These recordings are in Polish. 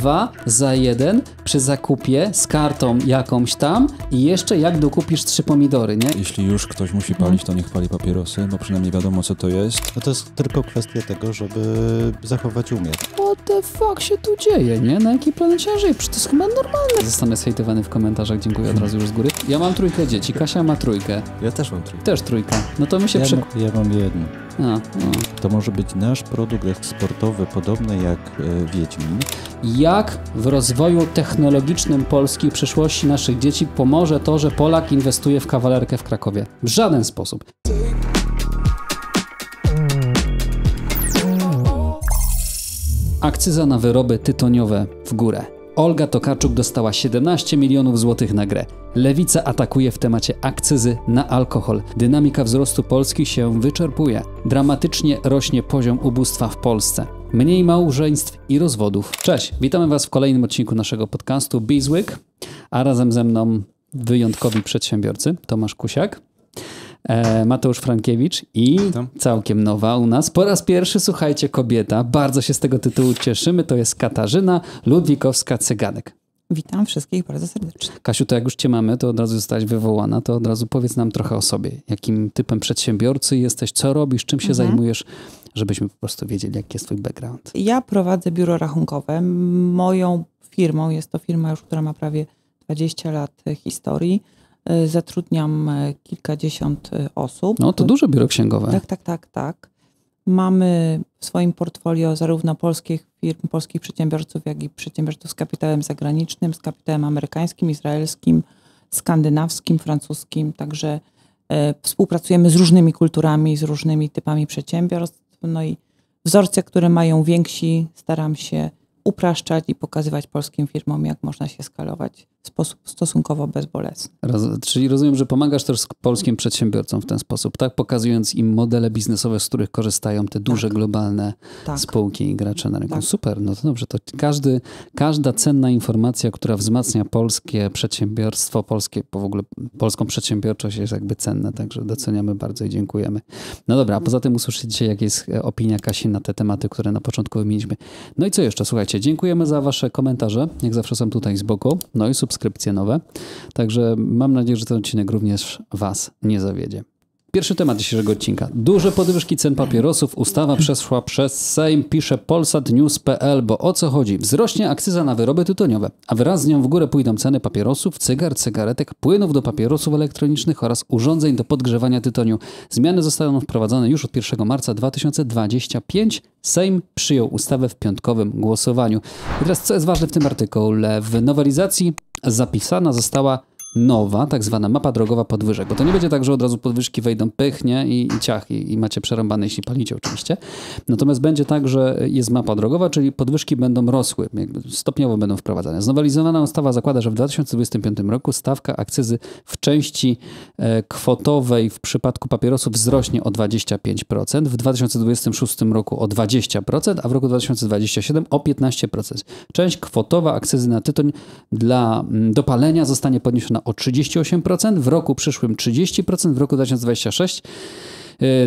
dwa za jeden przy zakupie z kartą jakąś tam i jeszcze jak dokupisz trzy pomidory, nie? Jeśli już ktoś musi palić, to niech pali papierosy, bo przynajmniej wiadomo co to jest. No to jest tylko kwestia tego, żeby zachować umiar. What the fuck się tu dzieje, nie? Na jakiej planecie żyj przy Przecież to jest chyba normalne. Zostanę zhejtowany w komentarzach, dziękuję od razu już z góry. Ja mam trójkę dzieci, Kasia ma trójkę. Ja też mam trójkę. Też trójkę. No to my się ja, przek- ja mam jedną. A, a. To może być nasz produkt eksportowy, podobny jak y, Wiedźmin. Jak w rozwoju technologicznym Polski i przyszłości naszych dzieci pomoże to, że Polak inwestuje w kawalerkę w Krakowie? W żaden sposób. Akcyza na wyroby tytoniowe w górę. Olga Tokarczuk dostała 17 milionów złotych na grę. Lewica atakuje w temacie akcyzy na alkohol. Dynamika wzrostu Polski się wyczerpuje. Dramatycznie rośnie poziom ubóstwa w Polsce. Mniej małżeństw i rozwodów. Cześć, witamy Was w kolejnym odcinku naszego podcastu Bizwyk, a razem ze mną wyjątkowi przedsiębiorcy Tomasz Kusiak. E, Mateusz Frankiewicz i całkiem nowa u nas. Po raz pierwszy, słuchajcie, kobieta. Bardzo się z tego tytułu cieszymy. To jest Katarzyna Ludwikowska-Cyganek. Witam wszystkich bardzo serdecznie. Kasiu, to jak już cię mamy, to od razu zostałaś wywołana, to od razu powiedz nam trochę o sobie. Jakim typem przedsiębiorcy jesteś, co robisz, czym się mhm. zajmujesz, żebyśmy po prostu wiedzieli, jaki jest twój background. Ja prowadzę biuro rachunkowe. Moją firmą jest to firma już, która ma prawie 20 lat historii. E, zatrudniam e, kilkadziesiąt e, osób. No to duże biuro księgowe. Tak, tak, tak, tak. Mamy w swoim portfolio zarówno polskich firm, polskich przedsiębiorców, jak i przedsiębiorców z kapitałem zagranicznym, z kapitałem amerykańskim, izraelskim, skandynawskim, francuskim, także współpracujemy z różnymi kulturami, z różnymi typami przedsiębiorstw. No i wzorce, które mają więksi, staram się upraszczać i pokazywać polskim firmom, jak można się skalować sposób stosunkowo bezbolesny. Roz, czyli rozumiem, że pomagasz też polskim przedsiębiorcom w ten sposób, tak? Pokazując im modele biznesowe, z których korzystają te duże tak. globalne tak. spółki i gracze na rynku. Tak. Super, no to dobrze. To każdy, każda cenna informacja, która wzmacnia polskie przedsiębiorstwo, polskie, w ogóle polską przedsiębiorczość jest jakby cenna, także doceniamy bardzo i dziękujemy. No dobra, a poza tym usłyszycie, jak jest e, opinia Kasi na te tematy, które na początku wymieniliśmy. No i co jeszcze? Słuchajcie, dziękujemy za wasze komentarze. Jak zawsze są tutaj z boku. No i super subskrypcje nowe. Także mam nadzieję, że ten odcinek również Was nie zawiedzie. Pierwszy temat dzisiejszego odcinka. Duże podwyżki cen papierosów. Ustawa przeszła przez Sejm, pisze polsatnews.pl, bo o co chodzi? Wzrośnie akcyza na wyroby tytoniowe, a wraz z nią w górę pójdą ceny papierosów, cygar, cygaretek, płynów do papierosów elektronicznych oraz urządzeń do podgrzewania tytoniu. Zmiany zostaną wprowadzone już od 1 marca 2025. Sejm przyjął ustawę w piątkowym głosowaniu. I teraz co jest ważne w tym artykule? W nowelizacji zapisana została nowa, tak zwana mapa drogowa podwyżek, bo to nie będzie tak, że od razu podwyżki wejdą pychnie i, i ciach i, i macie przerąbane, jeśli palicie oczywiście. Natomiast będzie tak, że jest mapa drogowa, czyli podwyżki będą rosły, stopniowo będą wprowadzane. Znowelizowana ustawa zakłada, że w 2025 roku stawka akcyzy w części e, kwotowej w przypadku papierosów wzrośnie o 25%, w 2026 roku o 20%, a w roku 2027 o 15%. Część kwotowa akcyzy na tytoń dla mm, dopalenia zostanie podniesiona o 38%, w roku przyszłym 30%, w roku 2026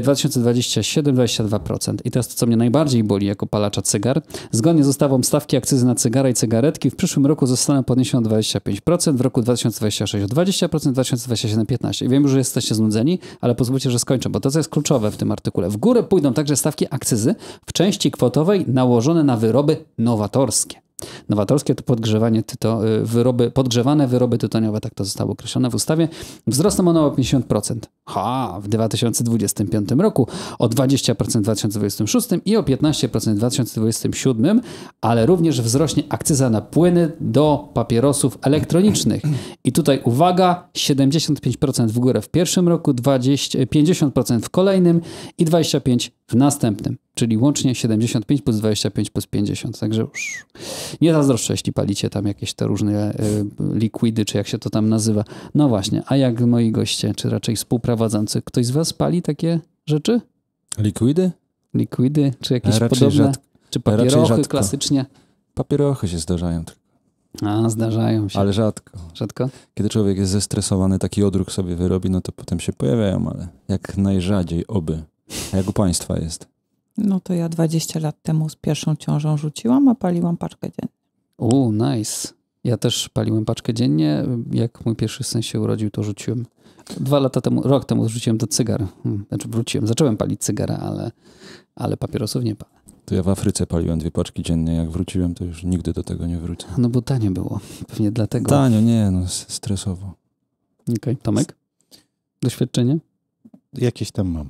2027 22%. I teraz to, co mnie najbardziej boli jako palacza cygar. Zgodnie z ustawą stawki akcyzy na cygara i cygaretki w przyszłym roku zostaną podniesione o 25%, w roku 2026 o 20%, 2027 15%. I wiem, że jesteście znudzeni, ale pozwólcie, że skończę, bo to, co jest kluczowe w tym artykule. W górę pójdą także stawki akcyzy w części kwotowej nałożone na wyroby nowatorskie. Nowatorskie to podgrzewanie tyto, y, wyroby, podgrzewane wyroby tytoniowe, tak to zostało określone w ustawie. Wzrosną one o 50%. Ha, w 2025 roku, o 20% w 2026 i o 15% w 2027, ale również wzrośnie akcyza na płyny do papierosów elektronicznych. I tutaj uwaga, 75% w górę w pierwszym roku, 20, 50% w kolejnym i 25% w następnym. Czyli łącznie 75 plus 25 plus 50. Także już nie zazdroszczę, jeśli palicie tam jakieś te różne y, likwidy, czy jak się to tam nazywa. No właśnie, a jak moi goście, czy raczej współprowadzący, ktoś z was pali takie rzeczy? Likwidy? Likwidy, czy jakieś raczej podobne? Rzadko. Czy papierochy klasycznie? Papierochy się zdarzają tylko. A, zdarzają się. Ale rzadko. Rzadko? Kiedy człowiek jest zestresowany, taki odruch sobie wyrobi, no to potem się pojawiają, ale jak najrzadziej, oby. A jak u państwa jest? No to ja 20 lat temu z pierwszą ciążą rzuciłam, a paliłam paczkę dziennie. U, nice. Ja też paliłem paczkę dziennie. Jak mój pierwszy syn się urodził, to rzuciłem. Dwa lata temu, rok temu rzuciłem do cygar. Hmm, znaczy wróciłem, zacząłem palić cygara, ale, ale papierosów nie palę. To ja w Afryce paliłem dwie paczki dziennie. Jak wróciłem, to już nigdy do tego nie wrócę. No bo tanie było. Pewnie dlatego. Tanio, nie, no stresowo. Okej. Okay. Tomek? Doświadczenie? Jakieś tam mam.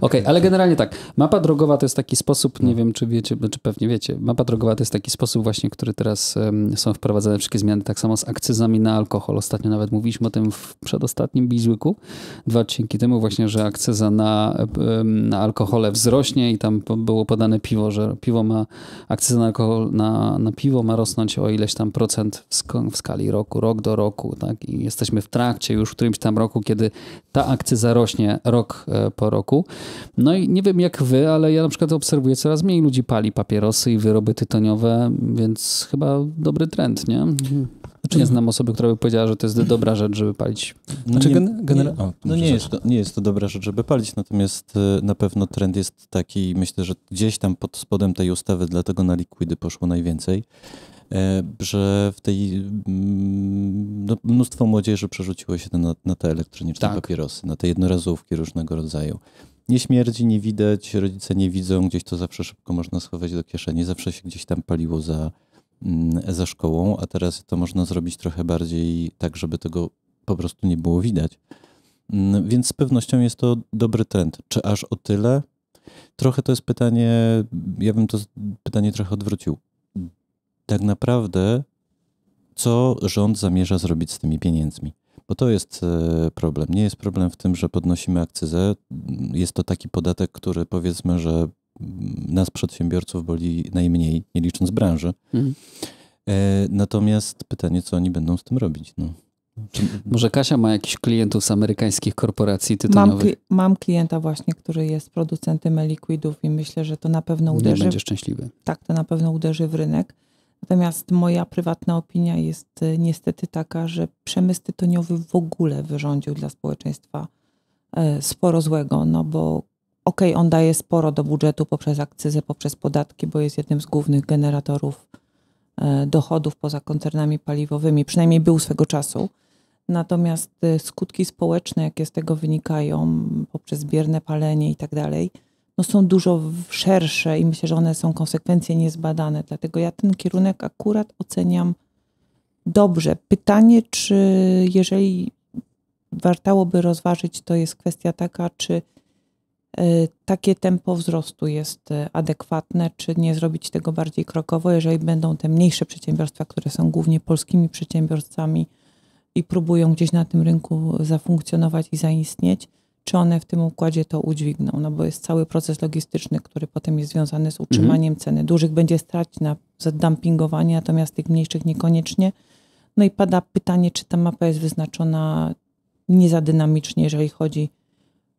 Okej, okay, ale generalnie tak. Mapa drogowa to jest taki sposób, nie wiem czy wiecie, czy znaczy pewnie wiecie, mapa drogowa to jest taki sposób właśnie, który teraz um, są wprowadzane wszystkie zmiany, tak samo z akcyzami na alkohol. Ostatnio nawet mówiliśmy o tym w przedostatnim bizłyku, dwa odcinki temu właśnie, że akcyza na, um, na alkohole wzrośnie i tam było podane piwo, że piwo ma, akcyza na alkohol, na, na piwo ma rosnąć o ileś tam procent w, w skali roku, rok do roku, tak? I jesteśmy w trakcie już w którymś tam roku, kiedy ta akcyza rośnie rok e, po roku. No i nie wiem jak wy, ale ja na przykład obserwuję coraz mniej ludzi pali papierosy i wyroby tytoniowe, więc chyba dobry trend, nie? Znaczy, nie znam osoby, która by powiedziała, że to jest dobra rzecz, żeby palić. Znaczy, no nie, nie, o, no nie jest, to, nie jest to dobra rzecz, żeby palić, natomiast e, na pewno trend jest taki, myślę, że gdzieś tam pod spodem tej ustawy, dlatego na likwidy poszło najwięcej, e, że w tej mm, no, mnóstwo młodzieży przerzuciło się na, na te elektroniczne tak. papierosy, na te jednorazówki różnego rodzaju nie śmierdzi, nie widać, rodzice nie widzą, gdzieś to zawsze szybko można schować do kieszeni, zawsze się gdzieś tam paliło za, mm, za szkołą, a teraz to można zrobić trochę bardziej tak, żeby tego po prostu nie było widać. Mm, więc z pewnością jest to dobry trend. Czy aż o tyle? Trochę to jest pytanie, ja bym to pytanie trochę odwrócił. Tak naprawdę, co rząd zamierza zrobić z tymi pieniędzmi? Bo to jest e, problem. Nie jest problem w tym, że podnosimy akcyzę. Jest to taki podatek, który powiedzmy, że mm, nas przedsiębiorców boli najmniej, nie licząc branży. Mhm. E, natomiast pytanie, co oni będą z tym robić? No. Może Kasia ma jakichś klientów z amerykańskich korporacji tytoniowych? Mam, mam klienta właśnie, który jest producentem e-liquidów i myślę, że to na pewno uderzy... Nie będzie szczęśliwy. Tak, to na pewno uderzy w rynek. Natomiast moja prywatna opinia jest y, niestety taka, że przemysł tytoniowy w ogóle wyrządził dla społeczeństwa e, sporo złego, no bo okej, okay, on daje sporo do budżetu poprzez akcyzę, poprzez podatki, bo jest jednym z głównych generatorów e, dochodów poza koncernami paliwowymi, przynajmniej był swego czasu. Natomiast y, skutki społeczne, jakie z tego wynikają poprzez bierne palenie i tak dalej, no, są dużo szersze i myślę, że one są konsekwencje niezbadane. Dlatego ja ten kierunek akurat oceniam dobrze. Pytanie, czy jeżeli wartałoby rozważyć, to jest kwestia taka, czy e, takie tempo wzrostu jest e, adekwatne, czy nie zrobić tego bardziej krokowo, jeżeli będą te mniejsze przedsiębiorstwa, które są głównie polskimi przedsiębiorcami i próbują gdzieś na tym rynku zafunkcjonować i zaistnieć czy one w tym układzie to udźwigną, no bo jest cały proces logistyczny, który potem jest związany z utrzymaniem mhm. ceny. Dużych będzie stracić na dumpingowanie, natomiast tych mniejszych niekoniecznie. No i pada pytanie, czy ta mapa jest wyznaczona nie za dynamicznie, jeżeli chodzi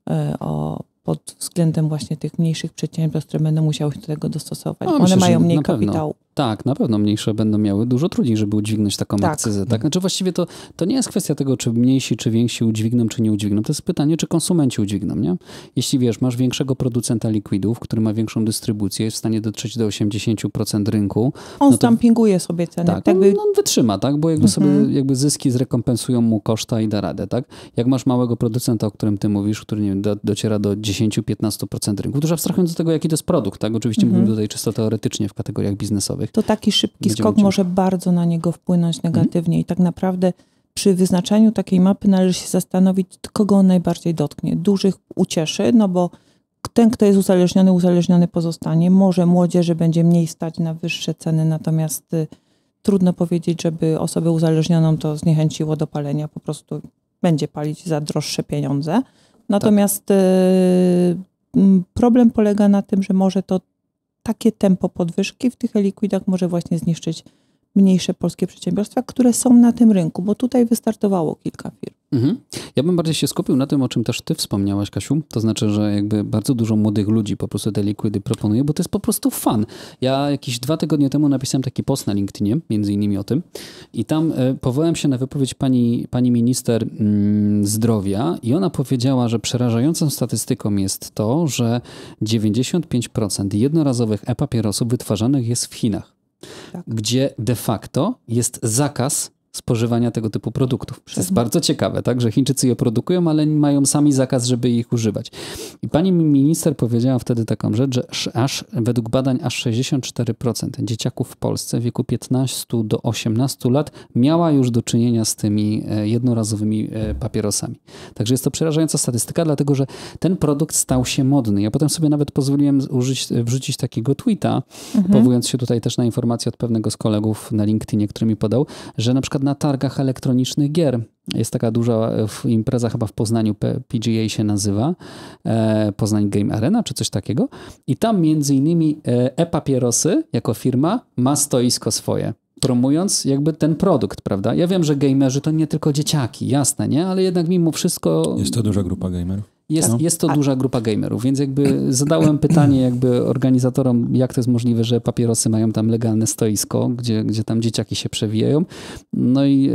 e, o pod względem właśnie tych mniejszych przedsiębiorstw, które będą musiały się do tego dostosować. No, One myślę, mają mniej kapitału. Tak, na pewno mniejsze będą miały dużo trudniej, żeby udźwignąć taką tak. akcyzę. Tak? Mhm. Znaczy właściwie to, to nie jest kwestia tego, czy mniejsi, czy więksi udźwigną, czy nie udźwigną. To jest pytanie, czy konsumenci udźwigną, nie? Jeśli wiesz, masz większego producenta likwidów, który ma większą dystrybucję, jest w stanie dotrzeć do 80% rynku. On no stampinguje sobie ceny. Tak, no, on wytrzyma, tak? Bo jakby mhm. sobie jakby zyski zrekompensują mu koszta i da radę, tak? Jak masz małego producenta, o którym ty mówisz, który nie wiem, do, dociera do 10-15% rynku, to już abstrahując do tego, jaki to jest produkt, tak? Oczywiście mhm. mówimy tutaj czysto teoretycznie w kategoriach biznesowych, to taki szybki Będziemy skok może bardzo na niego wpłynąć mhm. negatywnie mhm. i tak naprawdę przy wyznaczaniu takiej mapy należy się zastanowić, kogo on najbardziej dotknie. Dużych ucieszy, no bo ten, kto jest uzależniony, uzależniony pozostanie. Może młodzieży będzie mniej stać na wyższe ceny, natomiast y, trudno powiedzieć, żeby osobę uzależnioną to zniechęciło do palenia. Po prostu będzie palić za droższe pieniądze. Natomiast tak. problem polega na tym, że może to takie tempo podwyżki w tych e-liquidach może właśnie zniszczyć mniejsze polskie przedsiębiorstwa, które są na tym rynku, bo tutaj wystartowało kilka firm. Mhm. Ja bym bardziej się skupił na tym, o czym też ty wspomniałaś, Kasiu. To znaczy, że jakby bardzo dużo młodych ludzi po prostu te likwidy proponuje, bo to jest po prostu fan. Ja jakieś dwa tygodnie temu napisałem taki post na LinkedInie, między innymi o tym, i tam e, powołałem się na wypowiedź pani, pani minister mm, zdrowia i ona powiedziała, że przerażającą statystyką jest to, że 95% jednorazowych e-papierosów wytwarzanych jest w Chinach. Tak. Gdzie de facto jest zakaz spożywania tego typu produktów. To jest mhm. bardzo ciekawe, tak, że Chińczycy je produkują, ale mają sami zakaz, żeby ich używać. I pani minister powiedziała wtedy taką rzecz, że aż, według badań aż 64% dzieciaków w Polsce w wieku 15 do 18 lat miała już do czynienia z tymi e, jednorazowymi e, papierosami. Także jest to przerażająca statystyka, dlatego że ten produkt stał się modny. Ja potem sobie nawet pozwoliłem użyć, e, wrzucić takiego tweeta, mhm. powołując się tutaj też na informację od pewnego z kolegów na LinkedInie, który mi podał, że na przykład na targach elektronicznych gier. Jest taka duża e, impreza chyba w Poznaniu, PGA się nazywa, e, Poznań Game Arena czy coś takiego. I tam między innymi e, e-papierosy jako firma ma stoisko swoje promując jakby ten produkt, prawda? Ja wiem, że gamerzy to nie tylko dzieciaki, jasne, nie? Ale jednak mimo wszystko... Jest to duża grupa gamerów. Jest, no. jest to A... duża grupa gamerów, więc jakby zadałem pytanie jakby organizatorom, jak to jest możliwe, że papierosy mają tam legalne stoisko, gdzie, gdzie tam dzieciaki się przewijają. No i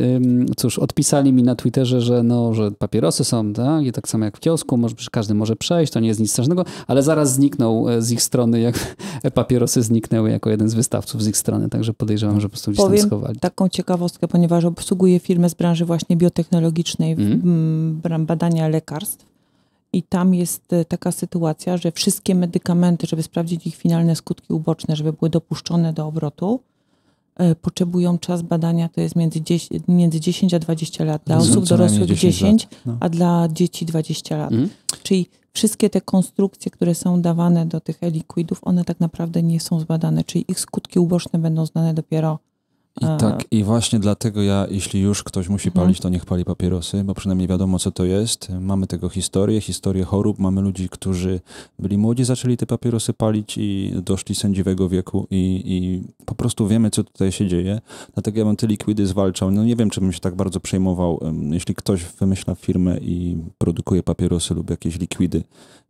cóż, odpisali mi na Twitterze, że no, że papierosy są, tak? I tak samo jak w kiosku, może, każdy może przejść, to nie jest nic strasznego, ale zaraz zniknął e, z ich strony, jak papierosy zniknęły jako jeden z wystawców z ich strony, także podejrzewam, że po prostu gdzieś Powiem tam schowali. taką ciekawostkę, ponieważ obsługuję firmę z branży właśnie biotechnologicznej, mm. badania lekarstw i tam jest e, taka sytuacja, że wszystkie medykamenty, żeby sprawdzić ich finalne skutki uboczne, żeby były dopuszczone do obrotu, e, potrzebują czas badania to jest między 10, między 10 a 20 lat. Dla osób dorosłych 10, 10 no. a dla dzieci 20 lat. Mm. Czyli wszystkie te konstrukcje, które są dawane do tych likwidów, one tak naprawdę nie są zbadane, czyli ich skutki uboczne będą znane dopiero i tak, i właśnie dlatego ja, jeśli już ktoś musi mhm. palić, to niech pali papierosy, bo przynajmniej wiadomo, co to jest. Mamy tego historię, historię chorób, mamy ludzi, którzy byli młodzi, zaczęli te papierosy palić i doszli sędziwego wieku i, i po prostu wiemy, co tutaj się dzieje. Dlatego ja bym te likwidy zwalczał. No nie wiem, czy bym się tak bardzo przejmował, jeśli ktoś wymyśla firmę i produkuje papierosy lub jakieś likwidy,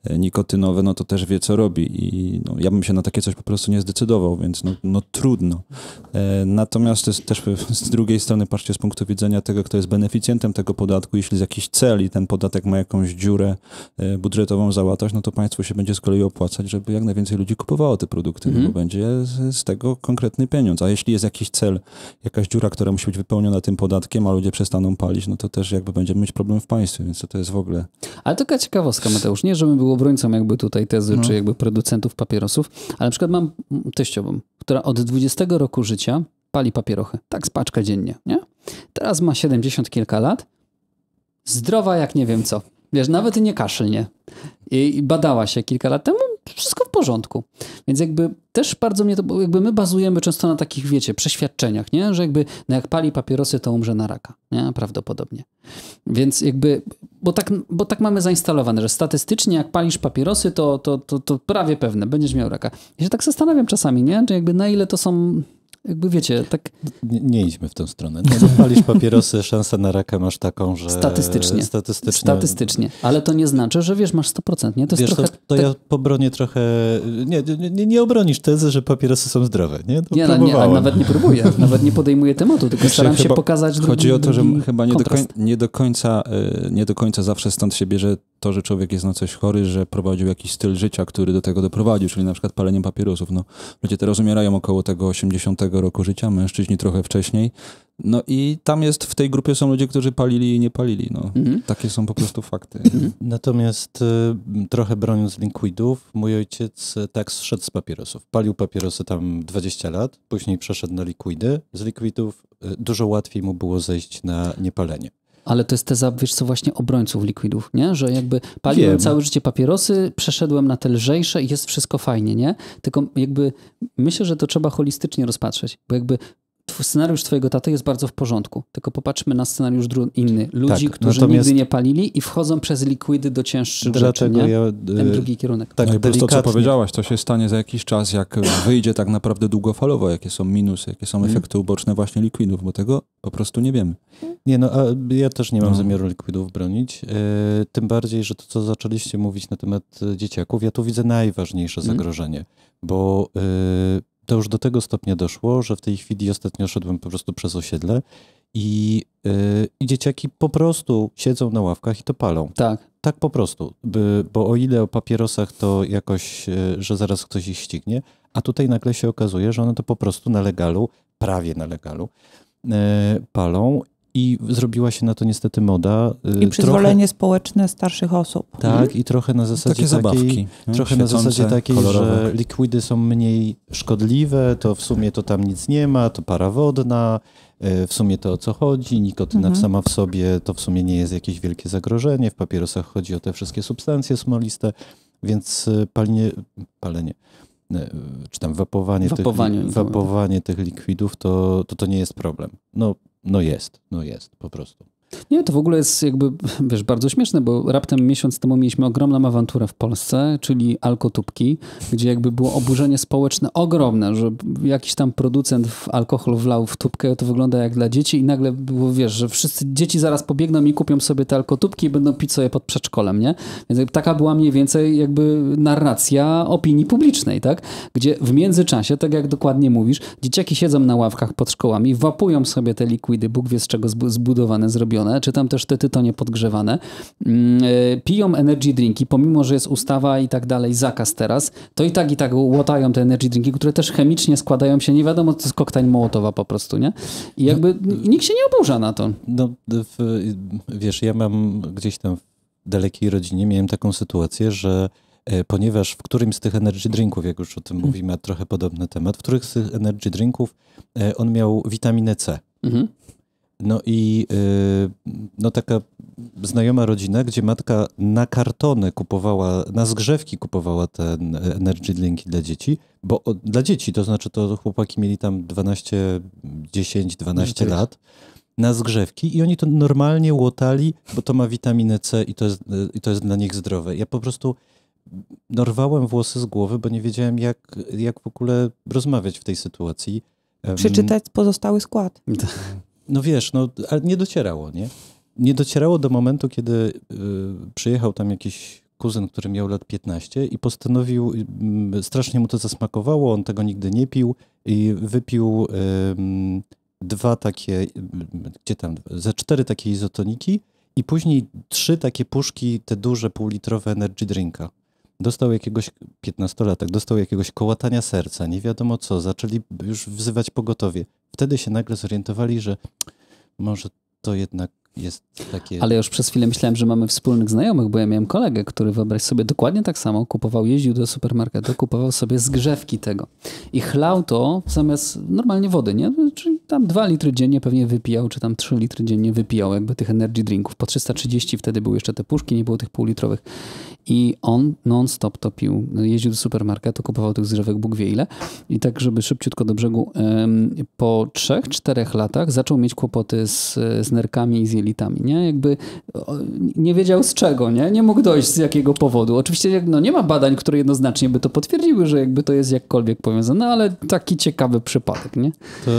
E, nikotynowe, no to też wie, co robi. I no, ja bym się na takie coś po prostu nie zdecydował, więc no, no trudno. E, natomiast też, też z drugiej strony, patrzcie z punktu widzenia tego, kto jest beneficjentem tego podatku, jeśli z jakiś cel i ten podatek ma jakąś dziurę e, budżetową załatać, no to państwo się będzie z kolei opłacać, żeby jak najwięcej ludzi kupowało te produkty, mm. bo mhm. będzie z, z, tego konkretny pieniądz. A jeśli jest jakiś cel, jakaś dziura, która musi być wypełniona tym podatkiem, a ludzie przestaną palić, no to też jakby będziemy mieć problem w państwie, więc to, to jest w ogóle... Ale taka ciekawostka, Mateusz, nie, żeby był był obrońcą jakby tutaj tezy, no. czy jakby producentów papierosów, ale na przykład mam teściową, która od 20 roku życia pali papierochy. Tak z paczka dziennie, nie? Teraz ma 70 kilka lat, zdrowa jak nie wiem co. Wiesz, nawet nie kaszlnie. I badała się kilka lat temu, wszystko w porządku. Więc jakby też bardzo mnie to, jakby my bazujemy często na takich, wiecie, przeświadczeniach, nie? Że jakby, no jak pali papierosy, to umrze na raka, nie? Prawdopodobnie. Więc jakby, bo tak, bo tak mamy zainstalowane, że statystycznie jak palisz papierosy, to, to, to, to prawie pewne, będziesz miał raka. Ja się tak zastanawiam czasami, nie? Czy jakby na ile to są jakby wiecie, tak... Nie, nie idźmy w tę stronę. No, papierosy, szansę na rakę masz taką, że... Statystycznie. Statystycznie. Statystycznie. Ale to nie znaczy, że wiesz, masz 100%, nie? To wiesz, jest trochę... To, to ja pobronię trochę... Nie, nie, nie obronisz tezy, że papierosy są zdrowe, nie? nie, no, nie, a nawet nie próbuję. nawet nie podejmuję tematu, tylko staram się pokazać... Chodzi drugi, o to, że chyba nie do, końca, e, nie do końca zawsze stąd się bierze to, że człowiek jest na coś chory, że prowadził jakiś styl życia, który do tego doprowadził, czyli na przykład paleniem papierosów. No, ludzie teraz umierają około tego 80 roku życia, mężczyźni trochę wcześniej. No i tam jest, w tej grupie są ludzie, którzy palili i nie palili. No. Mhm. Takie są po prostu fakty. Mhm. Natomiast y, trochę broniąc likwidów, mój ojciec y, tak zszedł z papierosów. Palił papierosy tam 20 lat, później przeszedł na likwidy. Z likwidów y, dużo łatwiej mu było zejść na niepalenie ale to jest teza, wiesz co, właśnie obrońców likwidów, nie? Że jakby paliłem Wiem. całe życie papierosy, przeszedłem na te lżejsze i jest wszystko fajnie, nie? Tylko jakby myślę, że to trzeba holistycznie rozpatrzeć, bo jakby scenariusz twojego taty jest bardzo w porządku, tylko popatrzmy na scenariusz inny. Tak, Ludzi, tak, którzy nigdy nie palili i wchodzą przez likwidy do cięższych dlatego rzeczy, ja, Ten e, drugi kierunek. Tak, no i co powiedziałaś, to się stanie za jakiś czas, jak wyjdzie tak naprawdę długofalowo, jakie są minusy, jakie są mhm. efekty uboczne właśnie likwidów, bo tego po prostu nie wiemy. Nie, no a ja też nie mam no. zamiaru likwidów bronić, e, tym bardziej, że to, co zaczęliście mówić na temat e, dzieciaków, ja tu widzę najważniejsze mhm. zagrożenie, hmm. bo to już do tego stopnia doszło, że w tej chwili ostatnio szedłem po prostu przez osiedle i, yy, i dzieciaki po prostu siedzą na ławkach i to palą. Tak. Tak po prostu, By, bo o ile o papierosach to jakoś, yy, że zaraz ktoś ich ścignie, a tutaj nagle się okazuje, że one to po prostu na legalu, prawie na legalu, y, palą i zrobiła się na to niestety moda. Y, I przyzwolenie trochę, społeczne starszych osób. Tak, mhm. i trochę na zasadzie Takie zabawki, takiej, trochę Świecące, na zasadzie takiej, że likwidy są mniej szkodliwe, to w sumie to tam nic nie ma, to para wodna, y, w sumie to o co chodzi, nikotyna mhm. sama w sobie to w sumie nie jest jakieś wielkie zagrożenie, w papierosach chodzi o te wszystkie substancje smoliste, więc y, palenie, palenie czy tam wapowanie, wapowanie, tych, wapowanie tak. tych likwidów, to, to to nie jest problem. No, no jest, no jest po prostu. Nie, to w ogóle jest jakby, wiesz, bardzo śmieszne, bo raptem miesiąc temu mieliśmy ogromną awanturę w Polsce, czyli alkotubki, gdzie jakby było oburzenie społeczne ogromne, że jakiś tam producent w alkohol wlał w tubkę, to wygląda jak dla dzieci i nagle było, wiesz, że wszyscy dzieci zaraz pobiegną i kupią sobie te alkotubki i będą pić sobie pod przedszkolem, nie? Więc taka była mniej więcej jakby narracja opinii publicznej, tak? Gdzie w międzyczasie, tak jak dokładnie mówisz, dzieciaki siedzą na ławkach pod szkołami, wapują sobie te likwidy, Bóg wie z czego zbudowane, zrobione, robione, tam też te tytonie podgrzewane, mm, e, piją energy drinki, pomimo, że jest ustawa i tak dalej, zakaz teraz, to i tak i tak łotają te energy drinki, które też chemicznie składają się, nie wiadomo, to jest koktajl Mołotowa po prostu, nie? I no, jakby no, nikt się nie oburza na to. No, w, wiesz, ja mam gdzieś tam w dalekiej rodzinie miałem taką sytuację, że e, ponieważ w którymś z tych energy drinków, jak już o tym mówimy, a trochę podobny temat, w którymś z tych energy drinków e, on miał witaminę C. Mhm. No i y, no taka znajoma rodzina, gdzie matka na kartony kupowała, na zgrzewki kupowała te energy drinki dla dzieci, bo dla dzieci, to znaczy to chłopaki mieli tam 12, 10, 12 lat na zgrzewki i oni to normalnie łotali, bo to ma witaminę C i to jest, y, i to jest dla nich zdrowe. Ja po prostu norwałem włosy z głowy, bo nie wiedziałem jak, jak w ogóle rozmawiać w tej sytuacji. Przeczytać pozostały skład. Tak no wiesz, no, ale nie docierało, nie? Nie docierało do momentu, kiedy y, przyjechał tam jakiś kuzyn, który miał lat 15 i postanowił, y, strasznie mu to zasmakowało, on tego nigdy nie pił i wypił y, dwa takie, mm, gdzie tam, ze cztery takie izotoniki i później trzy takie puszki, te duże półlitrowe energy drinka dostał jakiegoś, 15-latek, dostał jakiegoś kołatania serca, nie wiadomo co, zaczęli już wzywać pogotowie wtedy się nagle zorientowali, że może to jednak jest takie. Ale już przez chwilę myślałem, że mamy wspólnych znajomych, bo ja miałem kolegę, który wyobraź sobie dokładnie tak samo kupował, jeździł do supermarketu, kupował sobie zgrzewki tego i chlał to zamiast normalnie wody, nie? Czyli tam dwa litry dziennie pewnie wypijał, czy tam trzy litry dziennie wypijał, jakby tych energy drinków. Po 330 wtedy były jeszcze te puszki, nie było tych półlitrowych i on non-stop topił. No, jeździł do supermarketu, kupował tych zgrzewek Bóg wie ile i tak, żeby szybciutko do brzegu. Po 3-4 latach zaczął mieć kłopoty z, z nerkami i z jelitami, nie? Jakby nie wiedział z czego, nie? Nie mógł dojść z jakiego powodu. Oczywiście no, nie ma badań, które jednoznacznie by to potwierdziły, że jakby to jest jakkolwiek powiązane, ale taki ciekawy przypadek, nie? To,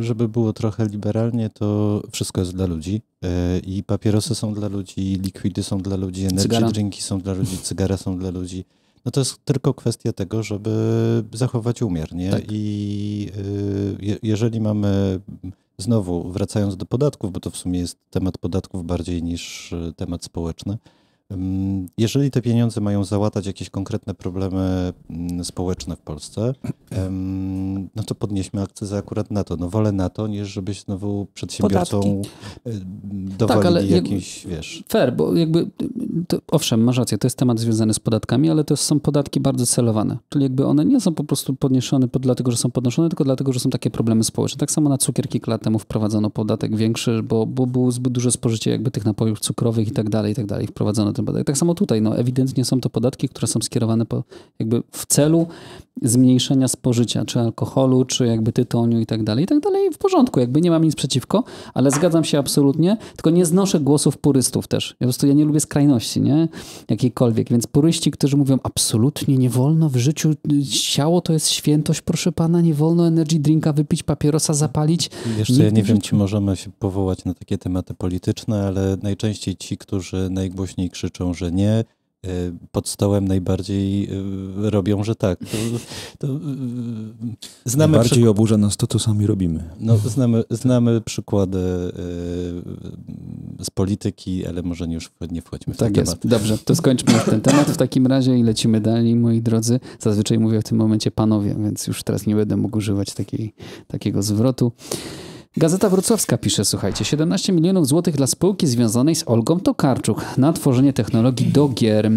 żeby było trochę liberalnie, to wszystko jest dla ludzi. E, I papierosy są dla ludzi, likwidy są dla ludzi, energy drinki są dla ludzi, cygara są dla ludzi. No to jest tylko kwestia tego, żeby zachować umiernie. Tak. I y, jeżeli mamy, znowu wracając do podatków, bo to w sumie jest temat podatków bardziej niż y, temat społeczny, jeżeli te pieniądze mają załatać jakieś konkretne problemy mm, społeczne w Polsce, no to podnieśmy akcyzę akurat na to. No wolę na to, niż żebyś znowu przedsiębiorcą dowolili tak, jakimś, jakiś, wiesz... Fair, bo jakby, to, owszem, masz rację, to jest temat związany z podatkami, ale to są podatki bardzo celowane. Czyli jakby one nie są po prostu podniesione pod, dlatego, że są podnoszone, tylko dlatego, że są takie problemy społeczne. Tak samo na cukier kilka lat temu wprowadzono podatek większy, bo, bo było zbyt duże spożycie jakby tych napojów cukrowych i tak dalej, i tak dalej. Wprowadzono ten tak samo tutaj, no, ewidentnie są to podatki, które są skierowane po, jakby w celu zmniejszenia spożycia, czy alkoholu, czy jakby tytoniu i tak dalej, i tak dalej. W porządku, jakby nie mam nic przeciwko, ale zgadzam się absolutnie, tylko nie znoszę głosów purystów też. Ja po prostu ja nie lubię skrajności, nie? Jakiejkolwiek, więc puryści, którzy mówią absolutnie nie wolno w życiu, ciało to jest świętość, proszę pana, nie wolno energy drinka wypić, papierosa zapalić. Jeszcze nie ja nie wiem, czy możemy się powołać na takie tematy polityczne, ale najczęściej ci, którzy najgłośniej krzyczą, że nie, Y, pod stołem najbardziej y, robią, że tak. To, to y, znamy najbardziej przyk- oburza nas to, co sami robimy. No, znamy, znamy przykłady z polityki, ale może już nie wchodźmy w tak ten jest. temat. Dobrze, to skończmy już ten temat w takim razie i lecimy dalej, moi drodzy. Zazwyczaj mówię w tym momencie panowie, więc już teraz nie będę mógł używać takiej, takiego zwrotu. Gazeta Wrocławska pisze, słuchajcie, 17 milionów złotych dla spółki związanej z Olgą Tokarczuk na tworzenie technologii do gier.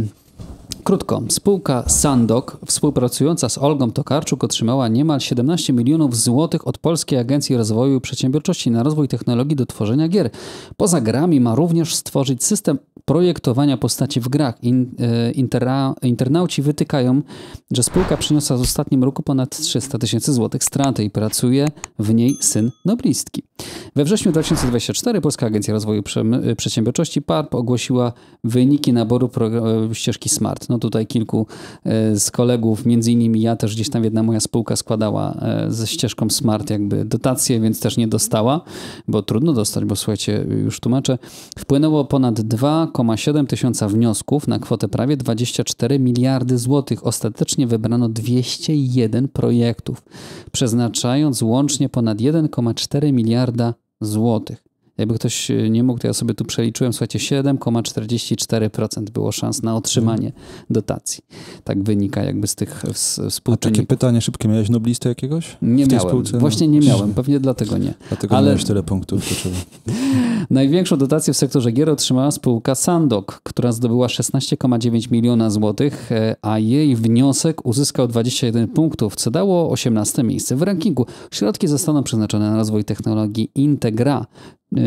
Krótko, spółka Sandok, współpracująca z Olgą Tokarczuk, otrzymała niemal 17 milionów złotych od Polskiej Agencji Rozwoju Przedsiębiorczości na rozwój technologii do tworzenia gier. Poza grami ma również stworzyć system projektowania postaci w grach. In, e, intera, internauci wytykają, że spółka przyniosła w ostatnim roku ponad 300 tysięcy złotych straty i pracuje w niej syn noblistki. We wrześniu 2024 Polska Agencja Rozwoju y, Przedsiębiorczości PARP ogłosiła wyniki naboru y, ścieżki SMART. No tutaj kilku y, z kolegów, między innymi ja też gdzieś tam jedna moja spółka składała ze ścieżką SMART jakby dotację, więc też nie dostała, bo trudno dostać, bo słuchajcie, już tłumaczę. Wpłynęło ponad 2,7 tysiąca wniosków na kwotę prawie 24 miliardy złotych. Ostatecznie wybrano 201 projektów, przeznaczając łącznie ponad 1,4 miliarda złotych. Jakby ktoś e, nie mógł, to ja sobie tu przeliczyłem, słuchajcie, 7,44% było szans na otrzymanie dotacji. Tak wynika jakby z tych współczynników. A takie pytanie szybkie, miałeś noblistę jakiegoś? Nie miałem, spółce? No. właśnie nie miałem, pewnie dlatego nie. Dlatego Ale... miałeś tyle punktów. To trzeba. Największą dotację w sektorze gier otrzymała spółka Sandok, która zdobyła 16,9 miliona złotych, e, a jej wniosek uzyskał 21 punktów, co dało 18 miejsce w rankingu. Środki zostaną przeznaczone na rozwój technologii Integra,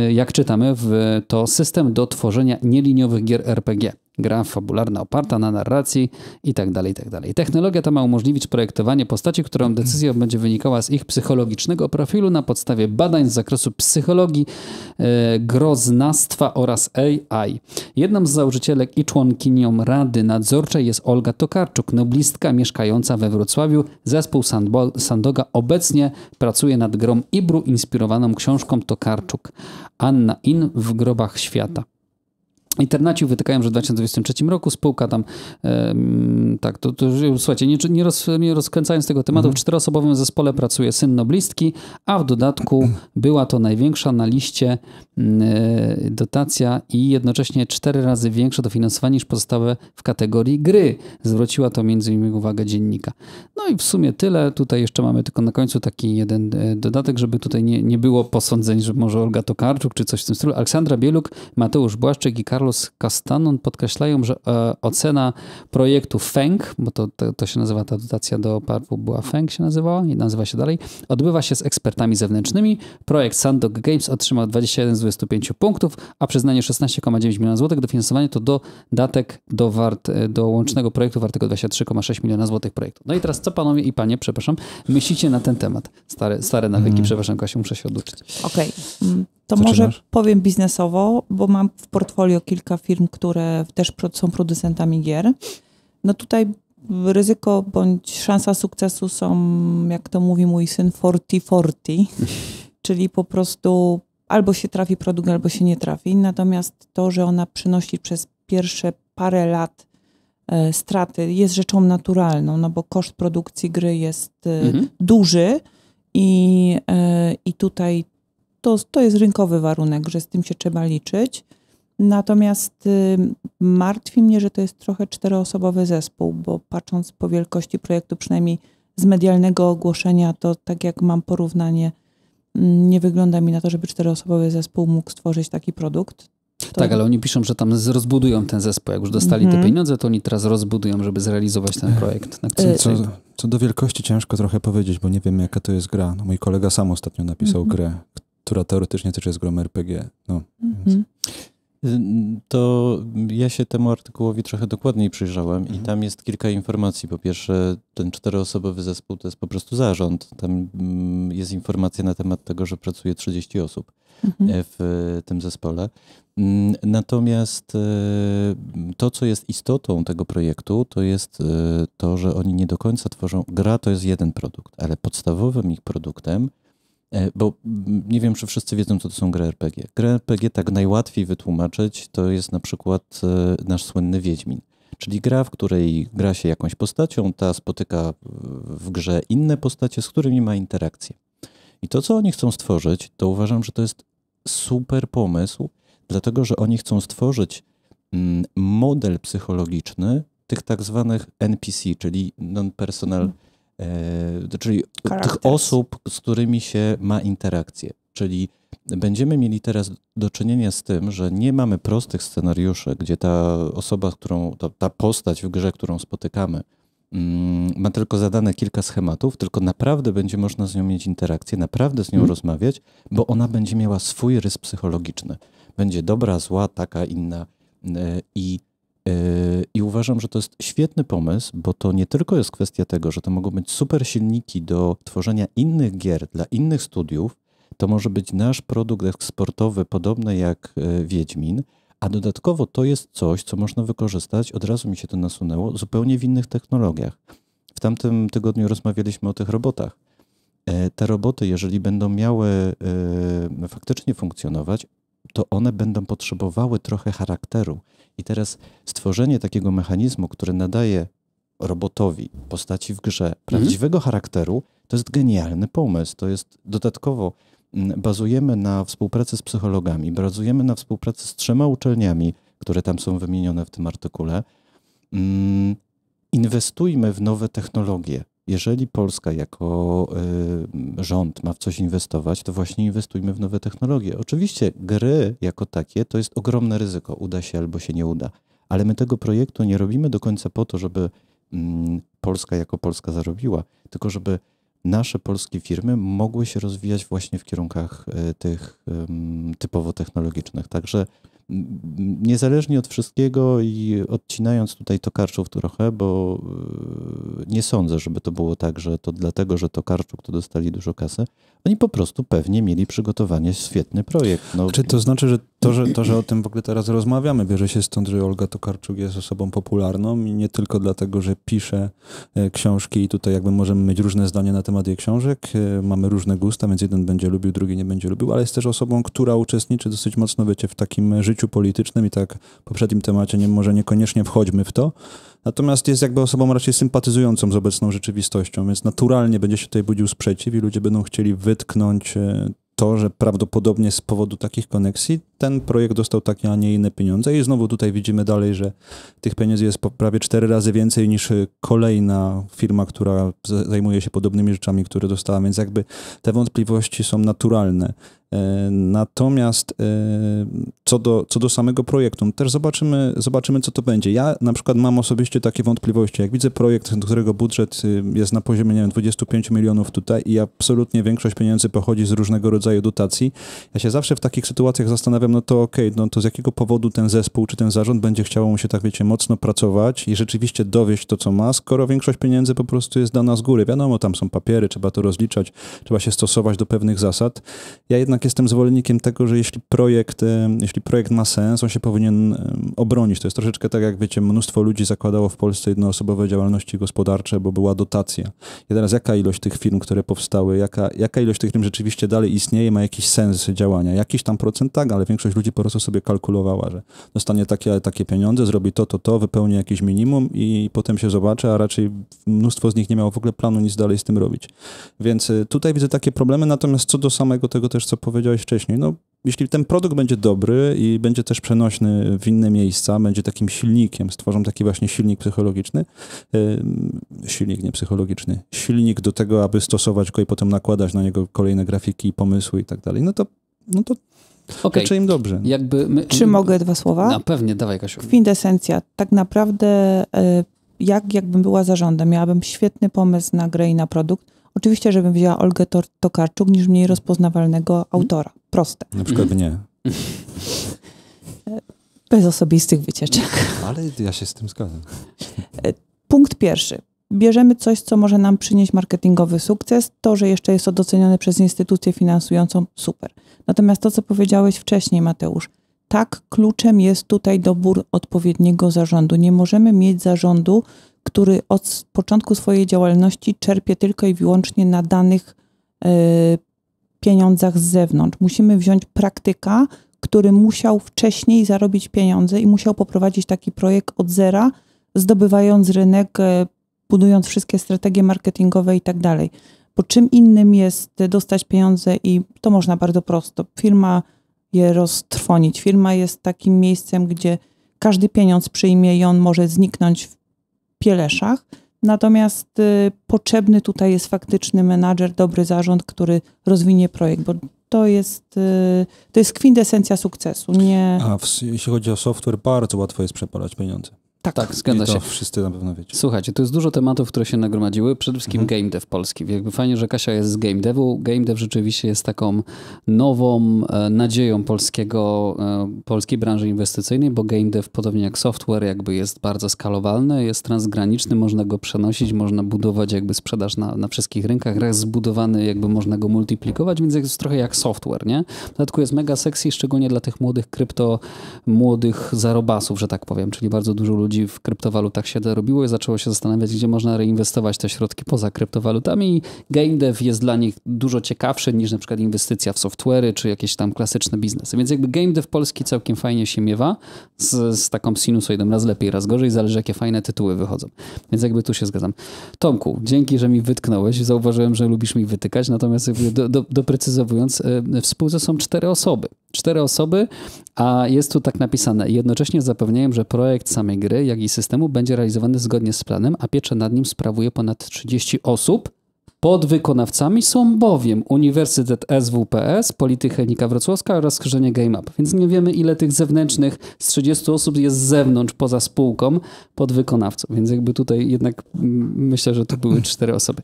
Y, jak czytamy, w, to system do tworzenia nieliniowych gier RPG gra fabularna oparta na narracji itd., tak itd. Tak Technologia ta ma umożliwić projektowanie postaci, którą mhm. decyzja będzie wynikała z ich psychologicznego profilu na podstawie badań z zakresu psychologii, e, groznastwa oraz AI. Jedną z założycielek i członkinią Rady Nadzorczej jest Olga Tokarczuk, noblistka mieszkająca we Wrocławiu. Zespół Sandbo Sandoga obecnie pracuje nad grą Ibru inspirowaną książką Tokarczuk. Anna In w grobach świata. Internaci wytykają, że w 2023 roku spółka tam, tak, to, to słuchajcie, nie, nie, roz, nie rozkręcając tego tematu, mhm. w czteroosobowym zespole pracuje syn noblistki, a w dodatku była to największa na liście mm, e, dotacja i jednocześnie cztery razy większe dofinansowanie niż pozostałe w kategorii gry. Zwróciła to między innymi uwagę dziennika. No i w sumie tyle. Tutaj jeszcze mamy tylko na końcu taki jeden e, dodatek, żeby tutaj nie, nie było posądzeń, że może Olga Tokarczuk czy coś w tym stylu. Aleksandra Bieluk, Mateusz Błaszczyk i Karol Carlos Castanon podkreślają, że e, ocena projektu FENG, bo to, to, to, się nazywa ta dotacja do parku, była FENG się nazywała i nazywa się dalej, odbywa się z ekspertami zewnętrznymi. Projekt Sandog Games otrzymał 21 z 25 punktów, a przyznanie 16,9 miliona złotych dofinansowanie to dodatek do, wart, e, do łącznego projektu wartego 23,6 miliona złotych projektu. No i teraz co panowie i panie, przepraszam, myślicie na ten temat? Stare, stare nawyki, mm. przepraszam Kasiu, muszę się oduczyć. Okej. Okay. Mm. To może powiem biznesowo, bo mam w portfolio kilka firm, które też są producentami gier. No tutaj ryzyko bądź szansa sukcesu są, jak to mówi mój syn, 40-40, czyli po prostu albo się trafi produkt, albo się nie trafi. Natomiast to, że ona przynosi przez pierwsze parę lat e, straty, jest rzeczą naturalną, no bo koszt produkcji gry jest e, mhm. duży i, e, i tutaj to, to jest rynkowy warunek, że z tym się trzeba liczyć. Natomiast y, martwi mnie, że to jest trochę czteroosobowy zespół, bo patrząc po wielkości projektu, przynajmniej z medialnego ogłoszenia, to tak jak mam porównanie, mm, nie wygląda mi na to, żeby czteroosobowy zespół mógł stworzyć taki produkt. To... Tak, ale oni piszą, że tam rozbudują ten zespół. Jak już dostali mm -hmm. te mhm. pieniądze, to oni teraz rozbudują, żeby zrealizować ten projekt. E, co, co, do wielkości ciężko trochę powiedzieć, bo nie wiem, jaka to jest gra. No, mój kolega sam ostatnio napisał mm -hmm. grę, która teoretycznie też jest grą RPG. No, mhm. To ja się temu artykułowi trochę dokładniej przyjrzałem mhm. i tam jest kilka informacji. Po pierwsze, ten czteroosobowy zespół to jest po prostu zarząd. Tam mm, jest informacja na temat tego, że pracuje 30 osób mhm. E, w tym zespole. Mm, natomiast e, to, co jest istotą tego projektu, to jest e, to, że oni nie do końca tworzą. Gra to jest jeden produkt, ale podstawowym ich produktem E, bo nie wiem, czy wszyscy wiedzą, co to są gry RPG. Gry RPG tak najłatwiej wytłumaczyć to jest na przykład e, nasz słynny Wiedźmin. Czyli gra, w której gra się jakąś postacią, ta spotyka w grze inne postacie, z którymi ma interakcję. I to, co oni chcą stworzyć, to uważam, że to jest super pomysł, dlatego że oni chcą stworzyć mm, model psychologiczny tych tak zwanych NPC, czyli non-personal mhm. E, czyli Characters. tych osób, z którymi się ma interakcję. Czyli będziemy mieli teraz do czynienia z tym, że nie mamy prostych scenariuszy, gdzie ta osoba, którą, ta, ta postać w grze, którą spotykamy, mm, ma tylko zadane kilka schematów, tylko naprawdę będzie można z nią mieć interakcję, naprawdę z nią mhm. rozmawiać, bo ona będzie miała swój rys psychologiczny. Będzie dobra, zła, taka, inna. E, I Yy, I uważam, że to jest świetny pomysł, bo to nie tylko jest kwestia tego, że to mogą być super silniki do tworzenia innych gier dla innych studiów, to może być nasz produkt eksportowy, podobny jak e, Wiedźmin, a dodatkowo to jest coś, co można wykorzystać, od razu mi się to nasunęło, zupełnie w innych technologiach. W tamtym tygodniu rozmawialiśmy o tych robotach. E, te roboty, jeżeli będą miały e, faktycznie funkcjonować, to one będą potrzebowały trochę charakteru. I teraz stworzenie takiego mechanizmu, który nadaje robotowi, postaci w grze, mhm. prawdziwego mhm. charakteru, to jest genialny pomysł. To jest dodatkowo mm, bazujemy na współpracy z psychologami, bazujemy na współpracy z trzema uczelniami, które tam są wymienione w tym artykule. Mm, inwestujmy w nowe technologie jeżeli Polska jako y, rząd ma w coś inwestować, to właśnie inwestujmy w nowe technologie. Oczywiście gry jako takie to jest ogromne ryzyko, uda się albo się nie uda, ale my tego projektu nie robimy do końca po to, żeby mm, Polska jako Polska zarobiła, tylko żeby nasze polskie firmy mogły się rozwijać właśnie w kierunkach y, tych typowo technologicznych. Także niezależnie od wszystkiego i odcinając tutaj Tokarczów trochę, bo e, nie sądzę, żeby to było tak, że to dlatego, że Tokarczuk to dostali dużo kasy, oni po prostu pewnie mieli przygotowanie świetny projekt. No. Czy to znaczy, że to że, to, że o tym w ogóle teraz rozmawiamy, bierze się stąd, że Olga Tokarczuk jest osobą popularną i nie tylko dlatego, że pisze e, książki i tutaj jakby możemy mieć różne zdania na temat jej książek, e, mamy różne gusta, więc jeden będzie lubił, drugi nie będzie lubił, ale jest też osobą, która uczestniczy dosyć mocno, wiecie, w takim życiu politycznym i tak w poprzednim temacie nie, może niekoniecznie wchodźmy w to, natomiast jest jakby osobą raczej sympatyzującą z obecną rzeczywistością, więc naturalnie będzie się tutaj budził sprzeciw i ludzie będą chcieli wytknąć e, to, że prawdopodobnie z powodu takich koneksji ten projekt dostał takie, a nie inne pieniądze. I znowu tutaj widzimy dalej, że tych pieniędzy jest prawie cztery razy więcej niż y, kolejna firma, która zajmuje się podobnymi rzeczami, które dostała. Więc jakby te wątpliwości są naturalne. E, natomiast e, co do, co do samego projektu, no też zobaczymy, zobaczymy, co to będzie. Ja na przykład mam osobiście takie wątpliwości. Jak widzę projekt, do którego budżet y, jest na poziomie nie wiem, 25 milionów tutaj i absolutnie większość pieniędzy pochodzi z różnego rodzaju dotacji, ja się zawsze w takich sytuacjach zastanawiam, no to okej, okay, no to z jakiego powodu ten zespół czy ten zarząd będzie chciał mu się tak, wiecie, mocno pracować i rzeczywiście dowieść to, co ma, skoro większość pieniędzy po prostu jest dana z góry. Wiadomo, tam są papiery, trzeba to rozliczać, trzeba się stosować do pewnych zasad. Ja jednak jednak jestem zwolennikiem tego, że jeśli projekt, jeśli projekt ma sens, on się powinien obronić. To jest troszeczkę tak, jak wiecie, mnóstwo ludzi zakładało w Polsce jednoosobowe działalności gospodarcze, bo była dotacja. I teraz jaka ilość tych firm, które powstały, jaka, jaka ilość tych firm rzeczywiście dalej istnieje, ma jakiś sens działania? Jakiś tam procent tak, ale większość ludzi po prostu sobie kalkulowała, że dostanie takie, takie pieniądze, zrobi to, to, to, wypełni jakieś minimum i potem się zobaczy, a raczej mnóstwo z nich nie miało w ogóle planu nic dalej z tym robić. Więc y, tutaj widzę takie problemy, natomiast co do samego tego też, co powiedziałem, powiedziałeś wcześniej, no jeśli ten produkt będzie dobry i będzie też przenośny w inne miejsca, będzie takim silnikiem, stworzą taki właśnie silnik psychologiczny, silnik nie psychologiczny, silnik do tego, aby stosować go i potem nakładać na niego kolejne grafiki, pomysły i tak dalej, no to, no to okay. im dobrze. No. My... Czy mogę dwa słowa? Na pewnie, dawaj Kasiu. Kwintesencja. Tak naprawdę y, jak jakbym była zarządem, miałabym świetny pomysł na grę i na produkt, Oczywiście, żebym wzięła Olgę Tokarczuk niż mniej rozpoznawalnego hmm? autora. Proste. Na przykład mnie. Bez osobistych wycieczek. Ale ja się z tym zgadzam. Punkt pierwszy. Bierzemy coś, co może nam przynieść marketingowy sukces. To, że jeszcze jest to docenione przez instytucję finansującą, super. Natomiast to, co powiedziałeś wcześniej, Mateusz, tak, kluczem jest tutaj dobór odpowiedniego zarządu. Nie możemy mieć zarządu, który od początku swojej działalności czerpie tylko i wyłącznie na danych e, pieniądzach z zewnątrz. Musimy wziąć praktyka, który musiał wcześniej zarobić pieniądze i musiał poprowadzić taki projekt od zera, zdobywając rynek, e, budując wszystkie strategie marketingowe i tak dalej. Bo czym innym jest dostać pieniądze i to można bardzo prosto. Firma je roztrwonić. Firma jest takim miejscem, gdzie każdy pieniądz przyjmie i on może zniknąć w Pieleszach. Natomiast y, potrzebny tutaj jest faktyczny menadżer, dobry zarząd, który rozwinie projekt, bo to jest, y, to jest kwintesencja sukcesu. Nie... A w, jeśli chodzi o software, bardzo łatwo jest przepalać pieniądze. Tak, tak zgadza się. wszyscy na pewno wiecie. Słuchajcie, tu jest dużo tematów, które się nagromadziły. Przede wszystkim mhm. game dev polski. Jakby fajnie, że Kasia jest z game devu. Game dev rzeczywiście jest taką nową e, nadzieją polskiego, e, polskiej branży inwestycyjnej, bo game dev, podobnie jak software, jakby jest bardzo skalowalny, jest transgraniczny, można go przenosić, można budować jakby sprzedaż na, na wszystkich rynkach. Raz zbudowany, jakby można go multiplikować, więc jest trochę jak software, nie? W dodatku jest mega sexy, szczególnie dla tych młodych krypto, młodych zarobasów, że tak powiem, czyli bardzo dużo ludzi ludzi w kryptowalutach się dorobiło i zaczęło się zastanawiać, gdzie można reinwestować te środki poza kryptowalutami i game dev jest dla nich dużo ciekawszy niż na przykład inwestycja w software'y czy jakieś tam klasyczne biznesy. Więc jakby game dev polski całkiem fajnie się miewa z, z taką sinusoidą, raz lepiej, raz gorzej, zależy jakie fajne tytuły wychodzą. Więc jakby tu się zgadzam. Tomku, dzięki, że mi wytknąłeś. Zauważyłem, że lubisz mi wytykać, natomiast do, do, doprecyzowując, e, w spółce są cztery osoby cztery osoby, a jest tu tak napisane. Jednocześnie zapewniają, że projekt samej gry, jak i systemu będzie realizowany zgodnie z planem, a pieczę nad nim sprawuje ponad 30 osób Podwykonawcami są bowiem Uniwersytet SWPS, Politechnika Wrocławska oraz skrzyżenie GameUp, więc nie wiemy ile tych zewnętrznych z 30 osób jest z zewnątrz, poza spółką, podwykonawców, więc jakby tutaj jednak mm, myślę, że to były cztery osoby.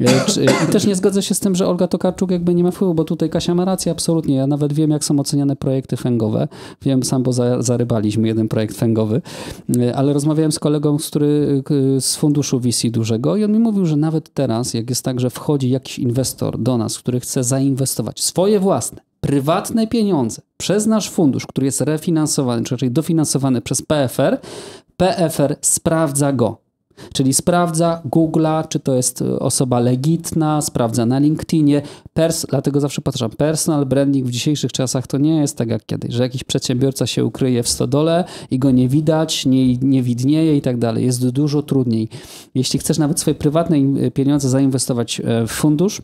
E, e, I też nie zgodzę się z tym, że Olga Tokarczuk jakby nie ma wpływu, bo tutaj Kasia ma rację, absolutnie. Ja nawet wiem, jak są oceniane projekty fęgowe. Wiem sam, bo za, zarybaliśmy jeden projekt fęgowy, e, ale rozmawiałem z kolegą, który z funduszu VC dużego i on mi mówił, że nawet teraz, jak jest tak że wchodzi jakiś inwestor do nas, który chce zainwestować swoje własne, prywatne pieniądze przez nasz fundusz, który jest refinansowany, czy raczej dofinansowany przez PFR, PFR sprawdza go. Czyli sprawdza Google'a, czy to jest y, osoba legitna, sprawdza na LinkedInie. Pers, dlatego zawsze patrzę, personal branding w dzisiejszych czasach to nie jest tak jak kiedyś, że jakiś przedsiębiorca się ukryje w stodole i go nie widać, nie, nie widnieje i tak dalej. Jest dużo trudniej. Jeśli chcesz nawet swoje prywatne pieniądze zainwestować e, w fundusz,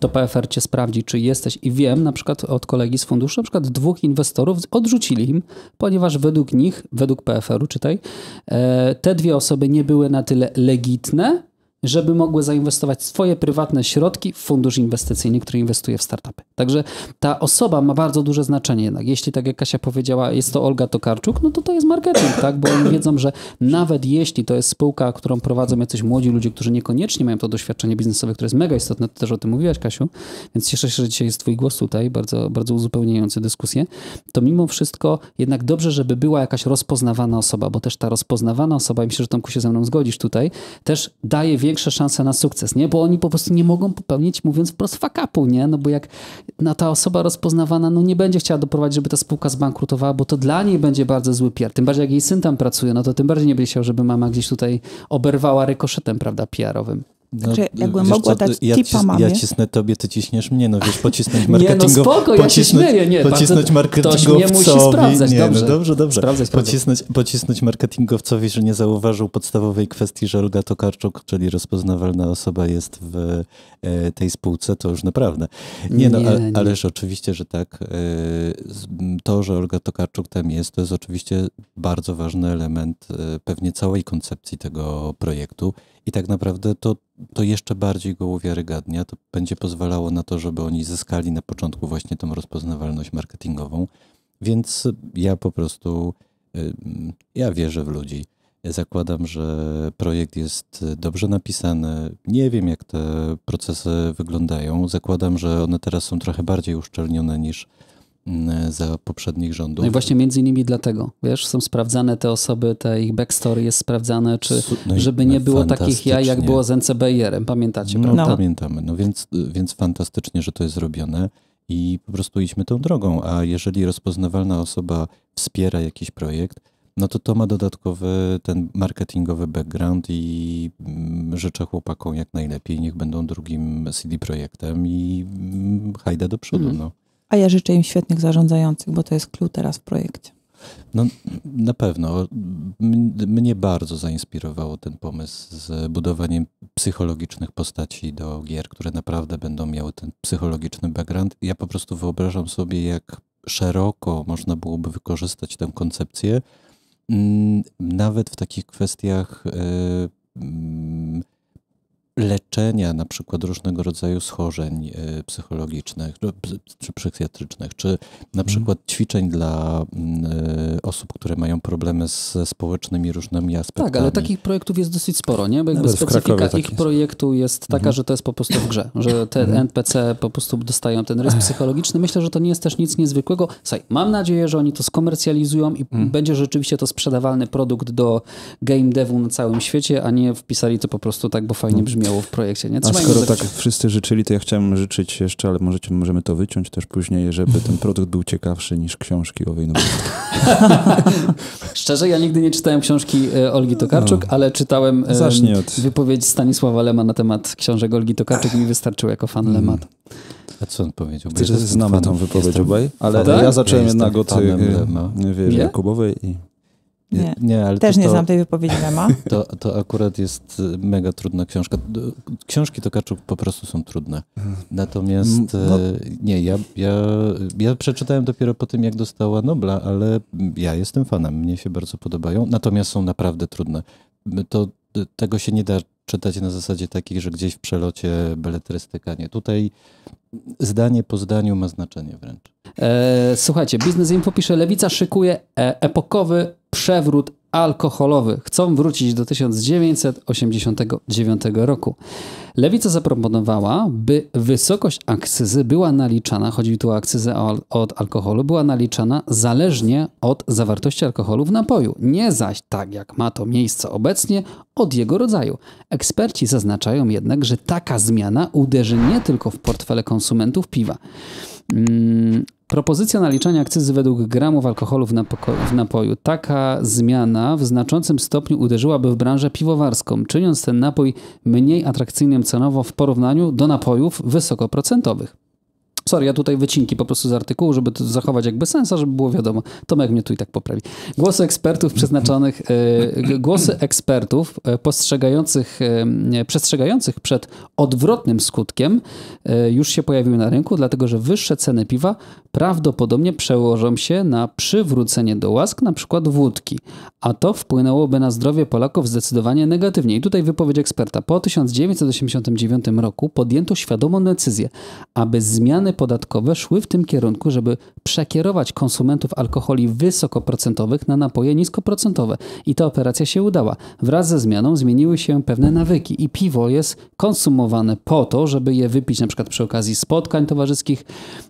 to PFR cię sprawdzi, czy jesteś. I wiem na przykład od kolegi z funduszu, na przykład dwóch inwestorów odrzucili im, ponieważ według nich, według PFR-u czytaj, e, te dwie osoby nie były na tyle legitne, żeby mogły zainwestować swoje prywatne środki w fundusz inwestycyjny, który inwestuje w startupy. Także ta osoba ma bardzo duże znaczenie jednak. Jeśli, tak jak Kasia powiedziała, jest to Olga Tokarczuk, no to to jest marketing, tak? Bo oni wiedzą, że nawet jeśli to jest spółka, którą prowadzą jacyś młodzi ludzie, którzy niekoniecznie mają to doświadczenie biznesowe, które jest mega istotne, to też o tym mówiłaś, Kasiu, więc cieszę się, że dzisiaj jest twój głos tutaj, bardzo, bardzo uzupełniający dyskusję, to mimo wszystko jednak dobrze, żeby była jakaś rozpoznawana osoba, bo też ta rozpoznawana osoba, i myślę, że Tomku się ze mną zgodzisz tutaj, też daje wiek większe szanse na sukces, nie? Bo oni po prostu nie mogą popełnić, mówiąc wprost, fuck upu, nie? No bo jak na ta osoba rozpoznawana, no nie będzie chciała doprowadzić, żeby ta spółka zbankrutowała, bo to dla niej będzie bardzo zły PR. Tym bardziej jak jej syn tam pracuje, no to tym bardziej nie będzie chciał, żeby mama gdzieś tutaj oberwała rykoszetem, prawda, PR-owym. Także no, znaczy, y, jakbym mogła co, dać ja tipa mamie. Ja cisnę tobie, ty ciśniesz mnie, no wiesz, pocisnąć marketingowo. nie, no spoko, pocisnąć, ja się śmieję. Nie, pocisnąć marketingowcowi. Ktoś mnie musi sprawdzać, nie, dobrze. No dobrze, dobrze. Pocisnąć, pocisnąć marketingowcowi, że nie zauważył podstawowej kwestii, że Olga Tokarczuk, czyli rozpoznawalna osoba jest w e, tej spółce, to już naprawdę. Nie no, nie, a, nie. ależ oczywiście, że tak. E, to, że Olga Tokarczuk tam jest, to jest oczywiście bardzo ważny element e, pewnie całej koncepcji tego projektu i tak naprawdę to to jeszcze bardziej go uwiarygadnia. To będzie pozwalało na to, żeby oni zyskali na początku właśnie tą rozpoznawalność marketingową. Więc ja po prostu, y, ja wierzę w ludzi. Zakładam, że projekt jest dobrze napisany. Nie wiem, jak te procesy wyglądają. Zakładam, że one teraz są trochę bardziej uszczelnione niż Mm, za poprzednich rządów. No i właśnie między innymi dlatego, wiesz, są sprawdzane te osoby, te ich backstory jest sprawdzane, czy no żeby nie było takich ja, jak było z NCBR-em, pamiętacie, no, prawda? No, pamiętamy, no więc, więc fantastycznie, że to jest robione i po prostu idźmy tą drogą, a jeżeli rozpoznawalna osoba wspiera jakiś projekt, no to to ma dodatkowy ten marketingowy background i mm, życzę chłopakom jak najlepiej, niech będą drugim CD Projektem i mm, hajda do przodu, mm. no a ja życzę im świetnych zarządzających, bo to jest klucz teraz w projekcie. No, na pewno. Mnie bardzo zainspirowało ten pomysł z budowaniem psychologicznych postaci do gier, które naprawdę będą miały ten psychologiczny background. Ja po prostu wyobrażam sobie, jak szeroko można byłoby wykorzystać tę koncepcję, nawet w takich kwestiach. Yy, leczenia na przykład różnego rodzaju schorzeń e, psychologicznych no, czy psychiatrycznych, czy na mhm. przykład ćwiczeń dla mm, e, osób, które mają problemy ze społecznymi różnymi aspektami. Tak, ale takich projektów jest dosyć sporo, nie? Bo jakby Nawet specyfika tak ich jest. projektu jest taka, mhm. że to jest po prostu w grze, że te mhm. NPC po prostu dostają ten rys psychologiczny. Myślę, że to nie jest też nic niezwykłego. Słuchaj, mam nadzieję, że oni to skomercjalizują i będzie rzeczywiście to sprzedawalny produkt do game devu na całym świecie, a nie wpisali to po prostu tak, bo fajnie brzmi miało w projekcie. Nie? A skoro tak wszyscy życzyli, to ja chciałem życzyć jeszcze, ale możecie, możemy to wyciąć też później, żeby ten produkt był ciekawszy niż książki o Wejnowie. Szczerze, ja nigdy nie czytałem książki e, Olgi Tokarczuk, no. ale czytałem e, od... wypowiedź Stanisława Lema na temat książek Olgi Tokarczuk i mi wystarczył jako fan mm. Lema. A co on powiedział? Ty, że znamy tą wypowiedź obaj, ale tak? ja zacząłem ja jednak od e, wiesz, Jakubowej i... Nie, nie ale też to, nie znam tej wypowiedzi Lema. To, to akurat jest e, mega trudna książka. Książki Tokarczuk po prostu są trudne. Natomiast mm, no. E, nie, ja, ja, ja przeczytałem dopiero po tym, jak dostała Nobla, ale ja jestem fanem, mnie się bardzo podobają. Natomiast są naprawdę trudne. To, tego się nie da czytać na zasadzie takiej, że gdzieś w przelocie beletrystyka. Nie, tutaj zdanie po zdaniu ma znaczenie wręcz. E, słuchajcie, Biznes Info pisze, Lewica szykuje e, epokowy przewrót alkoholowy. Chcą wrócić do 1989 roku. Lewica zaproponowała, by wysokość akcyzy była naliczana, chodzi tu o akcyzę od alkoholu, była naliczana zależnie od zawartości alkoholu w napoju, nie zaś tak jak ma to miejsce obecnie, od jego rodzaju. Eksperci zaznaczają jednak, że taka zmiana uderzy nie tylko w portfele konsumentów piwa. Mm, Propozycja naliczania akcyzy według gramów alkoholu w, w, napoju. Taka zmiana w znaczącym stopniu uderzyłaby w branżę piwowarską, czyniąc ten napój mniej atrakcyjnym cenowo w porównaniu do napojów wysokoprocentowych. Sorry, ja tutaj wycinki po prostu z artykułu, żeby to zachować jakby sensa, żeby było wiadomo. Tomek mnie tu i tak poprawi. Głosy ekspertów przeznaczonych, e, głosy ekspertów e, postrzegających, e, przestrzegających przed odwrotnym skutkiem już się pojawiły na rynku, dlatego że wyższe ceny piwa prawdopodobnie przełożą się na przywrócenie do łask na przykład wódki, a to wpłynęłoby na zdrowie Polaków zdecydowanie negatywnie. I tutaj wypowiedź eksperta. Po 1989 roku podjęto świadomą decyzję, aby zmiany podatkowe szły w tym kierunku, żeby przekierować konsumentów alkoholi wysokoprocentowych na napoje niskoprocentowe. I ta operacja się udała. Wraz ze zmianą zmieniły się pewne nawyki i piwo jest konsumowane po to, żeby je wypić na przykład przy okazji spotkań towarzyskich,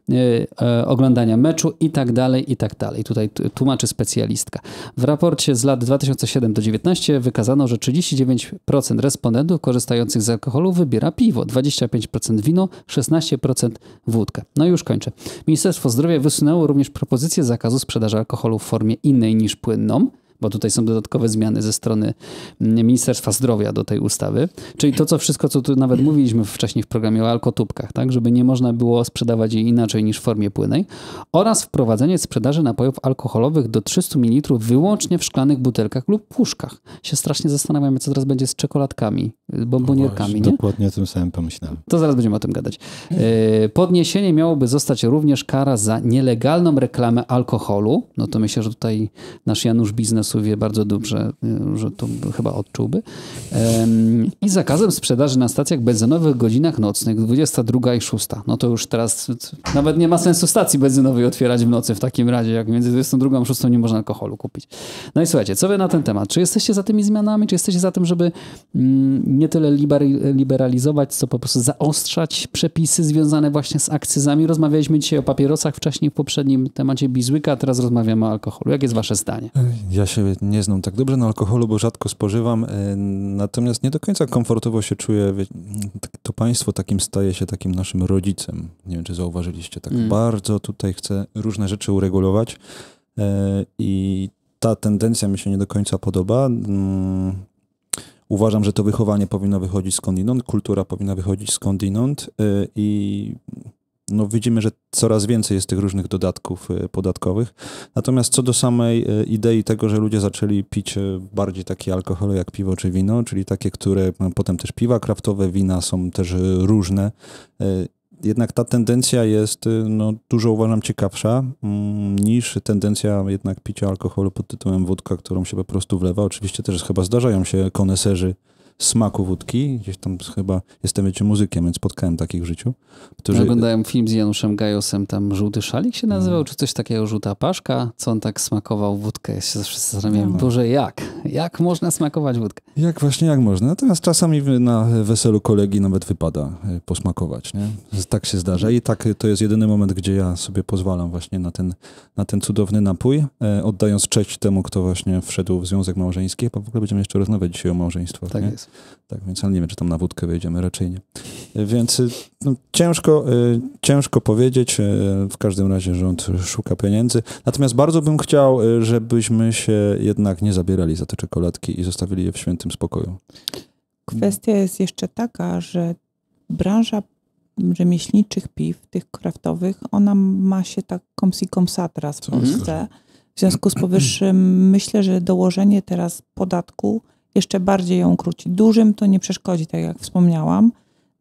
yy, yy, oglądania meczu i tak dalej, i tak dalej. Tutaj tłumaczy specjalistka. W raporcie z lat 2007 do 2019 wykazano, że 39% respondentów korzystających z alkoholu wybiera piwo, 25% wino, 16% wódka. No i już kończę. Ministerstwo Zdrowia wysunęło również propozycję zakazu sprzedaży alkoholu w formie innej niż płynną, bo tutaj są dodatkowe zmiany ze strony mm, Ministerstwa Zdrowia do tej ustawy. Czyli to, co wszystko, co tu nawet mówiliśmy wcześniej w programie o alkotubkach, tak, żeby nie można było sprzedawać jej inaczej niż w formie płynnej, oraz wprowadzenie sprzedaży napojów alkoholowych do 300 ml wyłącznie w szklanych butelkach lub puszkach. Się strasznie zastanawiam, co teraz będzie z czekoladkami bombonierkami. No dokładnie o tym samym pomyślałem. To zaraz będziemy o tym gadać. E, podniesienie miałoby zostać również kara za nielegalną reklamę alkoholu. No to myślę, że tutaj nasz Janusz biznesu wie bardzo dobrze, e, że to chyba odczułby. I zakazem sprzedaży na stacjach benzynowych w godzinach nocnych 22 i 6. No to już teraz nawet nie ma sensu stacji benzynowej otwierać w nocy w takim razie, jak między 22 a 6 nie można alkoholu kupić. No i słuchajcie, co wy na ten temat? Czy jesteście za tymi zmianami? Czy jesteście za tym, żeby nie mm, nie tyle liberalizować, co po prostu zaostrzać przepisy związane właśnie z akcyzami. Rozmawialiśmy dzisiaj o papierosach wcześniej w poprzednim temacie Bizłyka, a teraz rozmawiamy o alkoholu. Jak jest wasze zdanie? Ja się nie znam tak dobrze na alkoholu, bo rzadko spożywam, e, natomiast nie do końca komfortowo się czuję. To państwo takim staje się takim naszym rodzicem. Nie wiem, czy zauważyliście, tak mm. bardzo tutaj chcę różne rzeczy uregulować e, i ta tendencja mi się nie do końca podoba. Mm, Uważam, że to wychowanie powinno wychodzić skądinąd, kultura powinna wychodzić skądinąd y, i no widzimy, że coraz więcej jest tych różnych dodatków y, podatkowych. Natomiast co do samej y, idei tego, że ludzie zaczęli pić bardziej takie alkohole jak piwo czy wino, czyli takie, które potem też piwa kraftowe, wina są też różne jednak ta tendencja jest y, no, dużo uważam ciekawsza mm, niż tendencja jednak picia alkoholu pod tytułem wódka, którą się po prostu wlewa. Oczywiście też chyba zdarzają się koneserzy smaku wódki. Gdzieś tam chyba jestem wiecie, muzykiem, więc spotkałem takich w życiu. Którzy... oglądałem film z Januszem Gajosem, tam Żółty Szalik się no. nazywał, czy coś takiego, Żółta Paszka, co on tak smakował wódkę. Ja się zawsze zastanawiałem, no. Boże, jak? Jak można smakować wódkę? Jak właśnie, jak można? Natomiast czasami na weselu kolegi nawet wypada e, posmakować, nie? Tak się zdarza i tak e, to jest jedyny moment, gdzie ja sobie pozwalam właśnie na ten, na ten cudowny napój, e, oddając cześć temu, kto właśnie wszedł w związek małżeński, bo w ogóle będziemy jeszcze rozmawiać dzisiaj o małżeństwach. Tak nie? jest. Tak, więc nie wiem, czy tam na wódkę wejdziemy, raczej nie. Więc y, no, ciężko, y, ciężko powiedzieć. Y, w każdym razie rząd szuka pieniędzy. Natomiast bardzo bym chciał, y, żebyśmy się jednak nie zabierali za te czekoladki i zostawili je w świętym spokoju. Kwestia jest jeszcze taka, że branża rzemieślniczych piw, tych kraftowych, ona ma się tak komsi komsa teraz w Polsce. Mhm. W związku z powyższym myślę, że dołożenie teraz podatku jeszcze bardziej ją ukróci. Dużym to nie przeszkodzi, tak jak wspomniałam,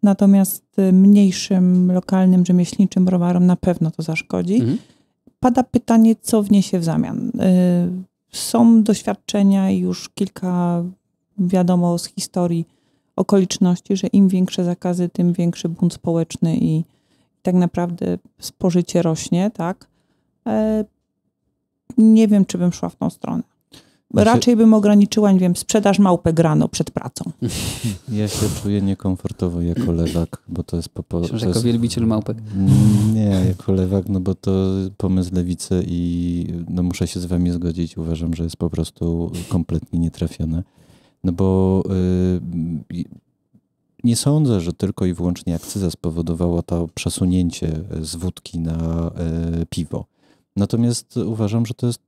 natomiast y, mniejszym, lokalnym, rzemieślniczym browarom na pewno to zaszkodzi. Mhm. Pada pytanie, co wniesie w zamian. Y, są doświadczenia i już kilka, wiadomo z historii, okoliczności, że im większe zakazy, tym większy bunt społeczny i tak naprawdę spożycie rośnie, tak? E, nie wiem, czy bym szła w tą stronę. Znaczy- Raczej bym ograniczyła, nie wiem, sprzedaż małpę grano przed pracą. Ja się czuję niekomfortowo jako lewak, bo to jest... Po, prostu. to jako jest, wielbiciel małpek? Mm, nie, jako lewak, no bo to pomysł lewicy i no muszę się z wami zgodzić. Uważam, że jest po prostu kompletnie nietrafione. No bo y, nie sądzę, że tylko i wyłącznie akcyza spowodowała to przesunięcie z wódki na y, piwo Natomiast uważam, że to jest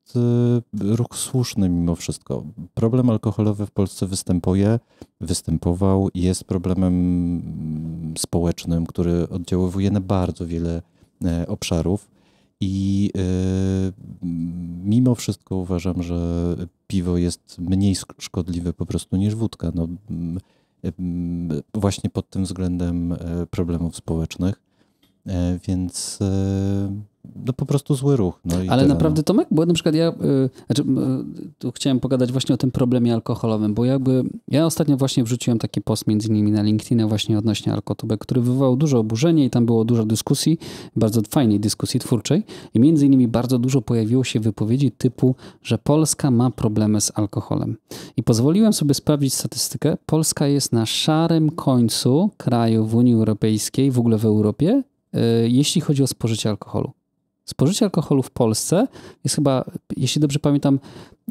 y, ruch słuszny mimo wszystko. Problem alkoholowy w Polsce występuje, występował, jest problemem mm, społecznym, który oddziaływuje na bardzo wiele e, obszarów. I e, mm, mimo wszystko uważam, że piwo jest mniej szkodliwe po prostu niż wódka. No, mm, e, właśnie pod tym względem problemów społecznych. Więc no po prostu zły ruch. No Ale tyle, naprawdę no. Tomek, bo na przykład ja y, znaczy, y, tu chciałem pogadać właśnie o tym problemie alkoholowym, bo jakby ja ostatnio właśnie wrzuciłem taki post między innymi na LinkedIn właśnie odnośnie alkotubek, który wywołał dużo oburzenia i tam było dużo dyskusji, bardzo fajnej dyskusji twórczej i między innymi bardzo dużo pojawiło się wypowiedzi typu, że Polska ma problemy z alkoholem. I pozwoliłem sobie sprawdzić statystykę. Polska jest na szarym końcu kraju w Unii Europejskiej, w ogóle w Europie, y, jeśli chodzi o spożycie alkoholu. Spożycie alkoholu w Polsce jest chyba, jeśli dobrze pamiętam,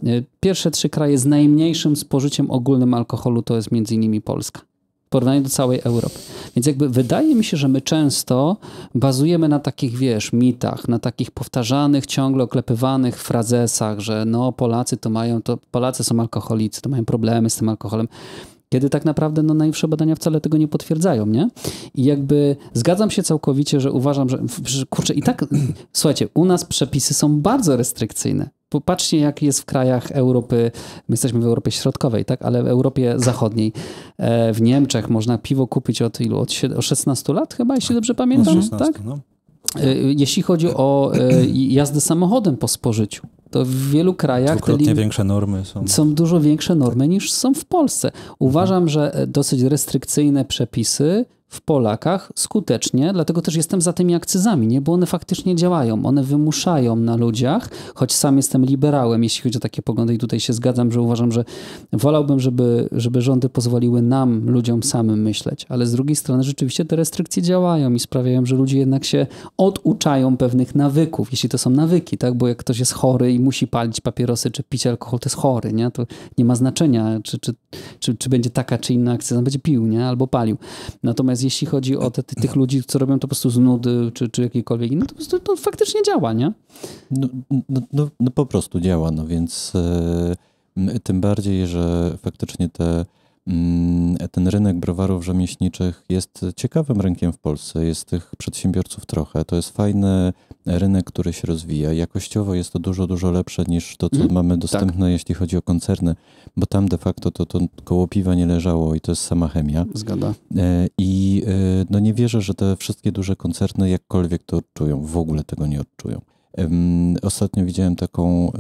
e, pierwsze trzy kraje z najmniejszym spożyciem ogólnym alkoholu to jest między innymi Polska porównaniu do całej Europy. Więc jakby wydaje mi się, że my często bazujemy na takich, wiesz, mitach, na takich powtarzanych, ciągle oklepywanych frazesach, że no Polacy to mają, to Polacy są alkoholicy, to mają problemy z tym alkoholem. Kiedy tak naprawdę no, najnowsze badania wcale tego nie potwierdzają, nie? I jakby zgadzam się całkowicie, że uważam, że, że kurczę, i tak, słuchajcie, u nas przepisy są bardzo restrykcyjne. Popatrzcie, jak jest w krajach Europy, my jesteśmy w Europie Środkowej, tak, ale w Europie Zachodniej. E, w Niemczech można piwo kupić od ilu? Od 16 lat chyba, jeśli dobrze pamiętam, 16, tak? No. E, jeśli chodzi o e, jazdę samochodem po spożyciu, to w wielu krajach Dwukrotnie większe normy są. są dużo większe normy niż są w Polsce. Uważam, że e, dosyć restrykcyjne przepisy w Polakach skutecznie, dlatego też jestem za tymi akcyzami, nie? bo one faktycznie działają, one wymuszają na ludziach, choć sam jestem liberałem, jeśli chodzi o takie poglądy i tutaj się zgadzam, że uważam, że wolałbym, żeby, żeby rządy pozwoliły nam, ludziom samym myśleć, ale z drugiej strony rzeczywiście te restrykcje działają i sprawiają, że ludzie jednak się oduczają pewnych nawyków, jeśli to są nawyki, tak? bo jak ktoś jest chory i musi palić papierosy czy pić alkohol, to jest chory, nie? to nie ma znaczenia, czy, czy, czy, czy będzie taka czy inna akcja, będzie pił nie? albo palił. Natomiast jeśli chodzi o te, tych ludzi, co robią to po prostu z nudy czy, czy jakiejkolwiek innej, no to po prostu to faktycznie działa, nie? No, no, no, no po prostu działa, no więc yy, tym bardziej, że faktycznie te Mm, ten rynek browarów rzemieślniczych jest ciekawym rynkiem w Polsce. Jest tych przedsiębiorców trochę. To jest fajny rynek, który się rozwija. Jakościowo jest to dużo, dużo lepsze niż to, co mm, mamy tak. dostępne, tak. jeśli chodzi o koncerny, bo tam de facto to, to koło piwa nie leżało i to jest sama chemia. Zgoda. E, I e, no nie wierzę, że te wszystkie duże koncerny jakkolwiek to odczują. W ogóle tego nie odczują. Ostatnio widziałem taką,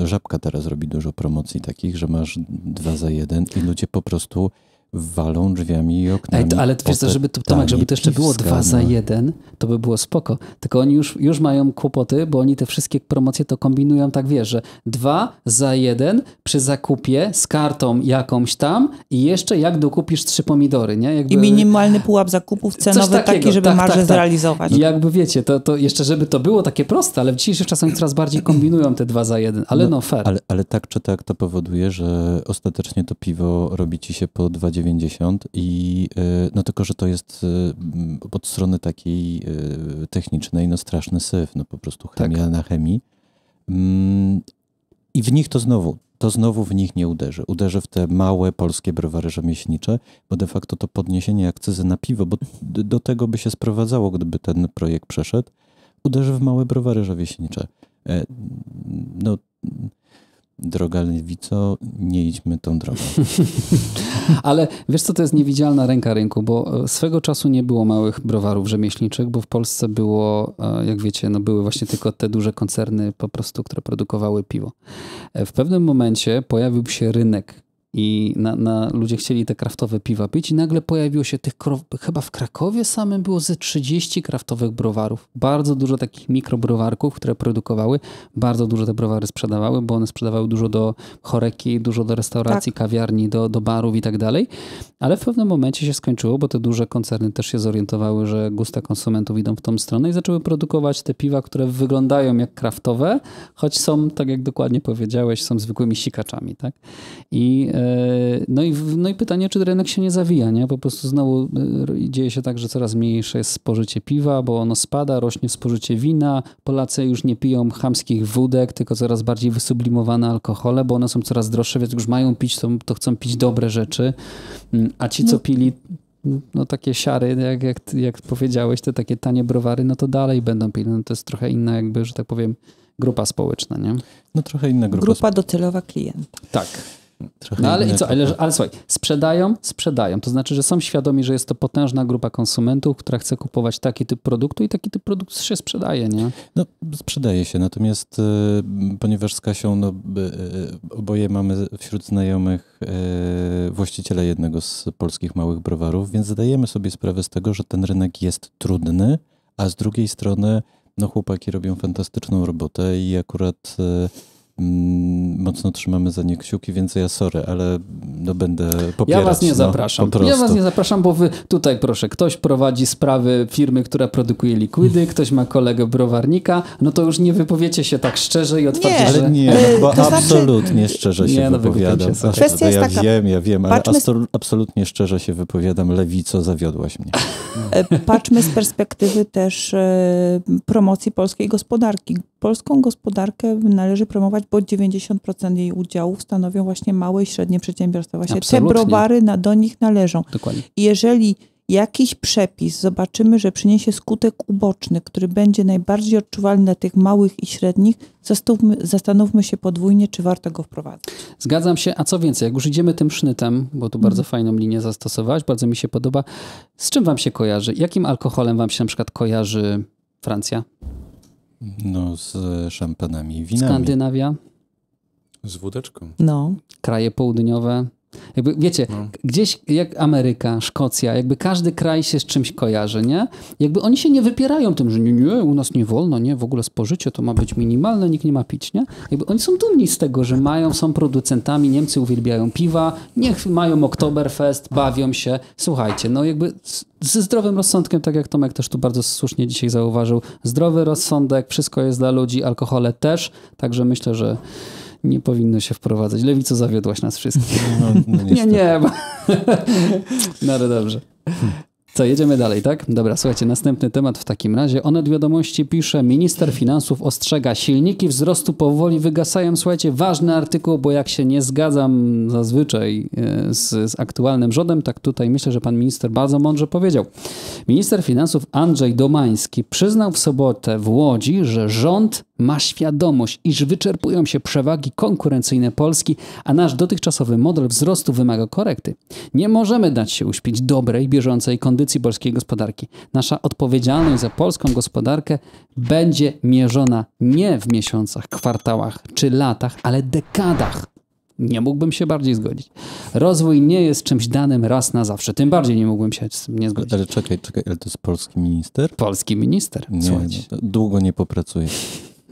e, Żabka teraz robi dużo promocji takich, że masz dwa za jeden i ludzie po prostu walą drzwiami i oknami. Ej, to, ale wiesz żeby to, Tomek, żeby to jeszcze było dwa za jeden, to by było spoko. Tylko oni już, już mają kłopoty, bo oni te wszystkie promocje to kombinują tak, wiesz, że dwa za jeden przy zakupie z kartą jakąś tam i jeszcze jak dokupisz trzy pomidory, nie? Jakby... I minimalny pułap zakupów cenowy taki, żeby tak, tak, tak. zrealizować. I jakby wiecie, to, to jeszcze żeby to było takie proste, ale w dzisiejszych czasach coraz bardziej kombinują te dwa za jeden, ale no, no fair. Ale, ale tak czy tak to powoduje, że ostatecznie to piwo robi ci się po 2,90 90 i y, no tylko, że to jest y, od strony takiej y, technicznej no straszny syf, no po prostu tak. chemia tak. na chemii. Mm, I w nich to znowu, to znowu w nich nie uderzy. Uderzy w te małe polskie browary rzemieślnicze, bo de facto to podniesienie akcyzy na piwo, bo do tego by się sprowadzało, gdyby ten projekt przeszedł, uderzy w małe browary rzemieślnicze. E, no droga lewico, nie idźmy tą drogą. Ale wiesz co, to jest niewidzialna ręka rynku, bo e, swego czasu nie było małych browarów rzemieślniczych, bo w Polsce było, e, jak wiecie, no były właśnie tylko te duże koncerny po prostu, które produkowały piwo. E, w pewnym momencie pojawił się rynek i na, na, ludzie chcieli te kraftowe piwa pić i nagle pojawiło się tych, chyba w Krakowie samym było ze 30 kraftowych browarów. Bardzo dużo takich mikrobrowarków, które produkowały, bardzo dużo te browary sprzedawały, bo one sprzedawały dużo do choreki, dużo do restauracji, tak. kawiarni, do, do barów i tak dalej, ale w pewnym momencie się skończyło, bo te duże koncerny też się zorientowały, że gusta konsumentów idą w tą stronę i zaczęły produkować te piwa, które wyglądają jak kraftowe, choć są, tak jak dokładnie powiedziałeś, są zwykłymi sikaczami, tak? I e, E, no i, no i pytanie, czy rynek się nie zawija, nie? Po prostu znowu e, dzieje się tak, że coraz mniejsze jest spożycie piwa, bo ono spada, rośnie spożycie wina. Polacy już nie piją chamskich wódek, tylko coraz bardziej wysublimowane alkohole, bo one są coraz droższe, więc już mają pić, to, to chcą pić dobre rzeczy. Mm, a ci, co no. pili no takie siary, no jak, jak, jak powiedziałeś, te takie tanie browary, no to dalej będą pili. No to jest trochę inna jakby, że tak powiem, grupa społeczna, nie? No trochę inna grupa. Grupa docelowa klienta. Tak. Trochę no ale i co, ale, tak. ale słuchaj, sprzedają, sprzedają. To znaczy, że są świadomi, że jest to potężna grupa konsumentów, która chce kupować taki typ produktu i taki typ produktu się sprzedaje, nie? No, sprzedaje się. Natomiast y, ponieważ z Kasią no, y, y, oboje mamy wśród znajomych właściciela jednego z polskich małych browarów, więc zdajemy sobie sprawę z tego, że ten rynek jest trudny, a z drugiej strony no chłopaki robią fantastyczną robotę i akurat Mm, mocno trzymamy za nie kciuki, więc ja sorry, ale no będę popierać. Ja was nie no, zapraszam. Ja was nie zapraszam, bo wy tutaj proszę, ktoś prowadzi sprawy firmy, która produkuje likwidy, hmm. ktoś ma kolegę browarnika, no to już nie wypowiecie się tak szczerze i otwarcie, nie, że... Ale nie, bo to znaczy- absolutnie znaczy... szczerze się nie, no, wypowiadam. Się Kwestia jest ja taka... wiem, ja wiem, ale absolutnie szczerze się wypowiadam. Lewico, zawiodłaś mnie. E, patrzmy z perspektywy też e, promocji polskiej gospodarki Polską gospodarkę należy promować, bo 90% jej udziałów stanowią właśnie małe i średnie przedsiębiorstwa. Właśnie Absolutnie. te browary na, do nich należą. Dokładnie. I jeżeli jakiś przepis zobaczymy, że przyniesie skutek uboczny, który będzie najbardziej odczuwalny dla tych małych i średnich, zastanówmy, zastanówmy się podwójnie, czy warto go wprowadzić. Zgadzam się, a co więcej, jak już idziemy tym sznytem, bo tu bardzo mm. fajną linię zastosowałaś, bardzo mi się podoba, z czym wam się kojarzy? Jakim alkoholem wam się na przykład kojarzy Francja? No, z szampanami i winami. Skandynawia. Z wódeczką. No. Kraje południowe. Jakby, wiecie, no. gdzieś jak Ameryka, Szkocja, jakby każdy kraj się z czymś kojarzy, nie? Jakby oni się nie wypierają tym, że nie, nie, u nas nie wolno, nie, w ogóle spożycie to ma być minimalne, nikt nie ma pić, nie? Jakby oni są dumni z tego, że mają, są producentami, Niemcy uwielbiają piwa, niech mają Oktoberfest, bawią się. Słuchajcie, no jakby ze zdrowym rozsądkiem, tak jak Tomek też tu bardzo słusznie dzisiaj zauważył, zdrowy rozsądek, wszystko jest dla ludzi, alkohole też, także myślę, że nie powinno się wprowadzać. Lewico zawiodłaś nas wszystkich. No, no nie, nie. no ale dobrze. Co, jedziemy dalej, tak? Dobra, słuchajcie, następny temat w takim razie. Onet Wiadomości pisze, minister finansów ostrzega, silniki wzrostu powoli wygasają. Słuchajcie, ważny artykuł, bo jak się nie zgadzam zazwyczaj e, z, z aktualnym rządem, tak tutaj myślę, że pan minister bardzo mądrze powiedział. Minister finansów Andrzej Domański przyznał w sobotę w Łodzi, że rząd ma świadomość, iż wyczerpują się przewagi konkurencyjne Polski, a nasz dotychczasowy model wzrostu wymaga korekty. Nie możemy dać się uśpić dobrej, bieżącej kondycji polskiej gospodarki. Nasza odpowiedzialność za polską gospodarkę będzie mierzona nie w miesiącach, kwartałach czy latach, ale dekadach. Nie mógłbym się bardziej zgodzić. Rozwój nie jest czymś danym raz na zawsze. Tym bardziej nie mógłbym się nie zgodzić. Ale czekaj, czekaj, ale to jest polski minister? Polski minister. Nie, Słuchajcie. No długo nie popracuję.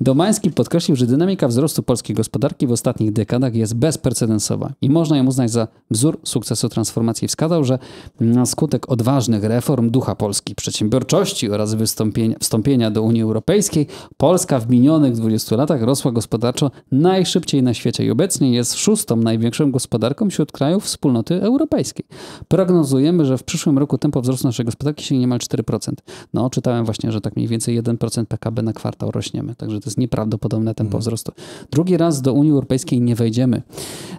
Domański podkreślił, że dynamika wzrostu polskiej gospodarki w ostatnich dekadach jest bezprecedensowa i można ją uznać za wzór sukcesu transformacji. Wskazał, że na skutek odważnych reform ducha Polski przedsiębiorczości oraz wystąpienia, wstąpienia do Unii Europejskiej Polska w minionych 20 latach rosła gospodarczo najszybciej na świecie i obecnie jest szóstą największą gospodarką wśród krajów wspólnoty europejskiej. Prognozujemy, że w przyszłym roku tempo wzrostu naszej gospodarki sięgnie niemal 4%. No, czytałem właśnie, że tak mniej więcej 1% PKB na kwartał rośnie Także to jest nieprawdopodobne ten mhm. wzrostu. Drugi raz do Unii Europejskiej nie wejdziemy.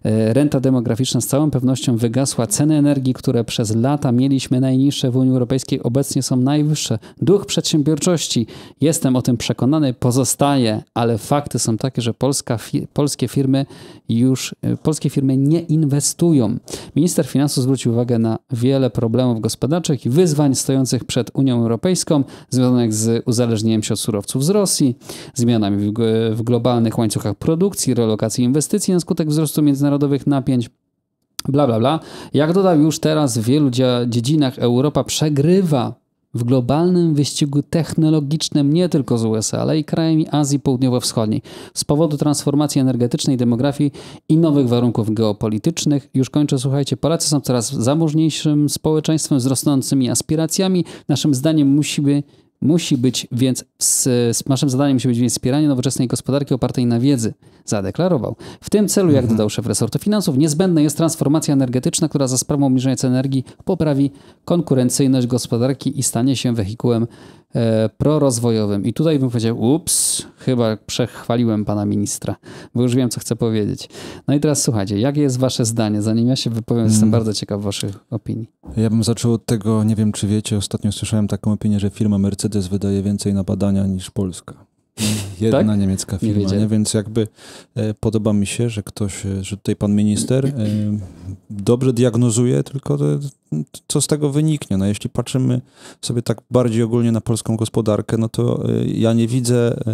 E, renta demograficzna z całą pewnością wygasła. Ceny energii, które przez lata mieliśmy najniższe w Unii Europejskiej, obecnie są najwyższe. Duch przedsiębiorczości, jestem o tym przekonany, pozostaje, ale fakty są takie, że Polska, polskie firmy już, e, polskie firmy nie inwestują. Minister finansów zwrócił uwagę na wiele problemów gospodarczych i wyzwań stojących przed Unią Europejską, związanych z uzależnieniem się od surowców z Rosji, zmianami w, globalnych łańcuchach produkcji, relokacji inwestycji na skutek wzrostu międzynarodowych napięć bla, bla, bla. Jak dodał już teraz, w wielu dziedzinach Europa przegrywa w globalnym wyścigu technologicznym nie tylko z USA, ale i krajami Azji Południowo-Wschodniej. Z powodu transformacji energetycznej, demografii i nowych warunków geopolitycznych, już kończę, słuchajcie, Polacy są coraz zamożniejszym społeczeństwem z rosnącymi aspiracjami. Naszym zdaniem musimy Musi być więc, naszym zadaniem musi być więc wspieranie nowoczesnej gospodarki opartej na wiedzy, zadeklarował. W tym celu, jak mhm. dodał szef resortu finansów, niezbędna jest transformacja energetyczna, która za sprawą obniżenia cen energii poprawi konkurencyjność gospodarki i stanie się wehikułem E, prorozwojowym. I tutaj bym powiedział, ups, chyba przechwaliłem pana ministra, bo już wiem, co chcę powiedzieć. No i teraz słuchajcie, jakie jest wasze zdanie? Zanim ja się wypowiem, hmm. jestem mm. bardzo ciekaw waszych opinii. Ja bym zaczął od tego, nie wiem, czy wiecie, ostatnio słyszałem taką opinię, że firma Mercedes wydaje więcej na badania niż Polska. Jedna tak? niemiecka firma, nie, nie więc jakby e, podoba mi się, że ktoś, e, że tutaj pan minister e, dobrze diagnozuje, tylko te, co z tego wyniknie. No, jeśli patrzymy sobie tak bardziej ogólnie na polską gospodarkę, no to e, ja nie widzę. Czy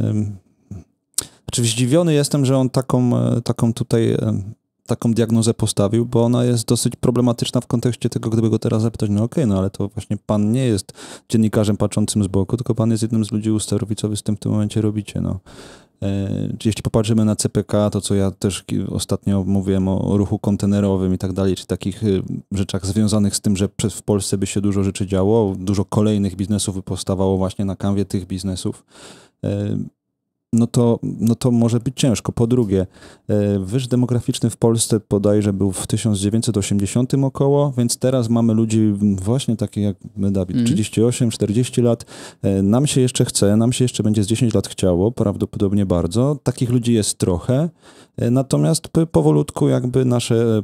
znaczy zdziwiony jestem, że on taką, e, taką tutaj taką diagnozę postawił, bo ona jest dosyć problematyczna w kontekście tego, gdyby go teraz zapytać, no okej, okay, no ale to właśnie pan nie jest dziennikarzem patrzącym z boku, tylko pan jest jednym z ludzi usterów i co z tym w tym momencie robicie, no. E, jeśli popatrzymy na CPK, to co ja też ostatnio mówiłem o ruchu kontenerowym i tak dalej, czy takich y, rzeczach związanych z tym, że w Polsce by się dużo rzeczy działo, dużo kolejnych biznesów powstawało właśnie na kanwie tych biznesów e, no to, no to może być ciężko. Po drugie, e, wyż demograficzny w Polsce bodajże był w 1980 około, więc teraz mamy ludzi właśnie takich jak my, Dawid, mm. 38, 40 lat. E, nam się jeszcze chce, nam się jeszcze będzie z 10 lat chciało, prawdopodobnie bardzo. Takich ludzi jest trochę. E, natomiast powolutku jakby nasze e,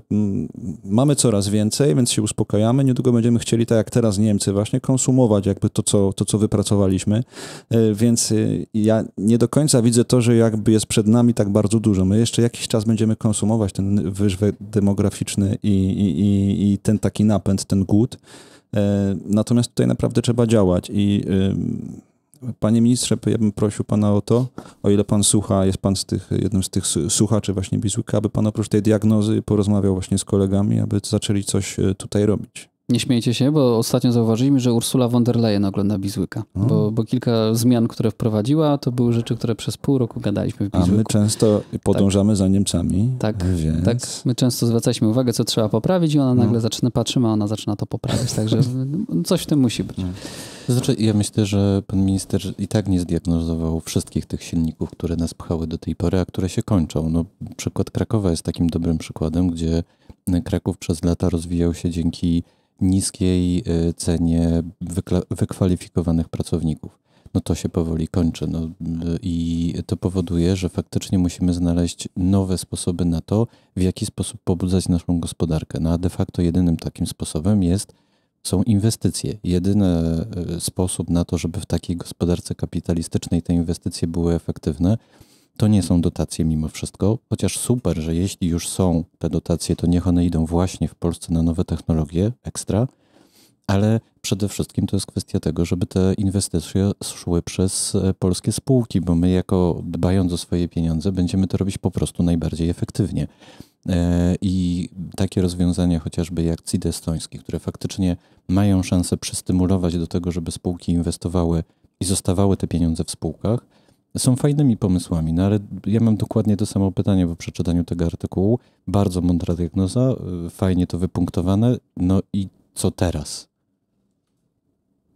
mamy coraz więcej, więc się uspokajamy. Niedługo będziemy chcieli, tak jak teraz Niemcy, właśnie konsumować jakby to, co, to, co wypracowaliśmy. E, więc ja nie do końca widzę to, że jakby jest przed nami tak bardzo dużo. My jeszcze jakiś czas będziemy konsumować ten wyżwek demograficzny i, i, i, i ten taki napęd, ten głód. Natomiast tutaj naprawdę trzeba działać i Panie ministrze, ja bym prosił pana o to, o ile pan słucha, jest pan z tych, jednym z tych słuchaczy właśnie Bizwika, aby pan oprócz tej diagnozy porozmawiał właśnie z kolegami, aby zaczęli coś e, tutaj robić. Nie śmiejcie się, bo ostatnio zauważyliśmy, że Ursula von der Leyen ogląda Bizłyka, bo, bo, kilka zmian, które wprowadziła, to były rzeczy, które przez pół roku gadaliśmy w Bizłyku. A my często tak. podążamy tak. za Niemcami, tak, więc... tak, my często zwracaliśmy uwagę, co trzeba poprawić i ona no. nagle hmm. zaczyna, patrzymy, a ona zaczyna to poprawić, także coś w tym musi być. Hmm. Znaczy, ja myślę, że pan minister i tak nie zdiagnozował wszystkich tych silników, które nas pchały do tej pory, a które się kończą. No, przykład Krakowa jest takim dobrym przykładem, gdzie Kraków przez lata rozwijał się dzięki niskiej y, cenie wykwalifikowanych pracowników. No to się powoli kończy. No, y, I to powoduje, że faktycznie musimy znaleźć nowe sposoby na to, w jaki sposób pobudzać naszą gospodarkę. No a de facto jedynym takim sposobem jest są inwestycje. Jedyny y, sposób na to, żeby w takiej gospodarce kapitalistycznej te inwestycje były efektywne, to nie są dotacje mimo wszystko, chociaż super, że jeśli już są te dotacje, to niech one idą właśnie w Polsce na nowe technologie ekstra, ale przede wszystkim to jest kwestia tego, żeby te inwestycje szły przez e, polskie spółki, bo my jako dbając o swoje pieniądze będziemy to robić po prostu najbardziej efektywnie. E, I takie rozwiązania chociażby jak CID estoński, które faktycznie mają szansę przystymulować do tego, żeby spółki inwestowały i zostawały te pieniądze w spółkach, są fajnymi pomysłami, no ale ja mam dokładnie to samo pytanie po przeczytaniu tego artykułu. Bardzo mądra diagnoza, y, fajnie to wypunktowane. No i co teraz?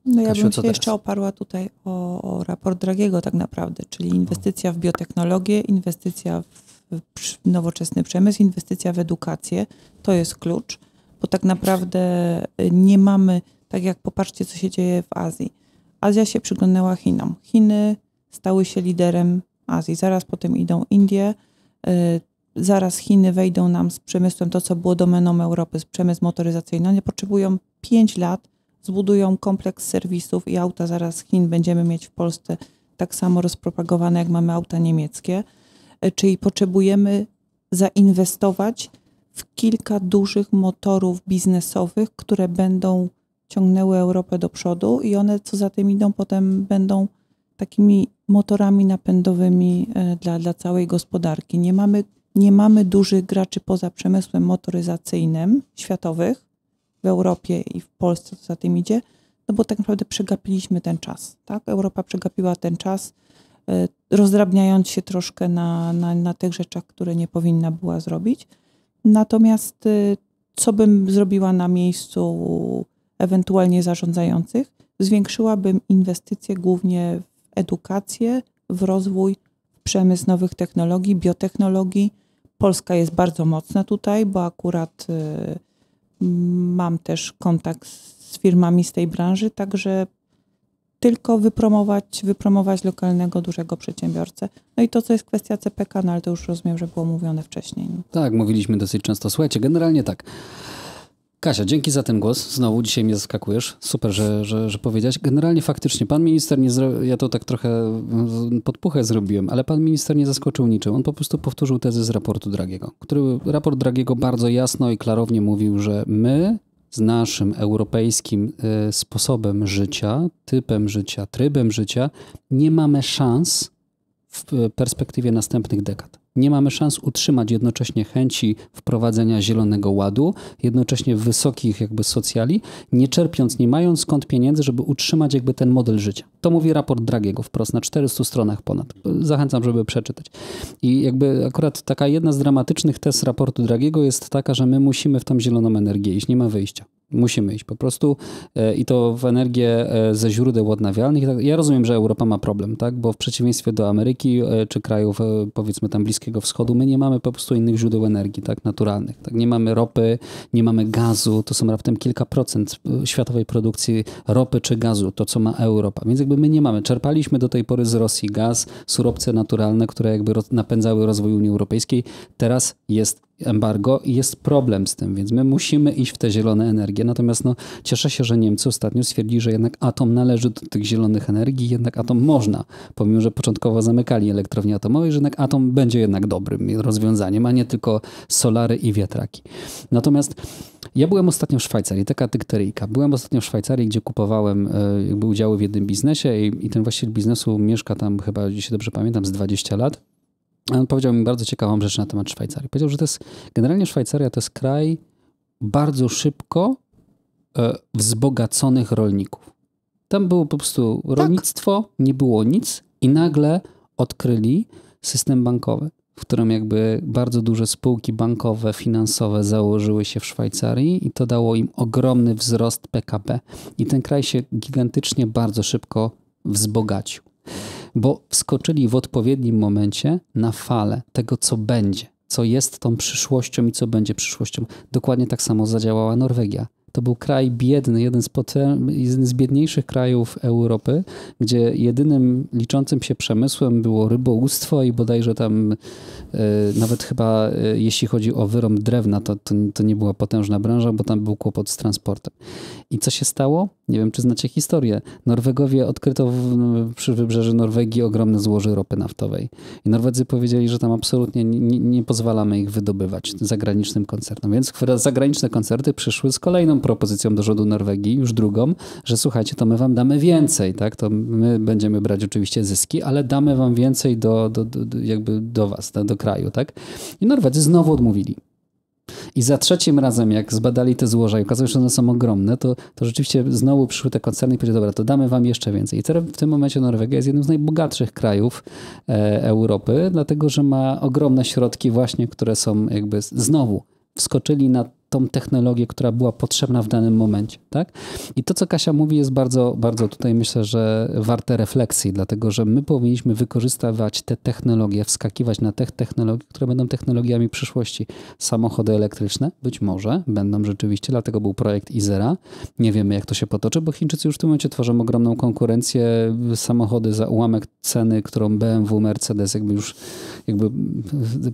No ja Kasiu, bym się jeszcze oparła tutaj o, o raport Dragiego tak naprawdę, czyli inwestycja w biotechnologię, inwestycja w nowoczesny przemysł, inwestycja w edukację. To jest klucz, bo tak naprawdę y, nie mamy, tak jak popatrzcie, co się dzieje w Azji. Azja się przyglądała Chinom. Chiny stały się liderem Azji. Zaraz potem idą Indie, y, zaraz Chiny wejdą nam z przemysłem to, co było domeną Europy, z przemysł motoryzacyjny. Oni potrzebują 5 lat, zbudują kompleks serwisów i auta zaraz z Chin będziemy mieć w Polsce tak samo rozpropagowane, jak mamy auta niemieckie. Y, czyli potrzebujemy zainwestować w kilka dużych motorów biznesowych, które będą ciągnęły Europę do przodu i one, co za tym idą, potem będą takimi motorami napędowymi e, dla, dla całej gospodarki. Nie mamy, nie mamy dużych graczy poza przemysłem motoryzacyjnym światowych w Europie i w Polsce, co za tym idzie, no bo tak naprawdę przegapiliśmy ten czas. Tak? Europa przegapiła ten czas, e, rozdrabniając się troszkę na, na, na tych rzeczach, które nie powinna była zrobić. Natomiast e, co bym zrobiła na miejscu ewentualnie zarządzających? Zwiększyłabym inwestycje głównie edukację, w rozwój, w przemysł nowych technologii, biotechnologii. Polska jest bardzo mocna tutaj, bo akurat y, mam też kontakt z firmami z tej branży, także tylko wypromować, wypromować lokalnego dużego przedsiębiorcę. No i to, co jest kwestia CPK, no ale to już rozumiem, że było mówione wcześniej. Tak, mówiliśmy dosyć często. Słuchajcie, generalnie tak. Kasia, dzięki za ten głos. Znowu dzisiaj mnie zaskakujesz. Super, że, że, że powiedziałeś. Generalnie faktycznie, pan minister nie zrobił, ja to tak trochę mm, podpuchę zrobiłem, ale pan minister nie zaskoczył niczym. On po prostu powtórzył tezy z raportu Dragiego, który raport Dragiego bardzo jasno i klarownie mówił, że my z naszym europejskim y, sposobem życia, typem życia, trybem życia nie mamy szans w y, perspektywie następnych dekad nie mamy szans utrzymać jednocześnie chęci wprowadzenia zielonego ładu, jednocześnie wysokich jakby socjali, nie czerpiąc, nie mając skąd pieniędzy, żeby utrzymać jakby ten model życia. To mówi raport Dragiego wprost na 400 stronach ponad. Zachęcam, żeby przeczytać. I jakby akurat taka jedna z dramatycznych tez raportu Dragiego jest taka, że my musimy w tą zieloną energię iść, nie ma wyjścia. Musimy iść po prostu e, i to w energię e, ze źródeł odnawialnych. Tak, ja rozumiem, że Europa ma problem, tak? bo w przeciwieństwie do Ameryki e, czy krajów powiedzmy tam Bliskiego Wschodu, my nie mamy po prostu innych źródeł energii tak? naturalnych. Tak? Nie mamy ropy, nie mamy gazu, to są raptem kilka procent światowej produkcji ropy czy gazu, to co ma Europa. Więc jakby my nie mamy. Czerpaliśmy do tej pory z Rosji gaz, surowce naturalne, które jakby napędzały rozwój Unii Europejskiej. Teraz jest embargo i jest problem z tym, więc my musimy iść w te zielone energie. Natomiast no, cieszę się, że Niemcy ostatnio stwierdzili, że jednak atom należy do tych zielonych energii, jednak atom można, pomimo że początkowo zamykali elektrownie atomowe, że jednak atom będzie jednak dobrym rozwiązaniem, a nie tylko solary i wiatraki. Natomiast ja byłem ostatnio w Szwajcarii, taka dykteryjka. Byłem ostatnio w Szwajcarii, gdzie kupowałem e, jakby udziały w jednym biznesie i, i ten właściciel biznesu mieszka tam chyba, jeśli dobrze pamiętam, z 20 lat on powiedział mi bardzo ciekawą rzecz na temat Szwajcarii. Powiedział, że to jest, generalnie Szwajcaria to jest kraj bardzo szybko e, wzbogaconych rolników. Tam było po prostu tak. rolnictwo, nie było nic i nagle odkryli system bankowy, w którym jakby bardzo duże spółki bankowe, finansowe założyły się w Szwajcarii i to dało im ogromny wzrost PKB. I ten kraj się gigantycznie bardzo szybko wzbogacił bo wskoczyli w odpowiednim momencie na falę tego, co będzie, co jest tą przyszłością i co będzie przyszłością. Dokładnie tak samo zadziałała Norwegia. To był kraj biedny, jeden z, jeden z biedniejszych krajów Europy, gdzie jedynym liczącym się przemysłem było rybołówstwo i bodajże tam e, nawet chyba e, jeśli chodzi o wyrąb drewna, to, to, to nie była potężna branża, bo tam był kłopot z transportem. I co się stało? Nie wiem, czy znacie historię. Norwegowie odkryto w, przy wybrzeży Norwegii ogromne złoże ropy naftowej. I Norwedzy powiedzieli, że tam absolutnie nie, nie pozwalamy ich wydobywać zagranicznym koncertom. Więc zagraniczne koncerty przyszły z kolejną propozycją do rządu Norwegii, już drugą, że słuchajcie, to my wam damy więcej, tak? To my będziemy brać oczywiście zyski, ale damy wam więcej do, do, do jakby do was, do, do kraju, tak? I Norwedzy znowu odmówili. I za trzecim razem, jak zbadali te złoża i okazało się, że one są ogromne, to, to rzeczywiście znowu przyszły te koncerny i powiedzieli, dobra, to damy wam jeszcze więcej. I teraz w tym momencie Norwegia jest jednym z najbogatszych krajów e, Europy, dlatego że ma ogromne środki właśnie, które są jakby znowu wskoczyli na tą technologię, która była potrzebna w danym momencie. Tak? I to, co Kasia mówi, jest bardzo, bardzo tutaj myślę, że warte refleksji, dlatego że my powinniśmy wykorzystywać te technologie, wskakiwać na te technologie, które będą technologiami przyszłości. Samochody elektryczne być może będą rzeczywiście, dlatego był projekt Izera. Nie wiemy, jak to się potoczy, bo Chińczycy już w tym momencie tworzą ogromną konkurencję. Samochody za ułamek ceny, którą BMW, Mercedes jakby już jakby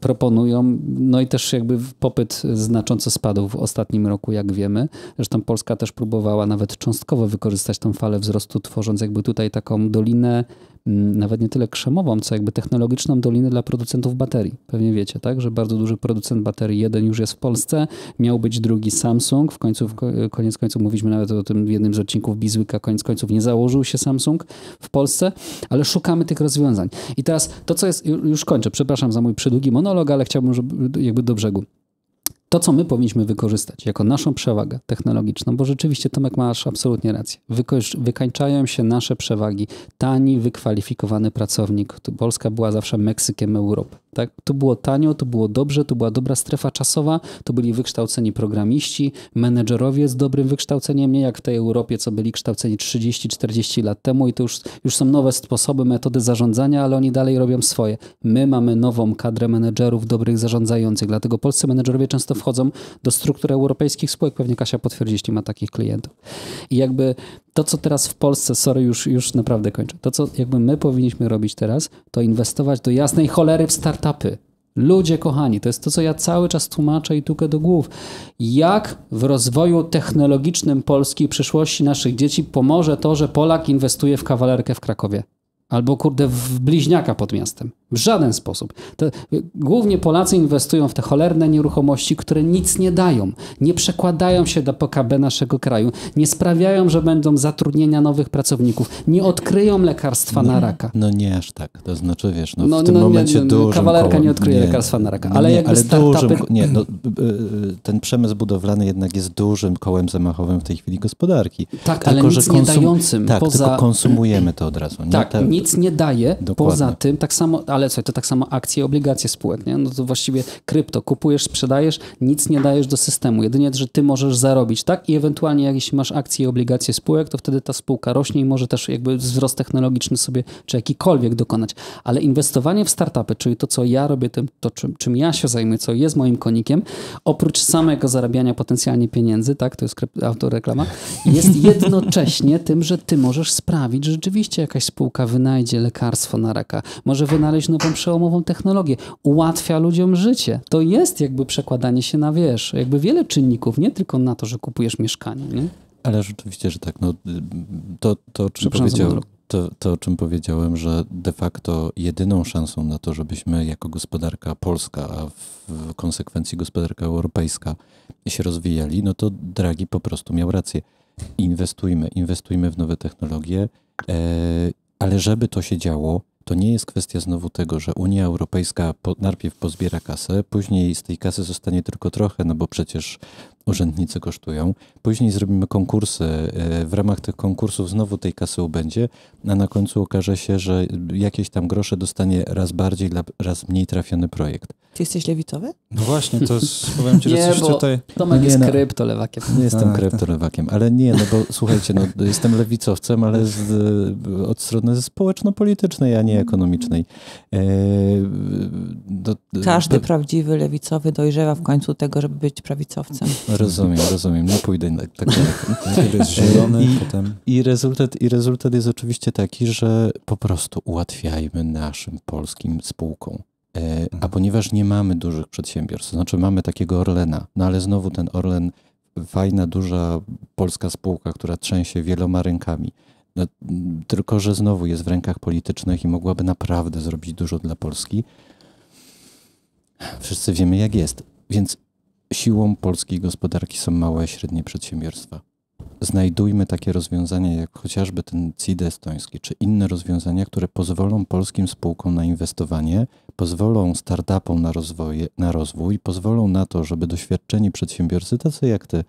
proponują. No i też jakby popyt znacząco spadł w ostatnim roku, jak wiemy. Zresztą Polska też próbowała nawet cząstkowo wykorzystać tą falę wzrostu, tworząc jakby tutaj taką dolinę, mm, nawet nie tyle krzemową, co jakby technologiczną dolinę dla producentów baterii. Pewnie wiecie, tak, że bardzo duży producent baterii, jeden już jest w Polsce, miał być drugi Samsung, w końcu, koniec końców mówiliśmy nawet o tym w jednym z odcinków Bizwyka, koniec końców nie założył się Samsung w Polsce, ale szukamy tych rozwiązań. I teraz to, co jest, już kończę, przepraszam za mój przydługi monolog, ale chciałbym, żeby jakby do brzegu to, co my powinniśmy wykorzystać jako naszą przewagę technologiczną, bo rzeczywiście Tomek masz absolutnie rację. wykańczają się nasze przewagi. Tani, wykwalifikowany pracownik. Polska była zawsze Meksykiem Europy. Tak? Tu było tanio, to było dobrze, to była dobra strefa czasowa, to byli wykształceni programiści, menedżerowie z dobrym wykształceniem, nie jak w tej Europie, co byli kształceni 30-40 lat temu i to już, już są nowe sposoby, metody zarządzania, ale oni dalej robią swoje. My mamy nową kadrę menedżerów, dobrych zarządzających, dlatego polscy menedżerowie często wchodzą do struktur europejskich spółek. Pewnie Kasia potwierdzi, jeśli ma takich klientów. I jakby to, co teraz w Polsce, sorry, już, już naprawdę kończę, to, co jakby my powinniśmy robić teraz, to inwestować do jasnej cholery w startupy. Ludzie kochani, to jest to, co ja cały czas tłumaczę i tukę do głów. Jak w rozwoju technologicznym Polski i przyszłości naszych dzieci pomoże to, że Polak inwestuje w kawalerkę w Krakowie? Albo kurde, w bliźniaka pod miastem. W żaden sposób. Y, głównie Polacy inwestują w te cholerne nieruchomości, które nic nie dają, nie przekładają się do PKB naszego kraju, nie sprawiają, że będą zatrudnienia nowych pracowników, nie odkryją lekarstwa no, na raka. No nie aż tak. To znaczy, wiesz, no, no w tym no, momencie nie, no, dużym Kawalerka nie odkryje nie, lekarstwa na raka, no ale nie, jakby ale startupy... dużym, Nie, no, y, y, ten przemysł budowlany jednak jest dużym kołem zamachowym w tej chwili gospodarki. Tak, tylko, ale nic konsum... nie dającym. Tak, poza... tylko konsumujemy to od razu. Nie? Tak, nic nie daje Dokładnie. poza tym, tak samo ale co, to tak samo akcje i obligacje spółek, nie? No to właściwie krypto, kupujesz, sprzedajesz, nic nie dajesz do systemu, jedynie, że ty możesz zarobić, tak? I ewentualnie jak jeśli masz akcje i obligacje spółek, to wtedy ta spółka rośnie i może też jakby wzrost technologiczny sobie, czy jakikolwiek dokonać. Ale inwestowanie w startupy, czyli to, co ja robię, tym, to czym, czym ja się zajmuję, co jest moim konikiem, oprócz samego zarabiania potencjalnie pieniędzy, tak? To jest autoreklama, jest jednocześnie tym, że ty możesz sprawić, że rzeczywiście jakaś spółka wynajdzie lekarstwo na raka, może wynaleźć nową, przełomową technologię. Ułatwia ludziom życie. To jest jakby przekładanie się na, wiesz, jakby wiele czynników, nie tylko na to, że kupujesz mieszkanie, nie? Ale rzeczywiście, że tak. No, to, to, o czym powiedział, to, to, o czym powiedziałem, że de facto jedyną szansą na to, żebyśmy jako gospodarka polska, a w konsekwencji gospodarka europejska się rozwijali, no to Draghi po prostu miał rację. Inwestujmy, inwestujmy w nowe technologie, e, ale żeby to się działo, to nie jest kwestia znowu tego, że Unia Europejska najpierw pozbiera kasę, później z tej kasy zostanie tylko trochę, no bo przecież urzędnicy kosztują. Później zrobimy konkursy. E, w ramach tych konkursów znowu tej kasy ubędzie, a na końcu okaże się, że jakieś tam grosze dostanie raz bardziej, raz mniej trafiony projekt. Ty jesteś lewicowy? No właśnie, to jest, powiem ci, że coś tutaj... Tomek jest no, kryptolewakiem. Nie jestem tak, tak. kryptolewakiem, ale nie, no bo słuchajcie, no, jestem lewicowcem, ale z, od strony społeczno-politycznej, a nie ekonomicznej. E, do, Każdy pe... prawdziwy lewicowy dojrzewa w końcu tego, żeby być prawicowcem. Rozumiem, rozumiem. Nie pójdę tak, daleko. jest zielony, I, potem... I rezultat, I rezultat jest oczywiście taki, że po prostu ułatwiajmy naszym polskim spółkom. E, a mhm. ponieważ nie mamy dużych przedsiębiorstw, znaczy mamy takiego Orlena, no ale znowu ten Orlen, fajna, duża polska spółka, która trzęsie wieloma rękami. No, tylko, że znowu jest w rękach politycznych i mogłaby naprawdę zrobić dużo dla Polski. Wszyscy wiemy, jak jest. Więc Siłą polskiej gospodarki są małe i średnie przedsiębiorstwa. Znajdujmy takie rozwiązania jak chociażby ten CID estoński, czy inne rozwiązania, które pozwolą polskim spółkom na inwestowanie, pozwolą startupom na, rozwoje, na rozwój, pozwolą na to, żeby doświadczeni przedsiębiorcy, tacy jak ty,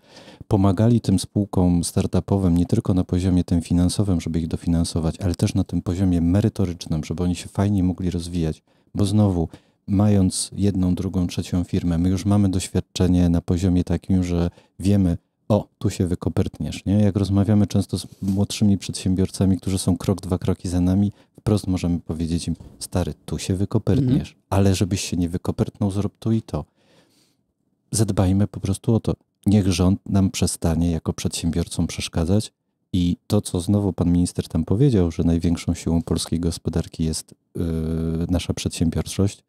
pomagali tym spółkom startupowym nie tylko na poziomie tym finansowym, żeby ich dofinansować, ale też na tym poziomie merytorycznym, żeby oni się fajnie mogli rozwijać. Bo znowu, mając jedną, drugą, trzecią firmę, my już mamy doświadczenie na poziomie takim, że wiemy, o, tu się wykopertniesz. Nie? Jak rozmawiamy często z młodszymi przedsiębiorcami, którzy są krok, dwa kroki za nami, wprost możemy powiedzieć im, stary, tu się wykopertniesz, mm. ale żebyś się nie wykopertnął, zrób tu i to. Zadbajmy po prostu o to. Niech rząd nam przestanie jako przedsiębiorcom przeszkadzać i to, co znowu pan minister tam powiedział, że największą siłą polskiej gospodarki jest yy, nasza przedsiębiorczość –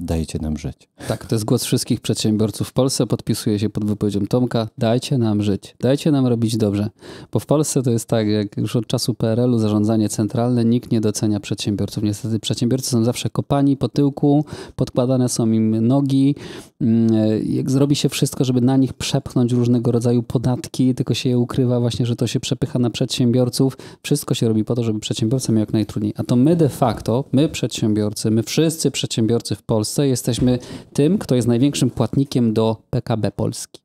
dajcie nam żyć. Tak, to jest głos wszystkich przedsiębiorców w Polsce. Podpisuję się pod wypowiedzią Tomka, dajcie nam żyć, dajcie nam robić dobrze. Bo w Polsce to jest tak, jak już od czasu PRL-u zarządzanie centralne, nikt nie docenia przedsiębiorców. Niestety przedsiębiorcy są zawsze kopani po tyłku, podkładane są im nogi. Mm, jak zrobi się wszystko, żeby na nich przepchnąć różnego rodzaju podatki, tylko się je ukrywa właśnie, że to się przepycha na przedsiębiorców. Wszystko się robi po to, żeby przedsiębiorcom jak najtrudniej. A to my de facto, my przedsiębiorcy, my wszyscy przedsiębiorcy w Polsce Polsce jesteśmy tym, kto jest największym płatnikiem do PKB Polski.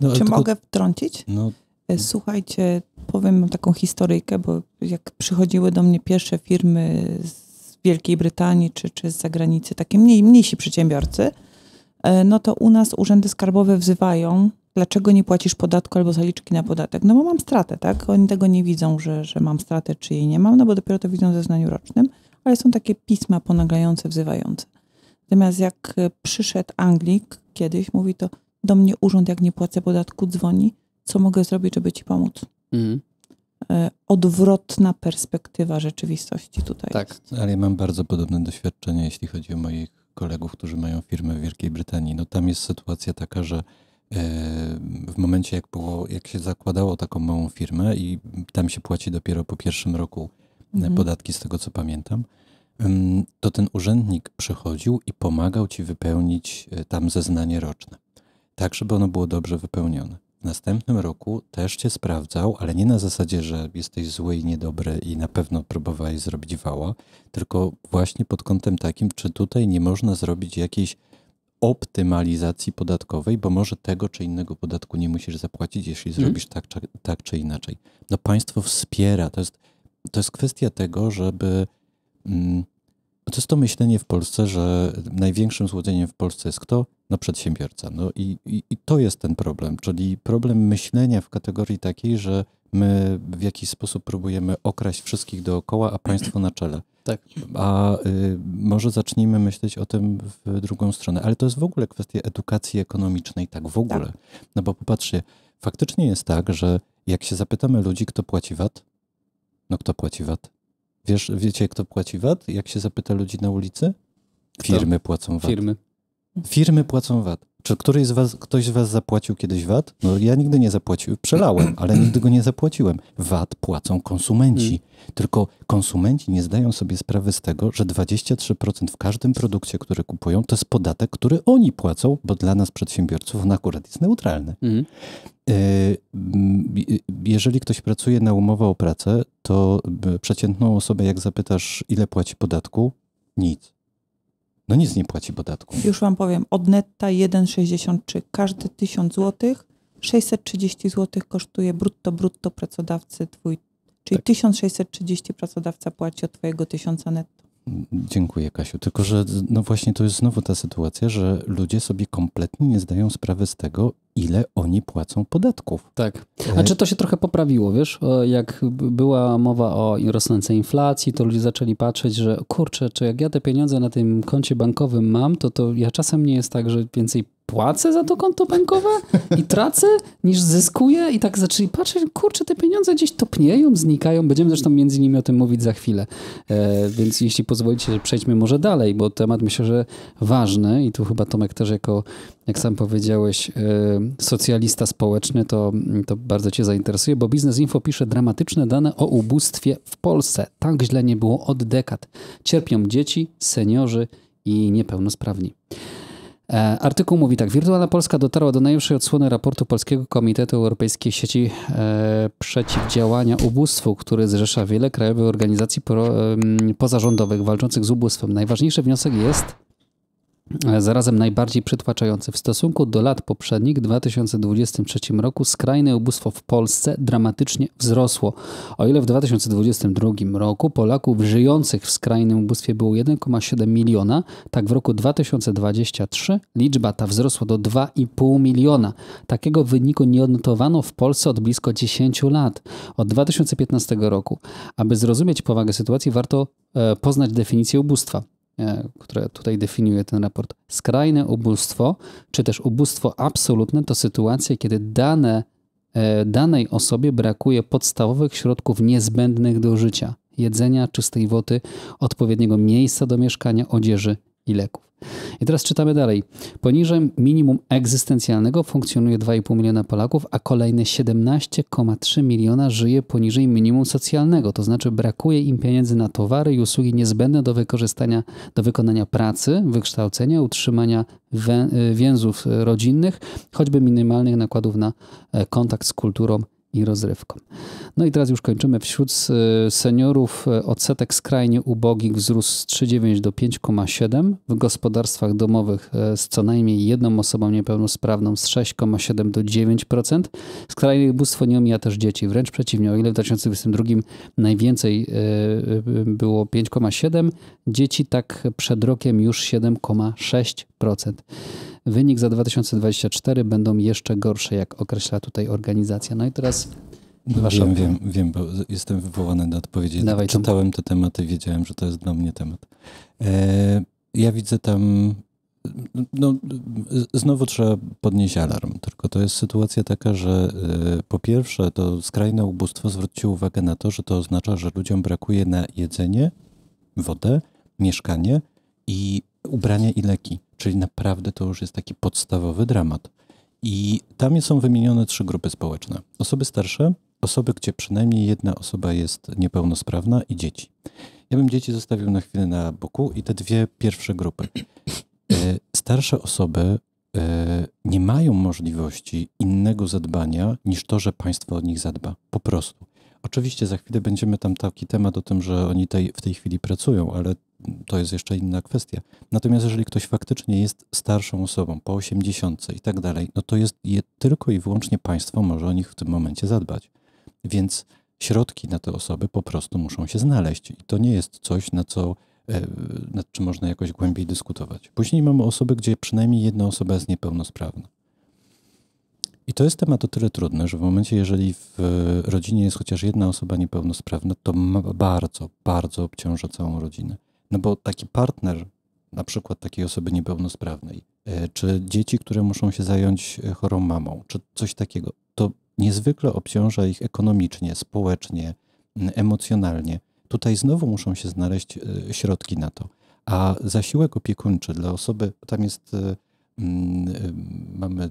No, Czy tylko... mogę wtrącić? No. E, słuchajcie, powiem wam taką historyjkę, bo jak przychodziły do mnie pierwsze firmy z Wielkiej Brytanii czy, czy z zagranicy, takie mniej, mniejsi przedsiębiorcy, e, no to u nas urzędy skarbowe wzywają, dlaczego nie płacisz podatku albo zaliczki na podatek? No bo mam stratę, tak? Oni tego nie widzą, że, że mam stratę, czy jej nie mam, no bo dopiero to widzą w zeznaniu rocznym, ale są takie pisma ponaglające, wzywające. Natomiast jak e, przyszedł Anglik kiedyś, mówi to do mnie urząd, jak nie płacę podatku, dzwoni, co mogę zrobić, żeby ci pomóc. Mhm. E, odwrotna perspektywa rzeczywistości tutaj. Tak, jest. ale ja mam bardzo podobne doświadczenie, jeśli chodzi o moich kolegów, którzy mają firmę w Wielkiej Brytanii. No tam jest sytuacja taka, że e, w momencie, jak, było, jak się zakładało taką małą firmę i tam się płaci dopiero po pierwszym roku mhm. podatki, z tego co pamiętam, to ten urzędnik przychodził i pomagał ci wypełnić e, tam zeznanie roczne, tak żeby ono było dobrze wypełnione. W następnym roku też cię sprawdzał, ale nie na zasadzie, że jesteś zły i niedobry i na pewno próbowałeś zrobić wała, tylko właśnie pod kątem takim, czy tutaj nie można zrobić jakiejś optymalizacji podatkowej, bo może tego czy innego podatku nie musisz zapłacić, jeśli hmm. zrobisz tak, tak czy inaczej. No państwo wspiera, to jest, to jest kwestia tego, żeby Mm, to jest to myślenie w Polsce, że największym złodzeniem w Polsce jest kto? No przedsiębiorca. No i, i, i, to jest ten problem, czyli problem myślenia w kategorii takiej, że my w jakiś sposób próbujemy okraść wszystkich dookoła, a państwo na czele. Tak. A y, może zacznijmy myśleć o tym w drugą stronę. Ale to jest w ogóle kwestia edukacji ekonomicznej, tak w ogóle. Tak. No bo popatrzcie, faktycznie jest tak, że jak się zapytamy ludzi, kto płaci VAT, no kto płaci VAT? Wiesz, wiecie, kto płaci VAT? Jak się zapyta ludzi na ulicy? Firmy kto? płacą VAT. Firmy. Firmy płacą VAT. Czy któryś z was, ktoś z Was zapłacił kiedyś VAT? No ja nigdy nie zapłaciłem, przelałem, ale nigdy go nie zapłaciłem. VAT płacą konsumenci. Tylko konsumenci nie zdają sobie sprawy z tego, że 23% w każdym produkcie, który kupują, to jest podatek, który oni płacą, bo dla nas przedsiębiorców on akurat jest neutralny. Mhm. Y, y, jeżeli ktoś pracuje na umowę o pracę, to y, przeciętną osobę, jak zapytasz, ile płaci podatku, nic. No nic nie płaci podatku. Już wam powiem, od netta 1,63. Każdy 1000 zł, 630 zł kosztuje brutto, brutto pracodawcy twój. Czyli tak. 1630 pracodawca płaci od twojego 1000 netto. Dziękuję, Kasiu. Tylko, że no właśnie to jest znowu ta sytuacja, że ludzie sobie kompletnie nie zdają sprawy z tego, ile oni płacą podatków. Tak. E, A czy to się trochę poprawiło, wiesz? E, jak była mowa o rosnącej inflacji, to ludzie zaczęli patrzeć, że kurczę, czy jak ja te pieniądze na tym koncie bankowym mam, to, to ja czasem nie jest tak, że więcej płacę za to konto bankowe i tracę, niż zyskuję i tak zaczęli patrzeć, kurczę, te pieniądze gdzieś topnieją, znikają. Będziemy zresztą między nimi o tym mówić za chwilę. E, więc jeśli pozwolicie, przejdźmy może dalej, bo temat myślę, że ważny i tu chyba Tomek też jako, jak sam powiedziałeś, e, socjalista społeczny, to, to bardzo cię zainteresuje, bo Biznes Info pisze dramatyczne dane o ubóstwie w Polsce. Tak źle nie było od dekad. Cierpią dzieci, seniorzy i niepełnosprawni. E, artykuł mówi tak. Wirtualna Polska dotarła do najnowszej odsłony raportu Polskiego Komitetu Europejskiej Sieci e, Przeciwdziałania Ubóstwu, który zrzesza wiele krajowych organizacji pozarządowych walczących z ubóstwem. Najważniejszy wniosek jest, zarazem najbardziej przytłaczający. W stosunku do lat poprzednich, w 2023 roku, skrajne ubóstwo w Polsce dramatycznie wzrosło. O ile w 2022 roku Polaków żyjących w skrajnym ubóstwie było 1,7 miliona, tak w roku 2023 liczba ta wzrosła do 2,5 miliona. Takiego wyniku nie odnotowano w Polsce od blisko 10 lat, od 2015 roku. Aby zrozumieć powagę sytuacji, warto e, poznać definicję ubóstwa. E, które tutaj definiuje ten raport. Skrajne ubóstwo, czy też ubóstwo absolutne, to sytuacja, kiedy dane, e, danej osobie brakuje podstawowych środków niezbędnych do życia jedzenia, czystej wody, odpowiedniego miejsca do mieszkania, odzieży i leków. I teraz czytamy dalej. Poniżej minimum egzystencjalnego funkcjonuje 2,5 miliona Polaków, a kolejne 17,3 miliona żyje poniżej minimum socjalnego, to znaczy brakuje im pieniędzy na towary i usługi niezbędne do wykorzystania, do wykonania pracy, wykształcenia, utrzymania wę, y, więzów rodzinnych, choćby minimalnych nakładów na e, kontakt z kulturą i rozrywką. No i teraz już kończymy. Wśród e, seniorów e, odsetek skrajnie ubogich wzrósł z 3,9 do 5,7, w gospodarstwach domowych e, z co najmniej jedną osobą niepełnosprawną z 6,7 do 9%. Skrajne ubóstwo nie omija też dzieci, wręcz przeciwnie, o ile w 2022 najwięcej było 5,7, dzieci tak przed rokiem już 7,6%. Wynik za 2024 będą jeszcze gorsze, jak określa tutaj organizacja. No i teraz Wasza... Wiem, wiem, wiem, bo jestem wywołany do odpowiedzi. Dawaj, Czytałem te tematy, wiedziałem, że to jest dla mnie temat. E, ja widzę tam no, znowu trzeba podnieść alarm, tylko to jest sytuacja taka, że e, po pierwsze to skrajne ubóstwo zwróci uwagę na to, że to oznacza, że ludziom brakuje na jedzenie, wodę, mieszkanie i ubrania i leki, czyli naprawdę to już jest taki podstawowy dramat. I tam są wymienione trzy grupy społeczne. Osoby starsze, osoby, gdzie przynajmniej jedna osoba jest niepełnosprawna i dzieci. Ja bym dzieci zostawił na chwilę na boku i te dwie pierwsze grupy. E, starsze osoby e, nie mają możliwości innego zadbania niż to, że państwo od nich zadba. Po prostu. Oczywiście za chwilę będziemy tam taki temat o tym, że oni tej, w tej chwili pracują, ale to jest jeszcze inna kwestia. Natomiast jeżeli ktoś faktycznie jest starszą osobą, po 80 i tak dalej, no to jest je tylko i wyłącznie państwo może o nich w tym momencie zadbać. Więc środki na te osoby po prostu muszą się znaleźć. I to nie jest coś, na co, e, nad czym można jakoś głębiej dyskutować. Później mamy osoby, gdzie przynajmniej jedna osoba jest niepełnosprawna. I to jest temat o tyle trudny, że w momencie, jeżeli w rodzinie jest chociaż jedna osoba niepełnosprawna, to bardzo, bardzo obciąża całą rodzinę. No bo taki partner, na przykład takiej osoby niepełnosprawnej, e, czy dzieci, które muszą się zająć e, chorą mamą, czy coś takiego, to niezwykle obciąża ich ekonomicznie, społecznie, emocjonalnie. Tutaj znowu muszą się znaleźć e, środki na to. A zasiłek opiekuńczy dla osoby, tam jest, mamy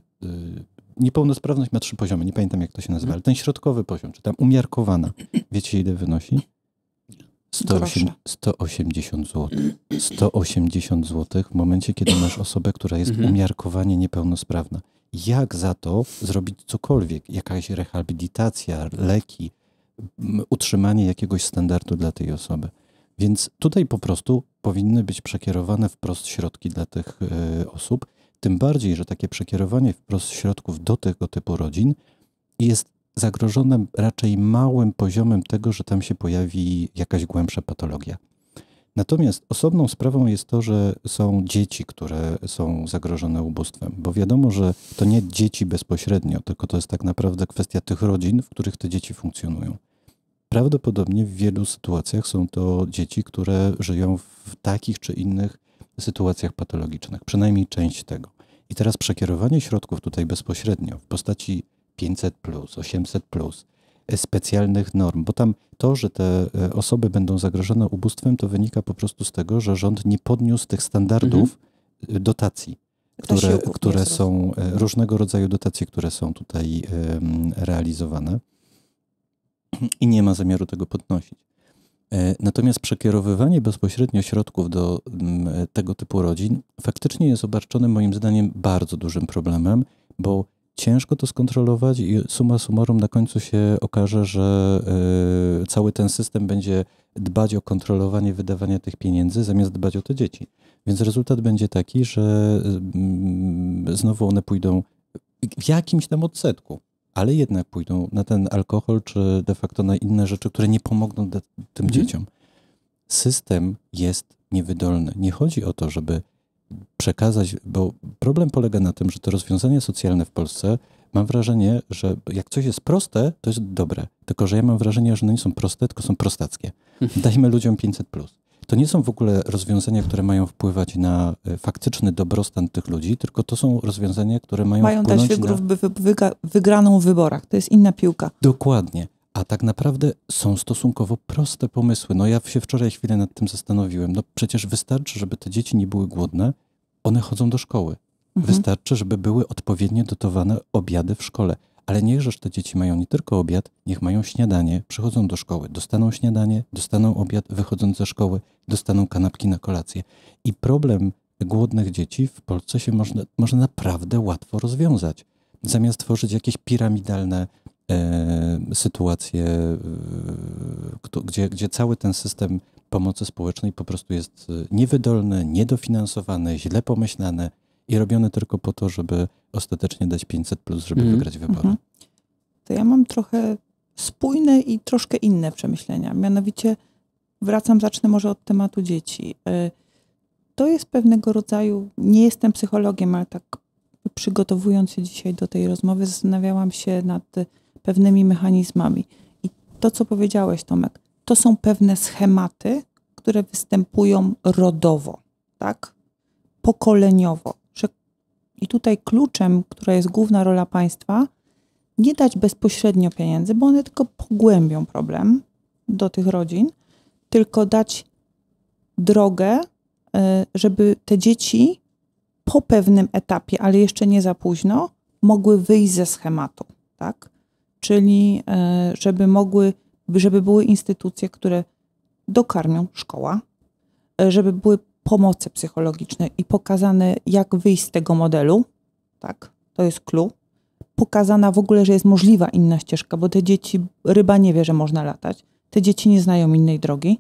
niepełnosprawność ma trzy poziomy, nie pamiętam jak to się nazywa, mhm. ale ten środkowy poziom, czy tam umiarkowana, wiecie ile wynosi? 108, 180 zł. 180 zł w momencie, kiedy masz osobę, która jest mhm. umiarkowanie niepełnosprawna. Jak za to zrobić cokolwiek? Jakaś rehabilitacja, leki, utrzymanie jakiegoś standardu dla tej osoby. Więc tutaj po prostu powinny być przekierowane wprost środki dla tych y, osób. Tym bardziej, że takie przekierowanie wprost środków do tego typu rodzin jest zagrożone raczej małym poziomem tego, że tam się pojawi jakaś głębsza patologia. Natomiast osobną sprawą jest to, że są dzieci, które są zagrożone ubóstwem, bo wiadomo, że to nie dzieci bezpośrednio, tylko to jest tak naprawdę kwestia tych rodzin, w których te dzieci funkcjonują. Prawdopodobnie w wielu sytuacjach są to dzieci, które żyją w takich czy innych sytuacjach patologicznych, przynajmniej część tego. I teraz przekierowanie środków tutaj bezpośrednio w postaci 500, 800, e, specjalnych norm, bo tam to, że te e, osoby będą zagrożone ubóstwem, to wynika po prostu z tego, że rząd nie podniósł tych standardów mhm. E, dotacji. Które, które są różnego rodzaju dotacje, które są tutaj realizowane i nie ma zamiaru tego podnosić. Natomiast przekierowywanie bezpośrednio środków do tego typu rodzin faktycznie jest obarczone moim zdaniem bardzo dużym problemem, bo ciężko to skontrolować i suma summarum na końcu się okaże, że e, cały ten system będzie dbać o kontrolowanie wydawania tych pieniędzy zamiast dbać o te dzieci. Więc rezultat będzie taki, że mm, znowu one pójdą w jakimś tam odsetku, ale jednak pójdą na ten alkohol czy de facto na inne rzeczy, które nie pomogą tym mhm. dzieciom. System jest niewydolny. Nie chodzi o to, żeby przekazać, bo problem polega na tym, że to rozwiązania socjalne w Polsce mam wrażenie, że jak coś jest proste, to jest dobre. Tylko, że ja mam wrażenie, że one no nie są proste, tylko są prostackie. Mhm. Dajmy ludziom 500. Plus. To nie są w ogóle rozwiązania, które mają wpływać na e, faktyczny dobrostan tych ludzi, tylko to są rozwiązania, które mają, mają wpłynąć dać wygrów, wygraną w wyborach. To jest inna piłka. Dokładnie. A tak naprawdę są stosunkowo proste pomysły. No ja się wczoraj chwilę nad tym zastanowiłem. No przecież wystarczy, żeby te dzieci nie były głodne, one chodzą do szkoły. Mhm. Wystarczy, żeby były odpowiednio dotowane obiady w szkole. Ale niechżeż te dzieci mają nie tylko obiad, niech mają śniadanie, przychodzą do szkoły, dostaną śniadanie, dostaną obiad, wychodząc ze szkoły, dostaną kanapki na kolację. I problem głodnych dzieci w Polsce się można, można naprawdę łatwo rozwiązać. Zamiast tworzyć jakieś piramidalne e, sytuacje, e, gdzie, gdzie cały ten system pomocy społecznej po prostu jest y, niewydolne, niedofinansowane, źle pomyślane i robione tylko po to, żeby ostatecznie dać 500, plus, żeby mm. wygrać wybory. Mm -hmm. To ja mam trochę spójne i troszkę inne przemyślenia. Mianowicie wracam, zacznę może od tematu dzieci. Y, to jest pewnego rodzaju, nie jestem psychologiem, ale tak przygotowując się dzisiaj do tej rozmowy, zastanawiałam się nad pewnymi mechanizmami. I to, co powiedziałeś, Tomek, to są pewne schematy, które występują rodowo, tak? Pokoleniowo. I tutaj kluczem, która jest główna rola państwa, nie dać bezpośrednio pieniędzy, bo one tylko pogłębią problem do tych rodzin, tylko dać drogę, y, żeby te dzieci po pewnym etapie, ale jeszcze nie za późno, mogły wyjść ze schematu, tak? Czyli y, żeby mogły żeby były instytucje, które dokarmią szkoła, e, żeby były pomoce psychologiczne i pokazane, jak wyjść z tego modelu, tak, to jest clue. Pokazana w ogóle, że jest możliwa inna ścieżka, bo te dzieci, ryba nie wie, że można latać, te dzieci nie znają innej drogi.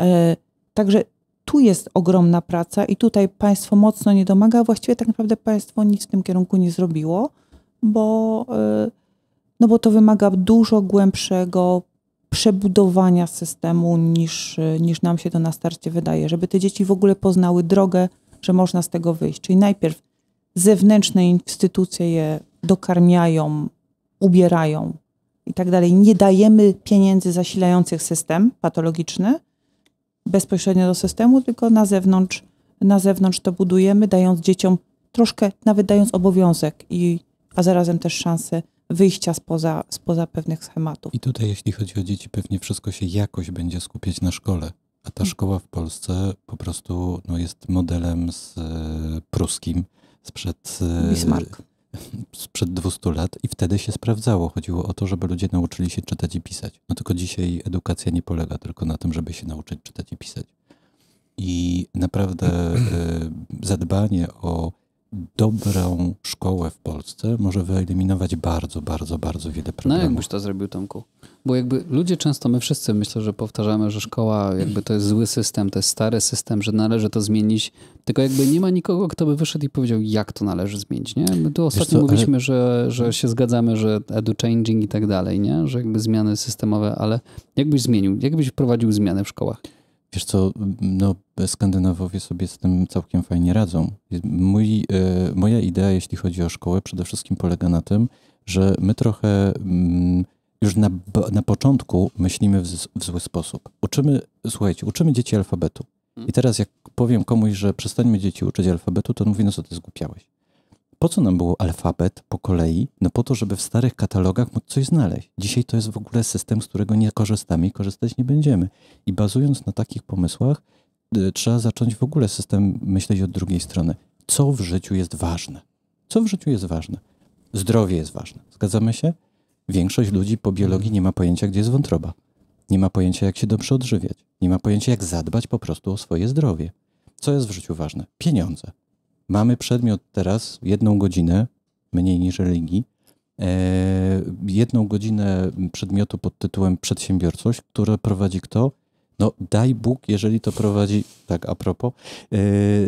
E, także tu jest ogromna praca i tutaj państwo mocno nie domaga, właściwie tak naprawdę państwo nic w tym kierunku nie zrobiło, bo. E, no bo to wymaga dużo głębszego przebudowania systemu niż, niż nam się to na starcie wydaje, żeby te dzieci w ogóle poznały drogę, że można z tego wyjść. Czyli najpierw zewnętrzne instytucje je dokarmiają, ubierają i tak dalej. Nie dajemy pieniędzy zasilających system patologiczny bezpośrednio do systemu, tylko na zewnątrz, na zewnątrz to budujemy, dając dzieciom troszkę, nawet dając obowiązek, i, a zarazem też szansę wyjścia spoza, spoza pewnych schematów. I tutaj, jeśli chodzi o dzieci, pewnie wszystko się jakoś będzie skupiać na szkole. A ta mm. szkoła w Polsce po prostu no, jest modelem z e, pruskim sprzed. E, Bismarck sprzed 200 lat i wtedy się sprawdzało. Chodziło o to, żeby ludzie nauczyli się czytać i pisać. No tylko dzisiaj edukacja nie polega tylko na tym, żeby się nauczyć czytać i pisać. I naprawdę e, zadbanie o dobrą szkołę w Polsce może wyeliminować bardzo, bardzo, bardzo wiele problemów. No jakbyś to zrobił, Tomku? Bo jakby ludzie często, my wszyscy myślę, że powtarzamy, że szkoła jakby to jest zły system, to jest stary system, że należy to zmienić. Tylko jakby nie ma nikogo, kto by wyszedł i powiedział, jak to należy zmienić, nie? My tu ostatnio co, mówiliśmy, ale... że, że się zgadzamy, że edu-changing i tak dalej, nie? Że jakby zmiany systemowe, ale jakbyś zmienił, jakbyś wprowadził zmiany w szkołach? Wiesz co, no, Skandynawowie sobie z tym całkiem fajnie radzą. Mój, e, moja idea, jeśli chodzi o szkołę, przede wszystkim polega na tym, że my trochę mm, już na, na początku myślimy w, w, zły sposób. Uczymy, słuchajcie, uczymy dzieci alfabetu. I mm. teraz jak powiem komuś, że przestańmy dzieci uczyć alfabetu, to on mówi, no co ty zgłupiałeś po co nam był alfabet po kolei? No po to, żeby w starych katalogach móc coś znaleźć. Dzisiaj to jest w ogóle system, z którego nie korzystamy i korzystać nie będziemy. I bazując na takich pomysłach, y, trzeba zacząć w ogóle system myśleć od drugiej strony. Co w życiu jest ważne? Co w życiu jest ważne? Zdrowie jest ważne. Zgadzamy się? Większość ludzi po biologii nie ma pojęcia, gdzie jest wątroba. Nie ma pojęcia, jak się dobrze odżywiać. Nie ma pojęcia, jak zadbać po prostu o swoje zdrowie. Co jest w życiu ważne? Pieniądze. Mamy przedmiot teraz, jedną godzinę, mniej niż religii, e, jedną godzinę przedmiotu pod tytułem przedsiębiorczość, które prowadzi kto? No daj Bóg, jeżeli to prowadzi, tak a propos, e,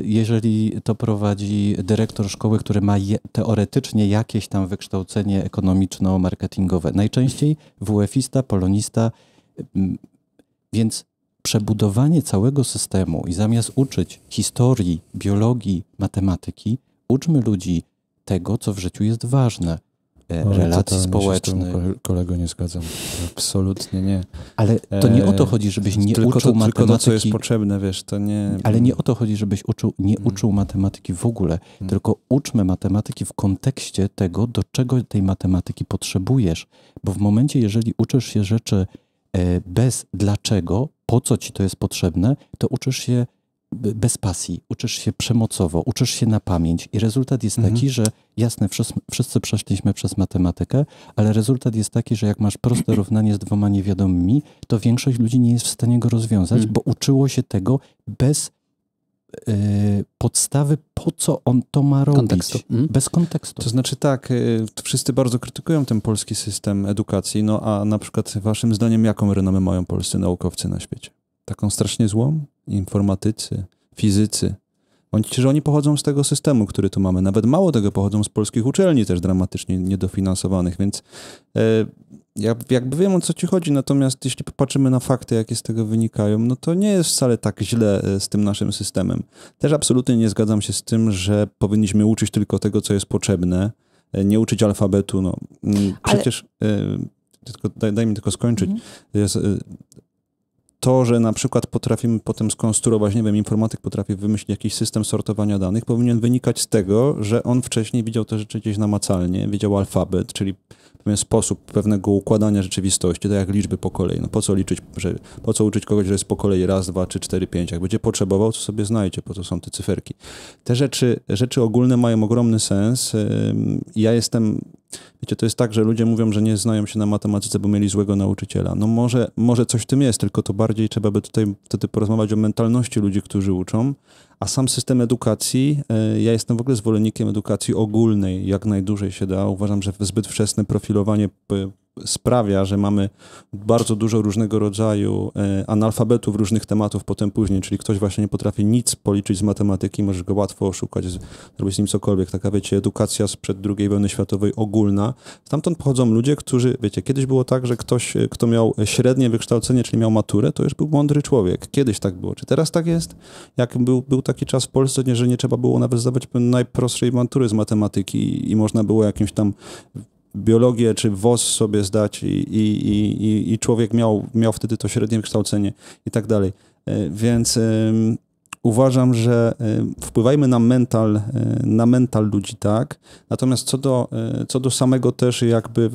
jeżeli to prowadzi dyrektor szkoły, który ma je, teoretycznie jakieś tam wykształcenie ekonomiczno-marketingowe. Najczęściej WF-ista, polonista, więc przebudowanie całego systemu i zamiast uczyć historii, biologii, matematyki, uczmy ludzi tego, co w życiu jest ważne. E, o, relacji społecznych. z kolego nie zgadzam. Absolutnie nie. Ale to nie o to e, chodzi, żebyś nie tylko uczył to, matematyki. Tylko to, co jest potrzebne, wiesz, to nie... Ale nie o to chodzi, żebyś uczył, nie hmm. uczył matematyki w ogóle, hmm. tylko uczmy matematyki w kontekście tego, do czego tej matematyki potrzebujesz. Bo w momencie, jeżeli uczysz się rzeczy e, bez dlaczego, po co ci to jest potrzebne, to uczysz się bez pasji, uczysz się przemocowo, uczysz się na pamięć i rezultat jest mhm. taki, mhm. że jasne, wszyscy, przeszliśmy przez matematykę, ale rezultat jest taki, że jak masz proste równanie z dwoma niewiadomymi, to większość ludzi nie jest w stanie go rozwiązać, mhm. bo uczyło się tego bez Y, podstawy, po co on to ma robić. Kontekstu. Mm. Bez kontekstu. To znaczy tak, y, wszyscy bardzo krytykują ten polski system edukacji, no a na przykład waszym zdaniem jaką renomę mają polscy naukowcy na świecie? Taką strasznie złą? Informatycy, fizycy. Bądźcie, że oni pochodzą z tego systemu, który tu mamy. Nawet mało tego pochodzą z polskich uczelni też dramatycznie niedofinansowanych, więc e, ja jakby wiem o co ci chodzi, natomiast jeśli popatrzymy na fakty, jakie z tego wynikają, no to nie jest wcale tak źle e, z tym naszym systemem. Też absolutnie nie zgadzam się z tym, że powinniśmy uczyć tylko tego, co jest potrzebne, e, nie uczyć alfabetu. No. Mm, Przecież, Ale... tylko, daj, daj, mi tylko skończyć. Mhm. Jest, e, to, że na przykład potrafimy potem skonstruować, nie wiem, informatyk potrafi wymyślić jakiś system sortowania danych, powinien wynikać z tego, że on wcześniej widział te rzeczy gdzieś namacalnie, widział alfabet, czyli pewien sposób pewnego układania rzeczywistości, tak jak liczby po kolei. No po co liczyć, że, po co uczyć kogoś, że jest po kolei raz, dwa, trzy, cztery, pięć. Jak będzie potrzebował, to sobie znajdzie, po co są te cyferki. Te rzeczy, rzeczy ogólne mają ogromny sens. Ja jestem Wiecie, to jest tak, że ludzie mówią, że nie znają się na matematyce, bo mieli złego nauczyciela. No może, może coś w tym jest, tylko to bardziej trzeba by tutaj wtedy porozmawiać o mentalności ludzi, którzy uczą, a sam system edukacji, e, ja jestem w ogóle zwolennikiem edukacji ogólnej, jak najdłużej się da. Uważam, że zbyt wczesne profilowanie sprawia, że mamy bardzo dużo różnego rodzaju e, analfabetów różnych tematów potem później, czyli ktoś właśnie nie potrafi nic policzyć z matematyki, możesz go łatwo oszukać, zrobić z nim cokolwiek. Taka, wiecie, edukacja sprzed II wojny światowej ogólna. Stamtąd pochodzą ludzie, którzy, wiecie, kiedyś było tak, że ktoś, e, kto miał średnie wykształcenie, czyli miał maturę, to już był mądry człowiek. Kiedyś tak było. Czy teraz tak jest? Jak był, był taki czas w Polsce, że nie trzeba było nawet zdawać najprostszej matury z matematyki i można było jakimś tam biologię czy WOS sobie zdać i, i, i, i człowiek miał, miał wtedy to średnie kształcenie i tak dalej. E, więc uważam, że e, wpływajmy na mental, e, na mental ludzi, tak? Natomiast co do, co do samego też jakby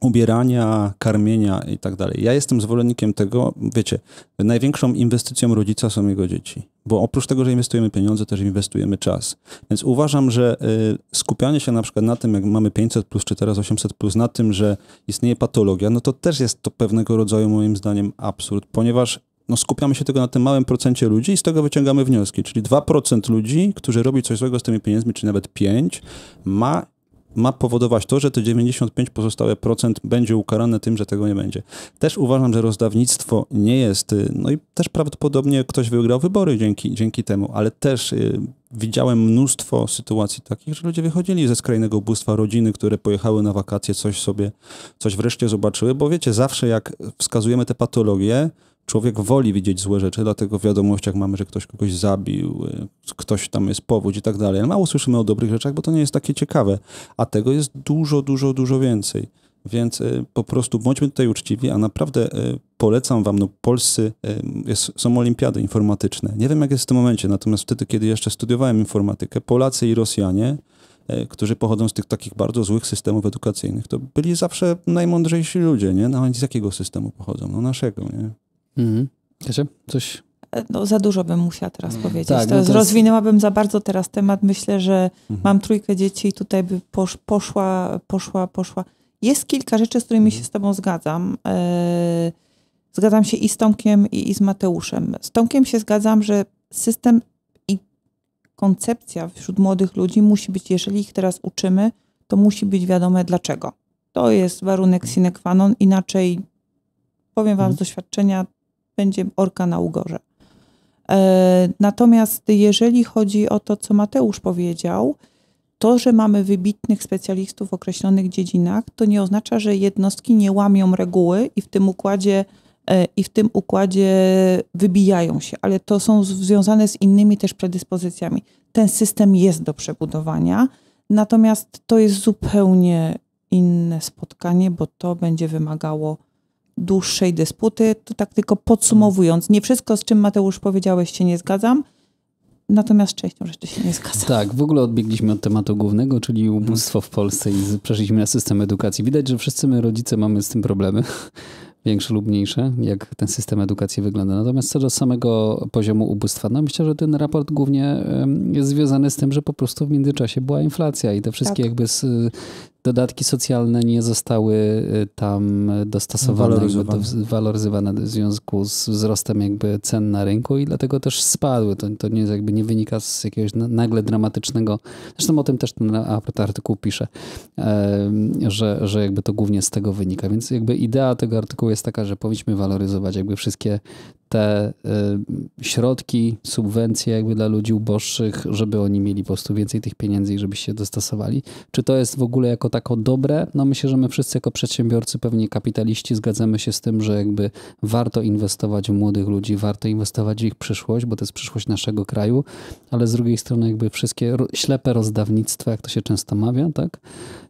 ubierania, karmienia i tak dalej. Ja jestem zwolennikiem tego, wiecie, największą inwestycją rodzica są jego dzieci. Bo oprócz tego, że inwestujemy pieniądze, też inwestujemy czas. Więc uważam, że y, skupianie się na przykład na tym, jak mamy 500 plus, czy teraz 800 plus, na tym, że istnieje patologia, no to też jest to pewnego rodzaju moim zdaniem absurd, ponieważ no skupiamy się tylko na tym małym procencie ludzi i z tego wyciągamy wnioski. Czyli 2% ludzi, którzy robią coś złego z tymi pieniędzmi, czy nawet 5, ma ma powodować to, że te 95 pozostałe procent będzie ukarane tym, że tego nie będzie. Też uważam, że rozdawnictwo nie jest, y, no i też prawdopodobnie ktoś wygrał wybory dzięki, dzięki temu, ale też y, widziałem mnóstwo sytuacji takich, że ludzie wychodzili ze skrajnego ubóstwa, rodziny, które pojechały na wakacje, coś sobie, coś wreszcie zobaczyły, bo wiecie, zawsze jak wskazujemy te patologie, człowiek woli widzieć złe rzeczy, dlatego w wiadomościach mamy, że ktoś kogoś zabił, y, ktoś tam jest powódź i tak dalej. Mało słyszymy o dobrych rzeczach, bo to nie jest takie ciekawe, a tego jest dużo, dużo, dużo więcej. Więc y, po prostu bądźmy tutaj uczciwi, a naprawdę y, polecam wam, no polscy, jest, są olimpiady informatyczne. Nie wiem jak jest w tym momencie, natomiast wtedy, kiedy jeszcze studiowałem informatykę, Polacy i Rosjanie, którzy pochodzą z tych takich bardzo złych systemów edukacyjnych, to byli zawsze najmądrzejsi ludzie, nie? Nawet no, z jakiego systemu pochodzą? No naszego, nie? Mhm. Kasia, coś? E, no, za dużo bym musiała teraz mhm. powiedzieć. Tak, to no teraz... Rozwinęłabym za bardzo teraz temat. Myślę, że mhm. mam trójkę dzieci i tutaj by posz, poszła, poszła, poszła. Jest kilka rzeczy, z którymi mhm. się z tobą zgadzam. E, zgadzam się i z Tomkiem, i, i z Mateuszem. Z Tomkiem się zgadzam, że system i koncepcja wśród młodych ludzi musi być, jeżeli ich teraz uczymy, to musi być wiadome dlaczego. To jest warunek sine qua non, inaczej powiem Wam z mhm. doświadczenia, będzie orka na ugorze. E, natomiast jeżeli chodzi o to, co Mateusz powiedział, to, że mamy wybitnych specjalistów w określonych dziedzinach, to nie oznacza, że jednostki nie łamią reguły i w tym układzie, e, i w tym układzie wybijają się, ale to są związane z innymi też predyspozycjami. Ten system jest do przebudowania, natomiast to jest zupełnie inne spotkanie, bo to będzie wymagało dłuższej dysputy. To tak tylko podsumowując, nie wszystko, z czym Mateusz powiedziałeś, się nie zgadzam. Natomiast częścią rzeczy się nie zgadza. Tak, w ogóle odbiegliśmy od tematu głównego, czyli ubóstwo w Polsce i przeszliśmy na system edukacji. Widać, że wszyscy my rodzice mamy z tym problemy, większe lub mniejsze, jak ten system edukacji wygląda. Natomiast co do samego poziomu ubóstwa, no myślę, że ten raport głównie jest związany z tym, że po prostu w międzyczasie była inflacja i te wszystkie tak. jakby dodatki socjalne nie zostały y, tam dostosowane, waloryzowane, do, waloryzowane w związku z wzrostem jakby cen na rynku i dlatego też spadły. To, to nie, jakby nie wynika z jakiegoś nagle dramatycznego, zresztą o tym też ten artykuł pisze, że, że jakby to głównie z tego wynika. Więc jakby idea tego artykułu jest taka, że powinniśmy waloryzować jakby wszystkie te y, środki, subwencje jakby dla ludzi uboższych, żeby oni mieli po prostu więcej tych pieniędzy i żeby się dostosowali. Czy to jest w ogóle jako tako dobre? No myślę, że my wszyscy jako przedsiębiorcy, pewnie kapitaliści zgadzamy się z tym, że jakby warto inwestować w młodych ludzi, warto inwestować w ich przyszłość, bo to jest przyszłość naszego kraju, ale z drugiej strony jakby wszystkie ślepe rozdawnictwa, jak to się często mawia, tak?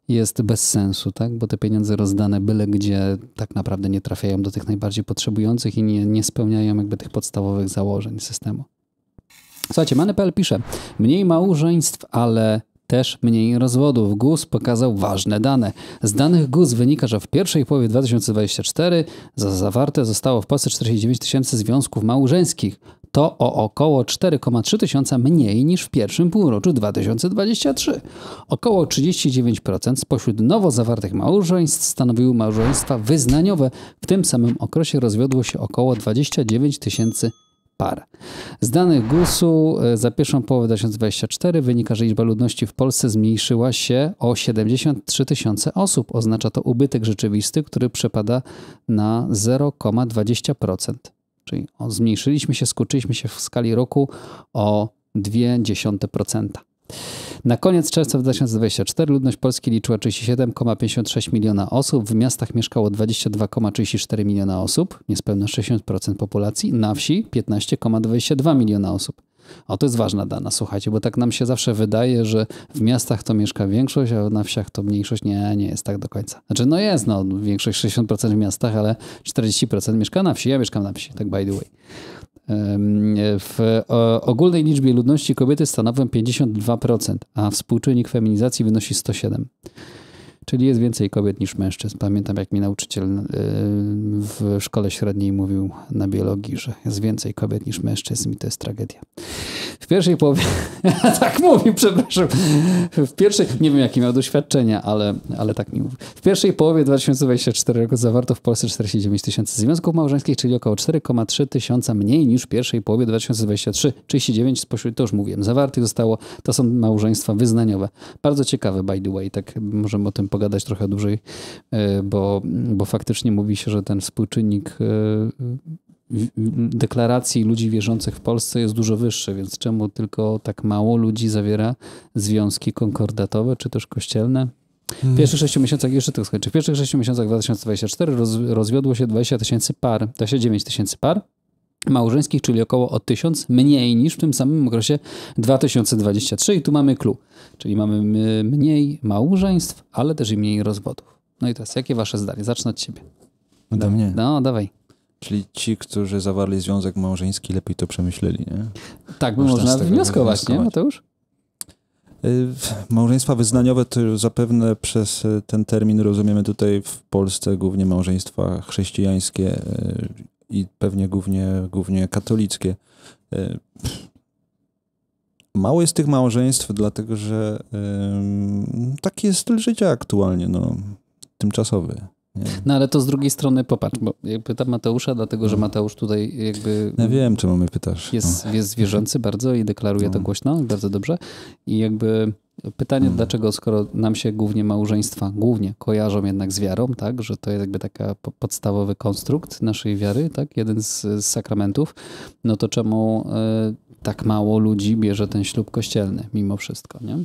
jest bez sensu, tak? bo te pieniądze rozdane byle gdzie tak naprawdę nie trafiają do tych najbardziej potrzebujących i nie, nie spełniają jakby tych podstawowych założeń systemu. Słuchajcie, Manepel pisze, mniej małżeństw, ale też mniej rozwodów. GUS pokazał ważne dane. Z danych GUS wynika, że w pierwszej połowie 2024 za zawarte zostało w Polsce 49 tysięcy związków małżeńskich to o około 4,3 tysiąca mniej niż w pierwszym półroczu 2023. Około 39% spośród nowo zawartych małżeństw stanowiły małżeństwa wyznaniowe. W tym samym okresie rozwiodło się około 29 tysięcy par. Z danych GUS-u e, za pierwszą połowę 2024 wynika, że liczba ludności w Polsce zmniejszyła się o 73 tysiące osób. Oznacza to ubytek rzeczywisty, który przepada na 0,20%. Czyli zmniejszyliśmy się, skurczyliśmy się w skali roku o 0,2%. Na koniec czerwca 2024 ludność Polski liczyła 37,56 miliona osób, w miastach mieszkało 22,34 miliona osób, niespełna 60% populacji, na wsi 15,22 miliona osób. O, to jest ważna dana, słuchajcie, bo tak nam się zawsze wydaje, że w miastach to mieszka większość, a na wsiach to mniejszość. Nie, nie jest tak do końca. Znaczy, no jest, no, większość 60% w miastach, ale 40% mieszka na wsi. Ja mieszkam na wsi, tak by the way. W ogólnej liczbie ludności kobiety stanowią 52%, a współczynnik feminizacji wynosi 107%. Czyli jest więcej kobiet niż mężczyzn. Pamiętam, jak mi nauczyciel e, w szkole średniej mówił na biologii, że jest więcej kobiet niż mężczyzn i to jest tragedia. W pierwszej połowie... tak mówi, przepraszam. W pierwszej... Nie wiem, jakie miał doświadczenia, ale, ale tak mi mówi. W pierwszej połowie 2024 roku zawarto w Polsce 49 tysięcy związków małżeńskich, czyli około 4,3 tysiąca mniej niż w pierwszej połowie 2023. 39 spośród, to już mówiłem, zawartych zostało, to są małżeństwa wyznaniowe. Bardzo ciekawe, by the way, tak możemy o tym powiedzieć pogadać trochę dłużej, e, bo, bo faktycznie mówi się, że ten współczynnik e, deklaracji ludzi wierzących w Polsce jest dużo wyższy, więc czemu tylko tak mało ludzi zawiera związki konkordatowe czy też kościelne? W hmm. pierwszych sześciu miesiącach, jeszcze tak skończę, w pierwszych sześciu miesiącach 2024 roz, rozwiodło się 20 tysięcy par, 29 tysięcy par małżeńskich, czyli około o 1000 mniej niż w tym samym okresie 2023 i tu mamy clue. Czyli mamy mniej małżeństw, ale też i mniej rozwodów. No i teraz, jakie wasze zdanie? Zacznę od ciebie. Do da, mnie? No, dawaj. Czyli ci, którzy zawarli związek małżeński, lepiej to przemyśleli, nie? Tak, bo można, można nie? wnioskować, nie Mateusz? Y, małżeństwa wyznaniowe to zapewne przez y, ten termin rozumiemy tutaj w Polsce głównie małżeństwa chrześcijańskie y, i pewnie głównie, głównie katolickie. Mało jest tych małżeństw, dlatego że ym, taki jest styl życia aktualnie, no, tymczasowy. Nie? No ale to z drugiej strony popatrz, bo pytam Mateusza, dlatego że no. Mateusz tutaj jakby... Ja wiem, czemu mnie pytasz. Jest, no. jest bardzo i deklaruje no. to głośno, bardzo dobrze. I jakby pytanie, hmm. dlaczego skoro nam się głównie małżeństwa, głównie kojarzą jednak z wiarą, tak, że to jest jakby taki podstawowy konstrukt naszej wiary, tak, jeden z, z sakramentów, no to czemu... Yy, tak mało ludzi bierze ten ślub kościelny mimo wszystko, nie?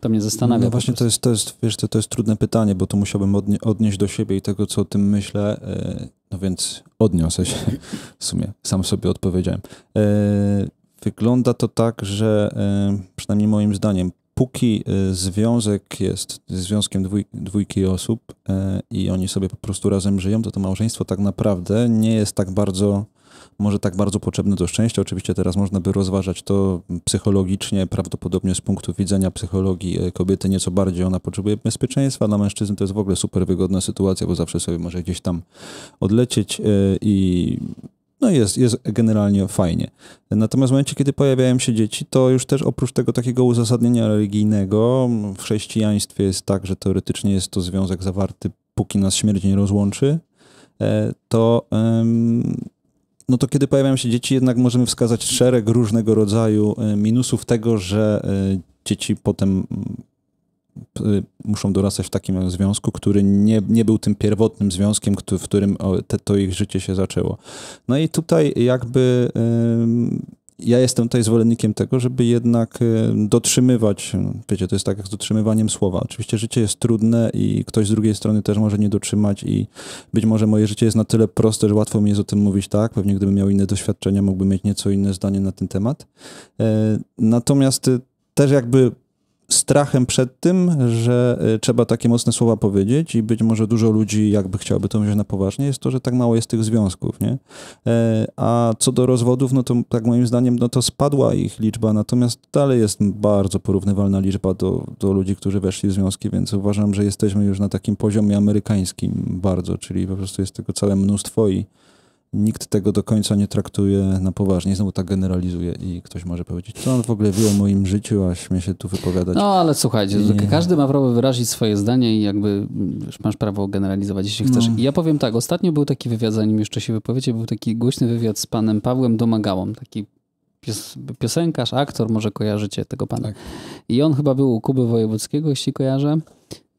To mnie zastanawia. No właśnie to jest, to, jest, wiesz, to, to jest trudne pytanie, bo to musiałbym odnie odnieść do siebie i tego, co o tym myślę. E, no więc odniosę się w sumie. Sam sobie odpowiedziałem. E, wygląda to tak, że e, przynajmniej moim zdaniem, póki związek jest związkiem dwój dwójki osób i oni sobie po prostu razem żyją, to to małżeństwo tak naprawdę nie jest tak bardzo może tak bardzo potrzebne do szczęścia. Oczywiście teraz można by rozważać to psychologicznie, prawdopodobnie z punktu widzenia psychologii e, kobiety nieco bardziej. Ona potrzebuje bezpieczeństwa, dla mężczyzn to jest w ogóle super wygodna sytuacja, bo zawsze sobie może gdzieś tam odlecieć e, i no jest, jest generalnie fajnie. Natomiast w momencie, kiedy pojawiają się dzieci, to już też oprócz tego takiego uzasadnienia religijnego, w chrześcijaństwie jest tak, że teoretycznie jest to związek zawarty, póki nas śmierć nie rozłączy, e, to um, no to kiedy pojawiają się dzieci, jednak możemy wskazać szereg różnego rodzaju e, minusów tego, że e, dzieci potem mm, e, muszą dorastać w takim związku, który nie, nie był tym pierwotnym związkiem, w którym te, to ich życie się zaczęło. No i tutaj jakby. Yy, ja jestem tutaj zwolennikiem tego, żeby jednak y, dotrzymywać, y, wiecie, to jest tak jak z dotrzymywaniem słowa. Oczywiście życie jest trudne i ktoś z drugiej strony też może nie dotrzymać i być może moje życie jest na tyle proste, że łatwo mi jest o tym mówić tak. Pewnie gdybym miał inne doświadczenia, mógłbym mieć nieco inne zdanie na ten temat. E, natomiast y, też jakby strachem przed tym, że y, trzeba takie mocne słowa powiedzieć i być może dużo ludzi jakby chciałoby to wziąć na poważnie, jest to, że tak mało jest tych związków, nie? E, a co do rozwodów, no to tak moim zdaniem, no to spadła ich liczba, natomiast dalej jest bardzo porównywalna liczba do, do ludzi, którzy weszli w związki, więc uważam, że jesteśmy już na takim poziomie amerykańskim bardzo, czyli po prostu jest tego całe mnóstwo i nikt tego do końca nie traktuje na poważnie. Znowu tak generalizuje i ktoś może powiedzieć, co on w ogóle wie o moim życiu, a śmie się tu wypowiadać. No ale słuchajcie, I... każdy ma prawo wyrazić swoje zdanie i jakby masz prawo generalizować, jeśli chcesz. No. I ja powiem tak, ostatnio był taki wywiad, zanim jeszcze się wypowiecie, był taki głośny wywiad z panem Pawłem Domagałą, taki pies, piosenkarz, aktor, może kojarzycie tego pana. Tak. I on chyba był u Kuby Wojewódzkiego, jeśli kojarzę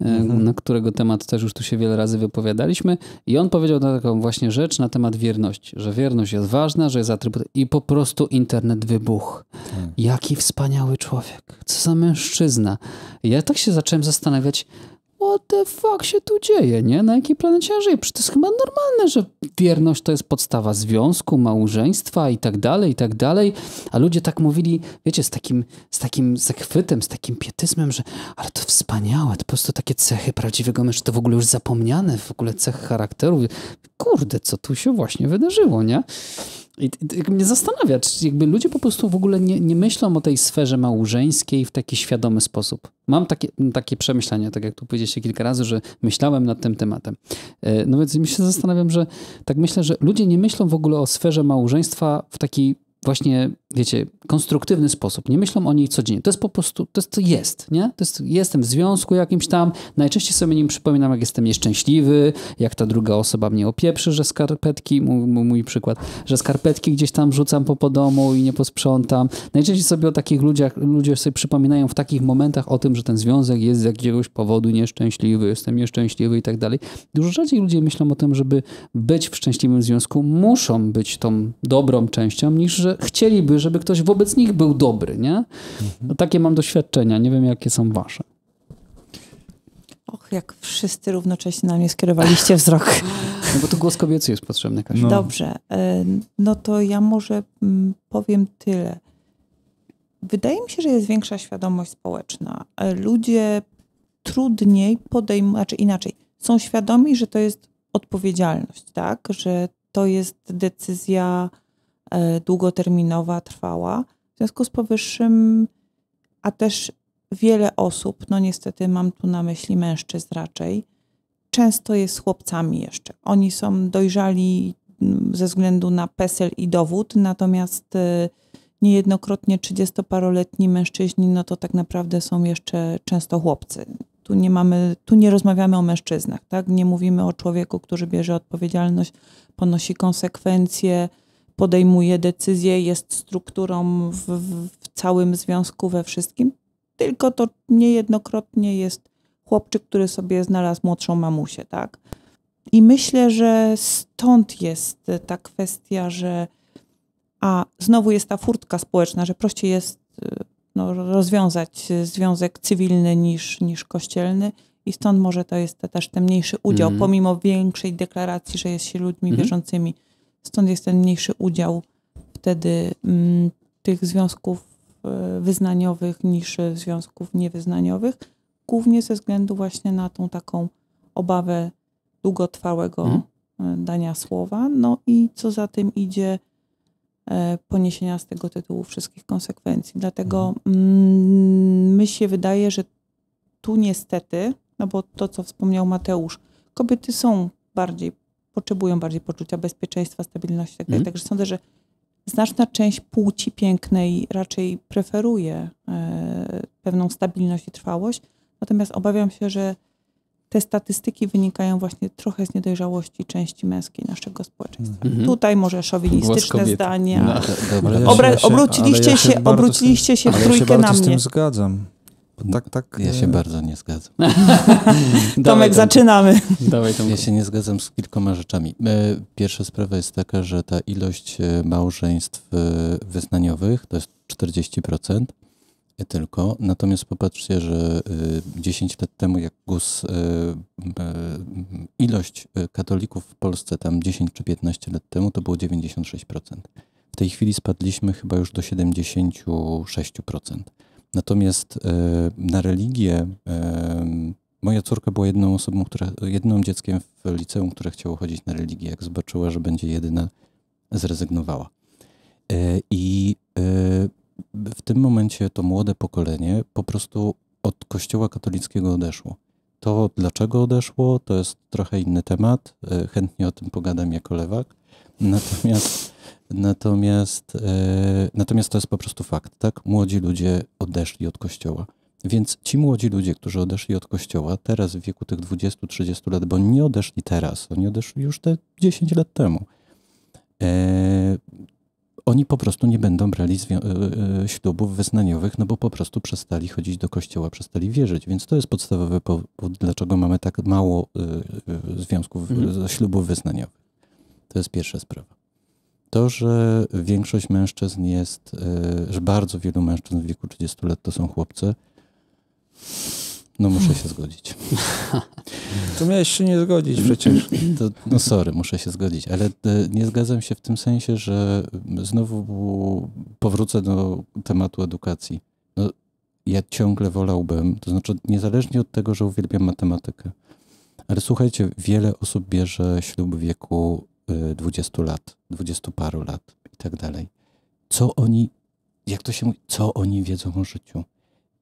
mhm. na którego temat też już tu się wiele razy wypowiadaliśmy. I on powiedział taką właśnie rzecz na temat wierności, że wierność jest ważna, że jest atrybut. I po prostu internet wybuchł. Tak. Jaki wspaniały człowiek, co za mężczyzna. Ja tak się zacząłem zastanawiać, what the fuck się tu dzieje, nie? Na jakiej planecie żyje? żyję? Przecież to jest chyba normalne, że wierność to jest podstawa związku, małżeństwa i tak dalej, i tak dalej. A ludzie tak mówili, wiecie, z takim, z takim zachwytem, z takim pietyzmem, że ale to wspaniałe, to po prostu takie cechy prawdziwego mężczyzny, to w ogóle już zapomniane, w ogóle cech charakteru. Kurde, co tu się właśnie wydarzyło, nie? I, i, tak mnie zastanawia, czy jakby ludzie po prostu w ogóle nie, nie myślą o tej sferze małżeńskiej w taki świadomy sposób. Mam takie, takie przemyślenia, tak jak tu powiedzieliście kilka razy, że myślałem nad tym tematem. E, no więc mi się zastanawiam, że tak myślę, że ludzie nie myślą w ogóle o sferze małżeństwa w taki właśnie wiecie, konstruktywny sposób. Nie myślą o niej codziennie. To jest po prostu, to jest, to jest nie? To jest, jestem w związku jakimś tam, najczęściej sobie nim przypominam, jak jestem nieszczęśliwy, jak ta druga osoba mnie opieprzy, że skarpetki, mój, mój przykład, że skarpetki gdzieś tam rzucam po, po domu i nie posprzątam. Najczęściej sobie o takich ludziach, ludzie sobie przypominają w takich momentach o tym, że ten związek jest z jakiegoś powodu nieszczęśliwy, jestem nieszczęśliwy i tak dalej. Dużo rzadziej ludzie myślą o tym, żeby być w szczęśliwym związku, muszą być tą dobrą częścią, niż że chcieliby, żeby ktoś wobec nich był dobry, nie? Mhm. No takie mam doświadczenia, nie wiem jakie są wasze. Och, jak wszyscy równocześnie na mnie skierowaliście wzrok. No bo tu głos kobiecy jest potrzebny, Kasia. No. Dobrze, e, no to ja może mm, powiem tyle. Wydaje mi się, że jest większa świadomość społeczna. E, ludzie trudniej podejmują, znaczy inaczej, są świadomi, że to jest odpowiedzialność, tak? Że to jest decyzja E, długoterminowa trwała. W związku z powyższym, a też wiele osób, no niestety mam tu na myśli mężczyzn raczej, często jest chłopcami jeszcze. Oni są dojrzali mm, ze względu na PESEL i dowód, natomiast e, niejednokrotnie 30-paroletni mężczyźni, no to tak naprawdę są jeszcze często chłopcy. Tu nie mamy, tu nie rozmawiamy o mężczyznach, tak? Nie mówimy o człowieku, który bierze odpowiedzialność, ponosi konsekwencje, podejmuje decyzje, jest strukturą w, w całym związku, we wszystkim. Tylko to niejednokrotnie jest chłopczyk, który sobie znalazł młodszą mamusię, tak? I myślę, że stąd jest ta kwestia, że a znowu jest ta furtka społeczna, że prościej jest y, no, rozwiązać związek cywilny niż, niż kościelny. I stąd może to jest też ten mniejszy udział, mm. pomimo większej deklaracji, że jest się ludźmi mm. wierzącymi. Stąd jest ten mniejszy udział wtedy m, mm, tych związków e, wyznaniowych niż związków niewyznaniowych, głównie ze względu właśnie na tą taką obawę długotrwałego hmm. dania słowa, no i co za tym idzie e, poniesienia z tego tytułu wszystkich konsekwencji. Dlatego mhm. mm, my się wydaje, że tu niestety, no bo to, co wspomniał Mateusz, kobiety są bardziej potrzebują bardziej poczucia bezpieczeństwa, stabilności itd. Tak mm. Także sądzę, że znaczna część płci pięknej raczej preferuje e, pewną stabilność i trwałość. Natomiast obawiam się, że te statystyki wynikają właśnie trochę z niedojrzałości części męskiej naszego społeczeństwa. Mm -hmm. Tutaj może szowinistyczne zdania. No, ale ja się, obróciliście ja się, się, obróciliście się w trójkę ja się na mnie. z tym zgadzam. Tak, tak. Ja e. się bardzo nie zgadzam. Tomek, zaczynamy. Dawaj, Ja się nie zgadzam z kilkoma rzeczami. E, pierwsza sprawa jest taka, że ta ilość e, małżeństw wyznaniowych to jest 40% tylko. Natomiast popatrzcie, że 10 lat temu, jak GUS, ilość katolików w Polsce tam 10 czy 15 lat temu to było 96%. W tej chwili spadliśmy chyba już do 76%. Natomiast e, na religię e, moja córka była jedną osobą, która, jednym dzieckiem w liceum, które chciało chodzić na religię. Jak zobaczyła, że będzie jedyna, zrezygnowała. E, I w tym momencie to młode pokolenie po prostu od kościoła katolickiego odeszło. To, dlaczego odeszło, to jest trochę inny temat. Chętnie o tym pogadam jako lewak. Natomiast, natomiast, e, natomiast to jest po prostu fakt, tak? Młodzi ludzie odeszli od kościoła. Więc ci młodzi ludzie, którzy odeszli od kościoła teraz w wieku tych 20-30 lat, bo nie odeszli teraz, oni odeszli już te 10 lat temu, e, oni po prostu nie będą brali e, e, ślubów wyznaniowych, no bo po prostu przestali chodzić do kościoła, przestali wierzyć. Więc to jest podstawowy powód, dlaczego mamy tak mało e, e związków, mhm. ślubów wyznaniowych. To jest pierwsza sprawa. To, że większość mężczyzn jest, e, że bardzo wielu mężczyzn w wieku 30 lat to są chłopcy, no muszę się zgodzić. To miałeś się nie zgodzić przecież. To, no sorry, muszę się zgodzić, ale e, nie zgadzam się w tym sensie, że znowu powrócę do tematu edukacji. No, ja ciągle wolałbym, to znaczy niezależnie od tego, że uwielbiam matematykę, ale słuchajcie, wiele osób bierze ślub w wieku 20 y, lat, 20 paru lat i tak dalej. Co oni, jak to się mówi, co oni wiedzą o życiu?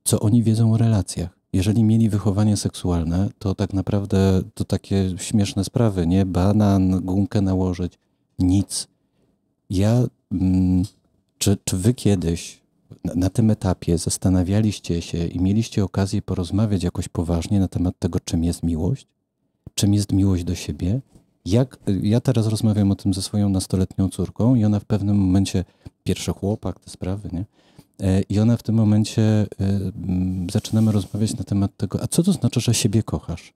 Co oni wiedzą o relacjach? Jeżeli mieli wychowanie seksualne, to tak naprawdę to takie śmieszne sprawy, nie? Banan, gumkę nałożyć, nic. Ja, mm, czy, czy wy kiedyś na, na tym etapie zastanawialiście się i mieliście okazję porozmawiać jakoś poważnie na temat tego, czym jest miłość? Czym jest miłość do siebie? jak ja teraz rozmawiam o tym ze swoją nastoletnią córką i ona w pewnym momencie, pierwszy chłopak, te sprawy, nie? E, I ona w tym momencie e, mm, zaczynamy rozmawiać na temat tego, a co to znaczy, że siebie kochasz?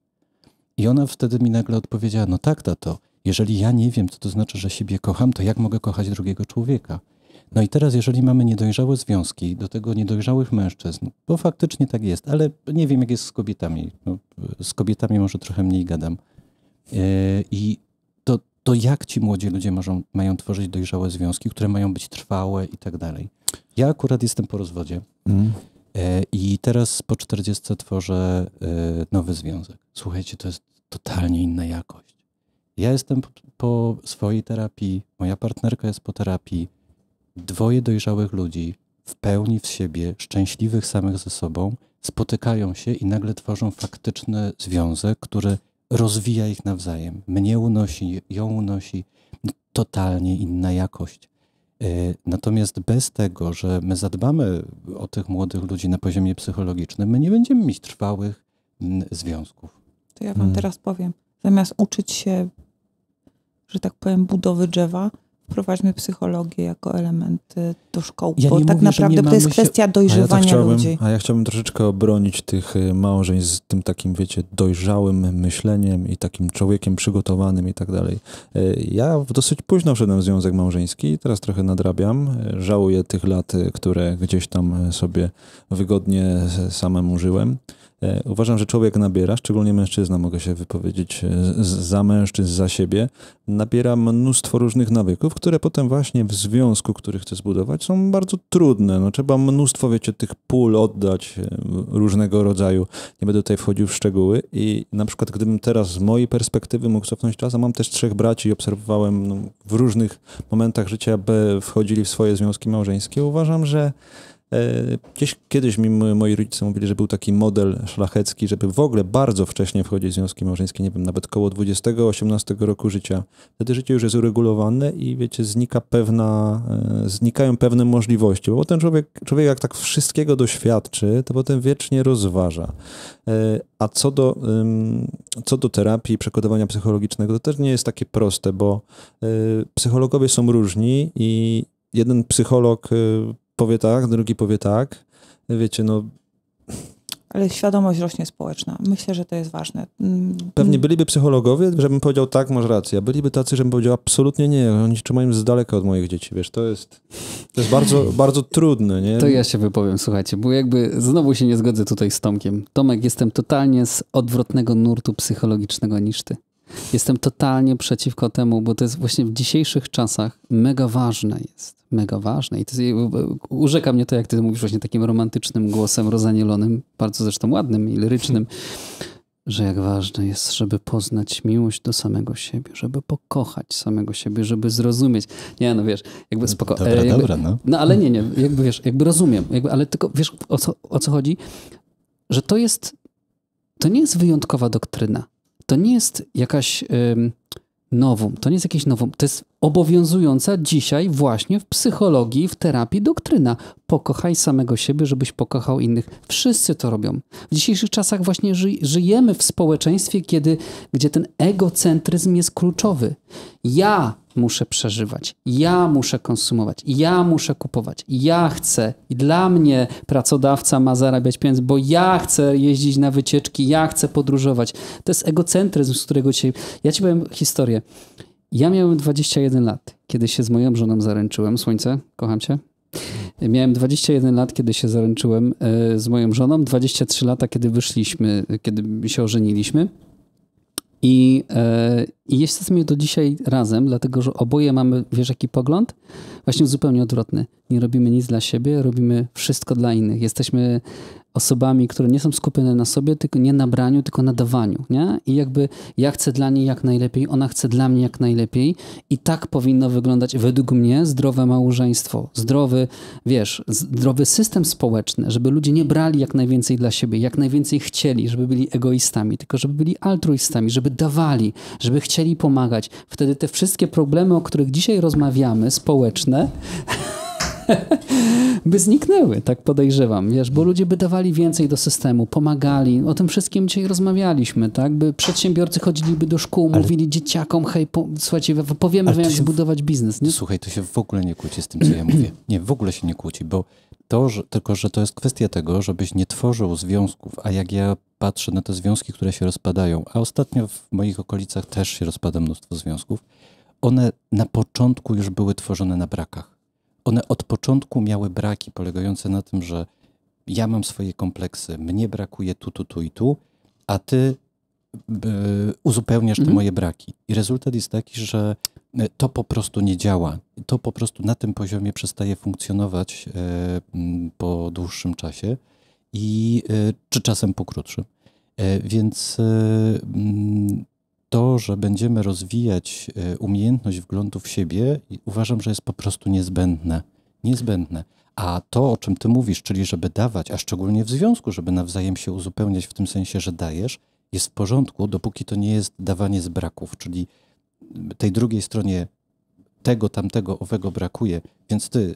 I ona wtedy mi nagle odpowiedziała, no tak, tato, jeżeli ja nie wiem, co to znaczy, że siebie kocham, to jak mogę kochać drugiego człowieka? No i teraz, jeżeli mamy niedojrzałe związki, do tego niedojrzałych mężczyzn, bo faktycznie tak jest, ale nie wiem, jak jest z kobietami. No, z kobietami może trochę mniej gadam. E, I to, to jak ci młodzi ludzie mają tworzyć dojrzałe związki, które mają być trwałe i tak dalej. Ja akurat jestem po rozwodzie mm. E, i teraz po 40 tworzę e, nowy związek. Słuchajcie, to jest totalnie inna jakość. Ja jestem po, po swojej terapii, moja partnerka jest po terapii. Dwoje dojrzałych ludzi, w pełni w siebie, szczęśliwych samych ze sobą, spotykają się i nagle tworzą faktyczny związek, który rozwija ich nawzajem. Mnie unosi, ją unosi, totalnie inna jakość. E, natomiast bez tego, że my zadbamy o tych młodych ludzi na poziomie psychologicznym, my nie będziemy mieć trwałych mm, związków. To ja wam hmm. teraz powiem. Zamiast uczyć się, że tak powiem, budowy drzewa, wprowadźmy psychologię jako element y, do szkoły, ja bo tak mówię, naprawdę to jest się... kwestia dojrzewania a ja tak ludzi. A ja chciałbym troszeczkę obronić tych y, małżeń z tym takim, wiecie, dojrzałym myśleniem i takim człowiekiem przygotowanym i tak dalej. Y, ja dosyć późno wszedłem w związek małżeński, teraz trochę nadrabiam. Żałuję tych lat, które gdzieś tam sobie wygodnie samemu żyłem. E, uważam, że człowiek nabiera, szczególnie mężczyzna, mogę się wypowiedzieć e, za mężczyzn, za siebie, nabiera mnóstwo różnych nawyków, które potem właśnie w związku, który chce zbudować, są bardzo trudne. No, trzeba mnóstwo, wiecie, tych pól oddać e, różnego rodzaju. Nie będę tutaj wchodził w szczegóły i na przykład gdybym teraz z mojej perspektywy mógł cofnąć czas, a mam też trzech braci i obserwowałem no, w różnych momentach życia, by wchodzili w swoje związki małżeńskie, uważam, że E, gdzieś kiedyś mi moi rodzice mówili, że był taki model szlachecki, żeby w ogóle bardzo wcześnie wchodzić w związki małżeńskie, nie wiem, nawet koło 20-18 roku życia. Wtedy życie już jest uregulowane i wiecie, znika pewna, e, znikają pewne możliwości, bo ten człowiek, człowiek jak tak wszystkiego doświadczy, to potem wiecznie rozważa. E, a co do, co do terapii przekodowania psychologicznego, to też nie jest takie proste, bo psychologowie są różni i jeden psycholog y, powie tak, drugi powie tak. Wiecie, no ale świadomość rośnie społeczna. Myślę, że to jest ważne. Mm, pewnie mm. byliby psychologowie, żebym powiedział tak, masz rację. Byliby tacy, żebym powiedział absolutnie nie. Oni trzymają z daleka od moich dzieci, wiesz. To jest, to jest bardzo, bardzo trudne, nie? To ja się wypowiem, słuchajcie, bo jakby znowu się nie zgodzę tutaj z Tomkiem. Tomek, jestem totalnie z odwrotnego nurtu psychologicznego niż ty. Jestem totalnie przeciwko temu, bo to jest właśnie w dzisiejszych czasach mega ważne jest. Mega ważne. I to jest, urzeka mnie to, jak ty mówisz właśnie takim romantycznym głosem rozanielonym, bardzo zresztą ładnym i lirycznym, że jak ważne jest, żeby poznać miłość do samego siebie, żeby pokochać samego siebie, żeby zrozumieć. Nie, no wiesz, jakby spoko... Dobra, e, jakby, dobra, no. No ale nie, nie, jakby wiesz, jakby rozumiem, jakby, ale tylko wiesz o co, o co chodzi? Że to jest, to nie jest wyjątkowa doktryna to nie jest jakaś nowum, to nie jest jakieś nowum, to jest obowiązująca dzisiaj właśnie w psychologii, w terapii doktryna. Pokochaj samego siebie, żebyś pokochał innych. Wszyscy to robią. W dzisiejszych czasach właśnie ży żyjemy w społeczeństwie, kiedy, gdzie ten egocentryzm jest kluczowy. Ja muszę przeżywać, ja muszę konsumować, ja muszę kupować, ja chcę i dla mnie pracodawca ma zarabiać pieniądze, bo ja chcę jeździć na wycieczki, ja chcę podróżować. To jest egocentryzm, z którego dzisiaj. Ja ci powiem historię. Ja miałem 21 lat, kiedy się z moją żoną zaręczyłem. Słońce, kocham cię. Miałem 21 lat, kiedy się zaręczyłem e, z moją żoną, 23 lata, kiedy wyszliśmy, kiedy się ożeniliśmy. I, e, i jesteśmy do dzisiaj razem, dlatego że oboje mamy, wiesz, jaki pogląd? Właśnie zupełnie odwrotny. Nie robimy nic dla siebie, robimy wszystko dla innych. Jesteśmy osobami, które nie są skupione na sobie, tylko nie na braniu, tylko na dawaniu, nie? I jakby ja chcę dla niej jak najlepiej, ona chce dla mnie jak najlepiej i tak powinno wyglądać według mnie zdrowe małżeństwo, zdrowy, wiesz, zdrowy system społeczny, żeby ludzie nie brali jak najwięcej dla siebie, jak najwięcej chcieli, żeby byli egoistami, tylko żeby byli altruistami, żeby dawali, żeby chcieli pomagać. Wtedy te wszystkie problemy, o których dzisiaj rozmawiamy, społeczne, by zniknęły, tak podejrzewam, wiesz, bo ludzie by dawali więcej do systemu, pomagali, o tym wszystkim dzisiaj rozmawialiśmy, tak, by przedsiębiorcy chodziliby do szkół, Ale... mówili dzieciakom, hej, po, słuchajcie, powiemy wam, jak zbudować biznes, nie? Słuchaj, to się w ogóle nie kłóci z tym, co ja mówię. Nie, w ogóle się nie kłóci, bo to, że, tylko że to jest kwestia tego, żebyś nie tworzył związków, a jak ja patrzę na te związki, które się rozpadają, a ostatnio w moich okolicach też się rozpada mnóstwo związków, one na początku już były tworzone na brakach one od początku miały braki polegające na tym, że ja mam swoje kompleksy, mnie brakuje tu, tu, tu i tu, a ty yy, uzupełniasz te mhm. moje braki. I rezultat jest taki, że e, to po prostu nie działa. To po prostu na tym poziomie przestaje funkcjonować e, po dłuższym czasie i czy czasem po krótszym. Więc to, że będziemy rozwijać e, umiejętność wglądu w siebie, uważam, że jest po prostu niezbędne. Niezbędne. A to, o czym ty mówisz, czyli żeby dawać, a szczególnie w związku, żeby nawzajem się uzupełniać w tym sensie, że dajesz, jest w porządku, dopóki to nie jest dawanie z braków, czyli tej drugiej stronie tego, tamtego, owego brakuje, więc ty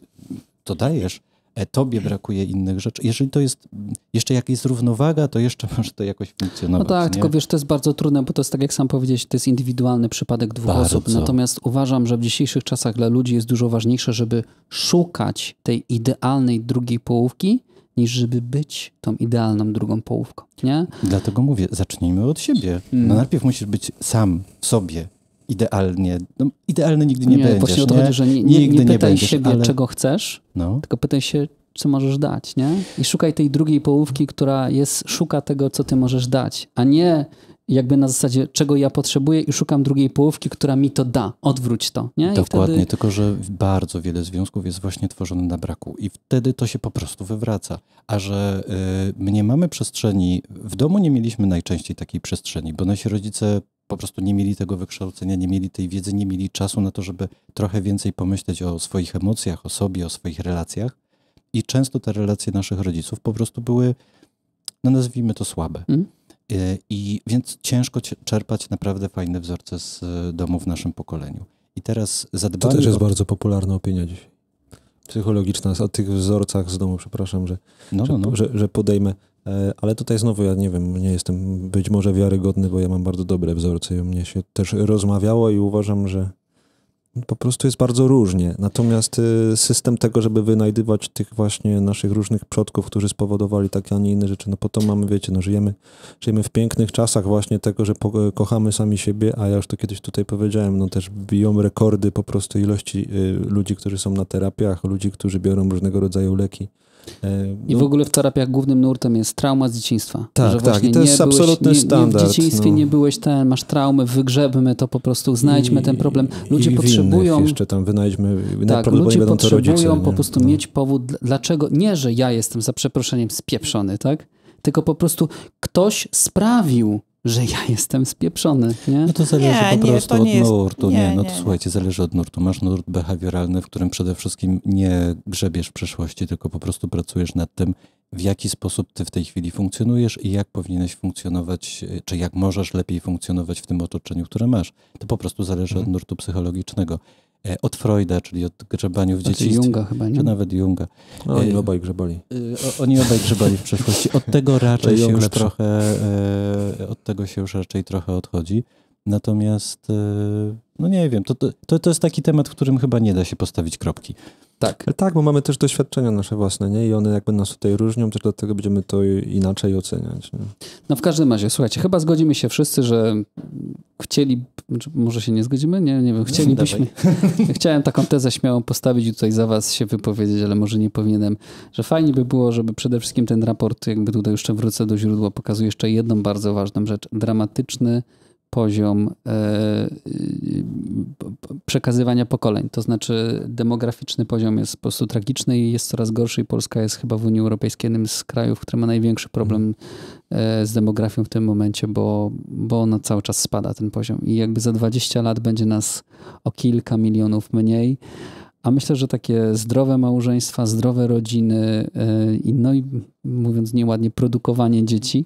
to dajesz, E, tobie brakuje innych rzeczy. Jeżeli to jest, jeszcze jakaś równowaga, to jeszcze może to jakoś funkcjonować. No tak, nie? tylko wiesz, to jest bardzo trudne, bo to jest tak jak sam powiedzieć, to jest indywidualny przypadek dwóch bardzo. osób. Natomiast uważam, że w dzisiejszych czasach dla ludzi jest dużo ważniejsze, żeby szukać tej idealnej drugiej połówki, niż żeby być tą idealną drugą połówką, nie? Dlatego mówię, zacznijmy od siebie. No hmm. najpierw musisz być sam w sobie idealnie. No, idealny nigdy nie, nie będziesz. Właśnie o to chodzi, że nie, nie, nie pytaj będziesz, siebie, ale... czego chcesz, no. tylko pytaj się, co możesz dać, nie? I szukaj tej drugiej połówki, która jest, szuka tego, co ty możesz dać, a nie jakby na zasadzie, czego ja potrzebuję i szukam drugiej połówki, która mi to da. Odwróć to, nie? Dokładnie, wtedy... tylko że bardzo wiele związków jest właśnie tworzone na braku i wtedy to się po prostu wywraca. A że y, my nie mamy przestrzeni, w domu nie mieliśmy najczęściej takiej przestrzeni, bo nasi rodzice po prostu nie mieli tego wykształcenia, nie mieli tej wiedzy, nie mieli czasu na to, żeby trochę więcej pomyśleć o swoich emocjach, o sobie, o swoich relacjach. I często te relacje naszych rodziców po prostu były, no nazwijmy to słabe. Mm. E, I więc ciężko czerpać naprawdę fajne wzorce z e, domu w naszym pokoleniu. I teraz zadbanie. To też jest o... bardzo popularna opinia dzisiaj. Psychologiczna, o tych wzorcach z domu, przepraszam, że, no, no, no. Że, że podejmę. E, ale tutaj znowu ja nie wiem, nie jestem być może wiarygodny, bo ja mam bardzo dobre wzorce i mnie się też rozmawiało i uważam, że po prostu jest bardzo różnie. Natomiast e, system tego, żeby wynajdywać tych właśnie naszych różnych przodków, którzy spowodowali takie, a nie inne rzeczy, no po to mamy, wiecie, no żyjemy, żyjemy w pięknych czasach właśnie tego, że kochamy sami siebie, a ja już to kiedyś tutaj powiedziałem, no też biją rekordy po prostu ilości e, ludzi, którzy są na terapiach, ludzi, którzy biorą różnego rodzaju leki E, I w no. ogóle w terapiach głównym nurtem jest trauma z dzieciństwa. Tak, że tak. I to jest absolutny nie, standard. Nie w dzieciństwie no. nie byłeś ten, masz traumy, wygrzebmy to po prostu, znajdźmy I, ten problem. Ludzie potrzebują... jeszcze tam wynajdźmy, tak, ludzie potrzebują rodzice, po prostu no. mieć powód, dlaczego... Nie, że ja jestem za przeproszeniem spieprzony, tak? Tylko po prostu ktoś sprawił, że ja jestem spieprzony, nie? No to zależy nie, po prostu nie, od jest... nurtu. Nie, nie, no to słuchajcie, zależy od nurtu. Masz nurt behawioralny, w którym przede wszystkim nie grzebiesz w przeszłości, tylko po prostu pracujesz nad tym, w jaki sposób ty w tej chwili funkcjonujesz i jak powinieneś funkcjonować, czy jak możesz lepiej funkcjonować w tym otoczeniu, które masz. To po prostu zależy mhm. od nurtu psychologicznego. E, od Freuda, czyli od grzebaniu w znaczy dzieciństwie. Junga chyba, nie? Czy nawet Junga. No, oni e, obaj grzebali. E, o, oni obaj grzebali w przeszłości. Od tego raczej się już trochę, od tego się już raczej trochę odchodzi. Natomiast no nie wiem, to, to, to jest taki temat, w którym chyba nie da się postawić kropki. Tak. tak, bo mamy też doświadczenia nasze własne, nie? I one jakby nas tutaj różnią, też dlatego będziemy to inaczej oceniać. Nie? No w każdym razie, słuchajcie, chyba zgodzimy się wszyscy, że chcieli, znaczy, może się nie zgodzimy? Nie, nie wiem, no, chcielibyśmy. Chciałem taką tezę śmiałą postawić i tutaj za was się wypowiedzieć, ale może nie powinienem, że fajnie by było, żeby przede wszystkim ten raport, jakby tutaj jeszcze wrócę do źródła, pokazuje jeszcze jedną bardzo ważną rzecz. Dramatyczny poziom e, przekazywania pokoleń. To znaczy demograficzny poziom jest po prostu tragiczny i jest coraz gorszy i Polska jest chyba w Unii Europejskiej jednym z krajów, który ma największy problem mhm. e, z demografią w tym momencie, bo, bo ona cały czas spada, ten poziom. I jakby za 20 lat będzie nas o kilka milionów mniej. A myślę, że takie zdrowe małżeństwa, zdrowe rodziny e, i no i mówiąc nieładnie, produkowanie dzieci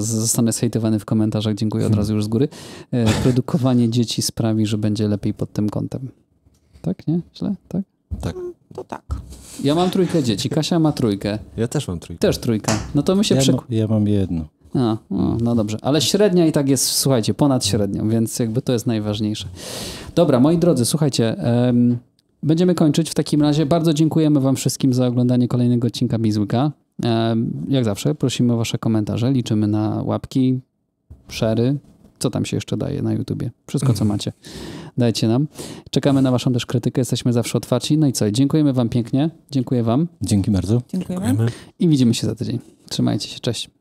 zostanę zhejtowany w komentarzach, dziękuję od razu już z góry. E, produkowanie dzieci sprawi, że będzie lepiej pod tym kątem. Tak, nie? Źle? Tak? Tak. To tak. Ja mam trójkę dzieci, Kasia ma trójkę. Ja też mam trójkę. Też trójkę. No to my się ja, ja mam jedno. A, o, no dobrze, ale średnia i tak jest, słuchajcie, ponad średnią, więc jakby to jest najważniejsze. Dobra, moi drodzy, słuchajcie, um, będziemy kończyć w takim razie. Bardzo dziękujemy wam wszystkim za oglądanie kolejnego odcinka Bizłyka. E, jak zawsze prosimy o wasze komentarze, liczymy na łapki, szery, co tam się jeszcze daje na YouTubie. Wszystko, co macie, dajcie nam. Czekamy na waszą też krytykę, jesteśmy zawsze otwarci. No i co, dziękujemy wam pięknie, dziękuję wam. Dzięki bardzo. Dziękujemy. I widzimy się za tydzień. Trzymajcie się, cześć.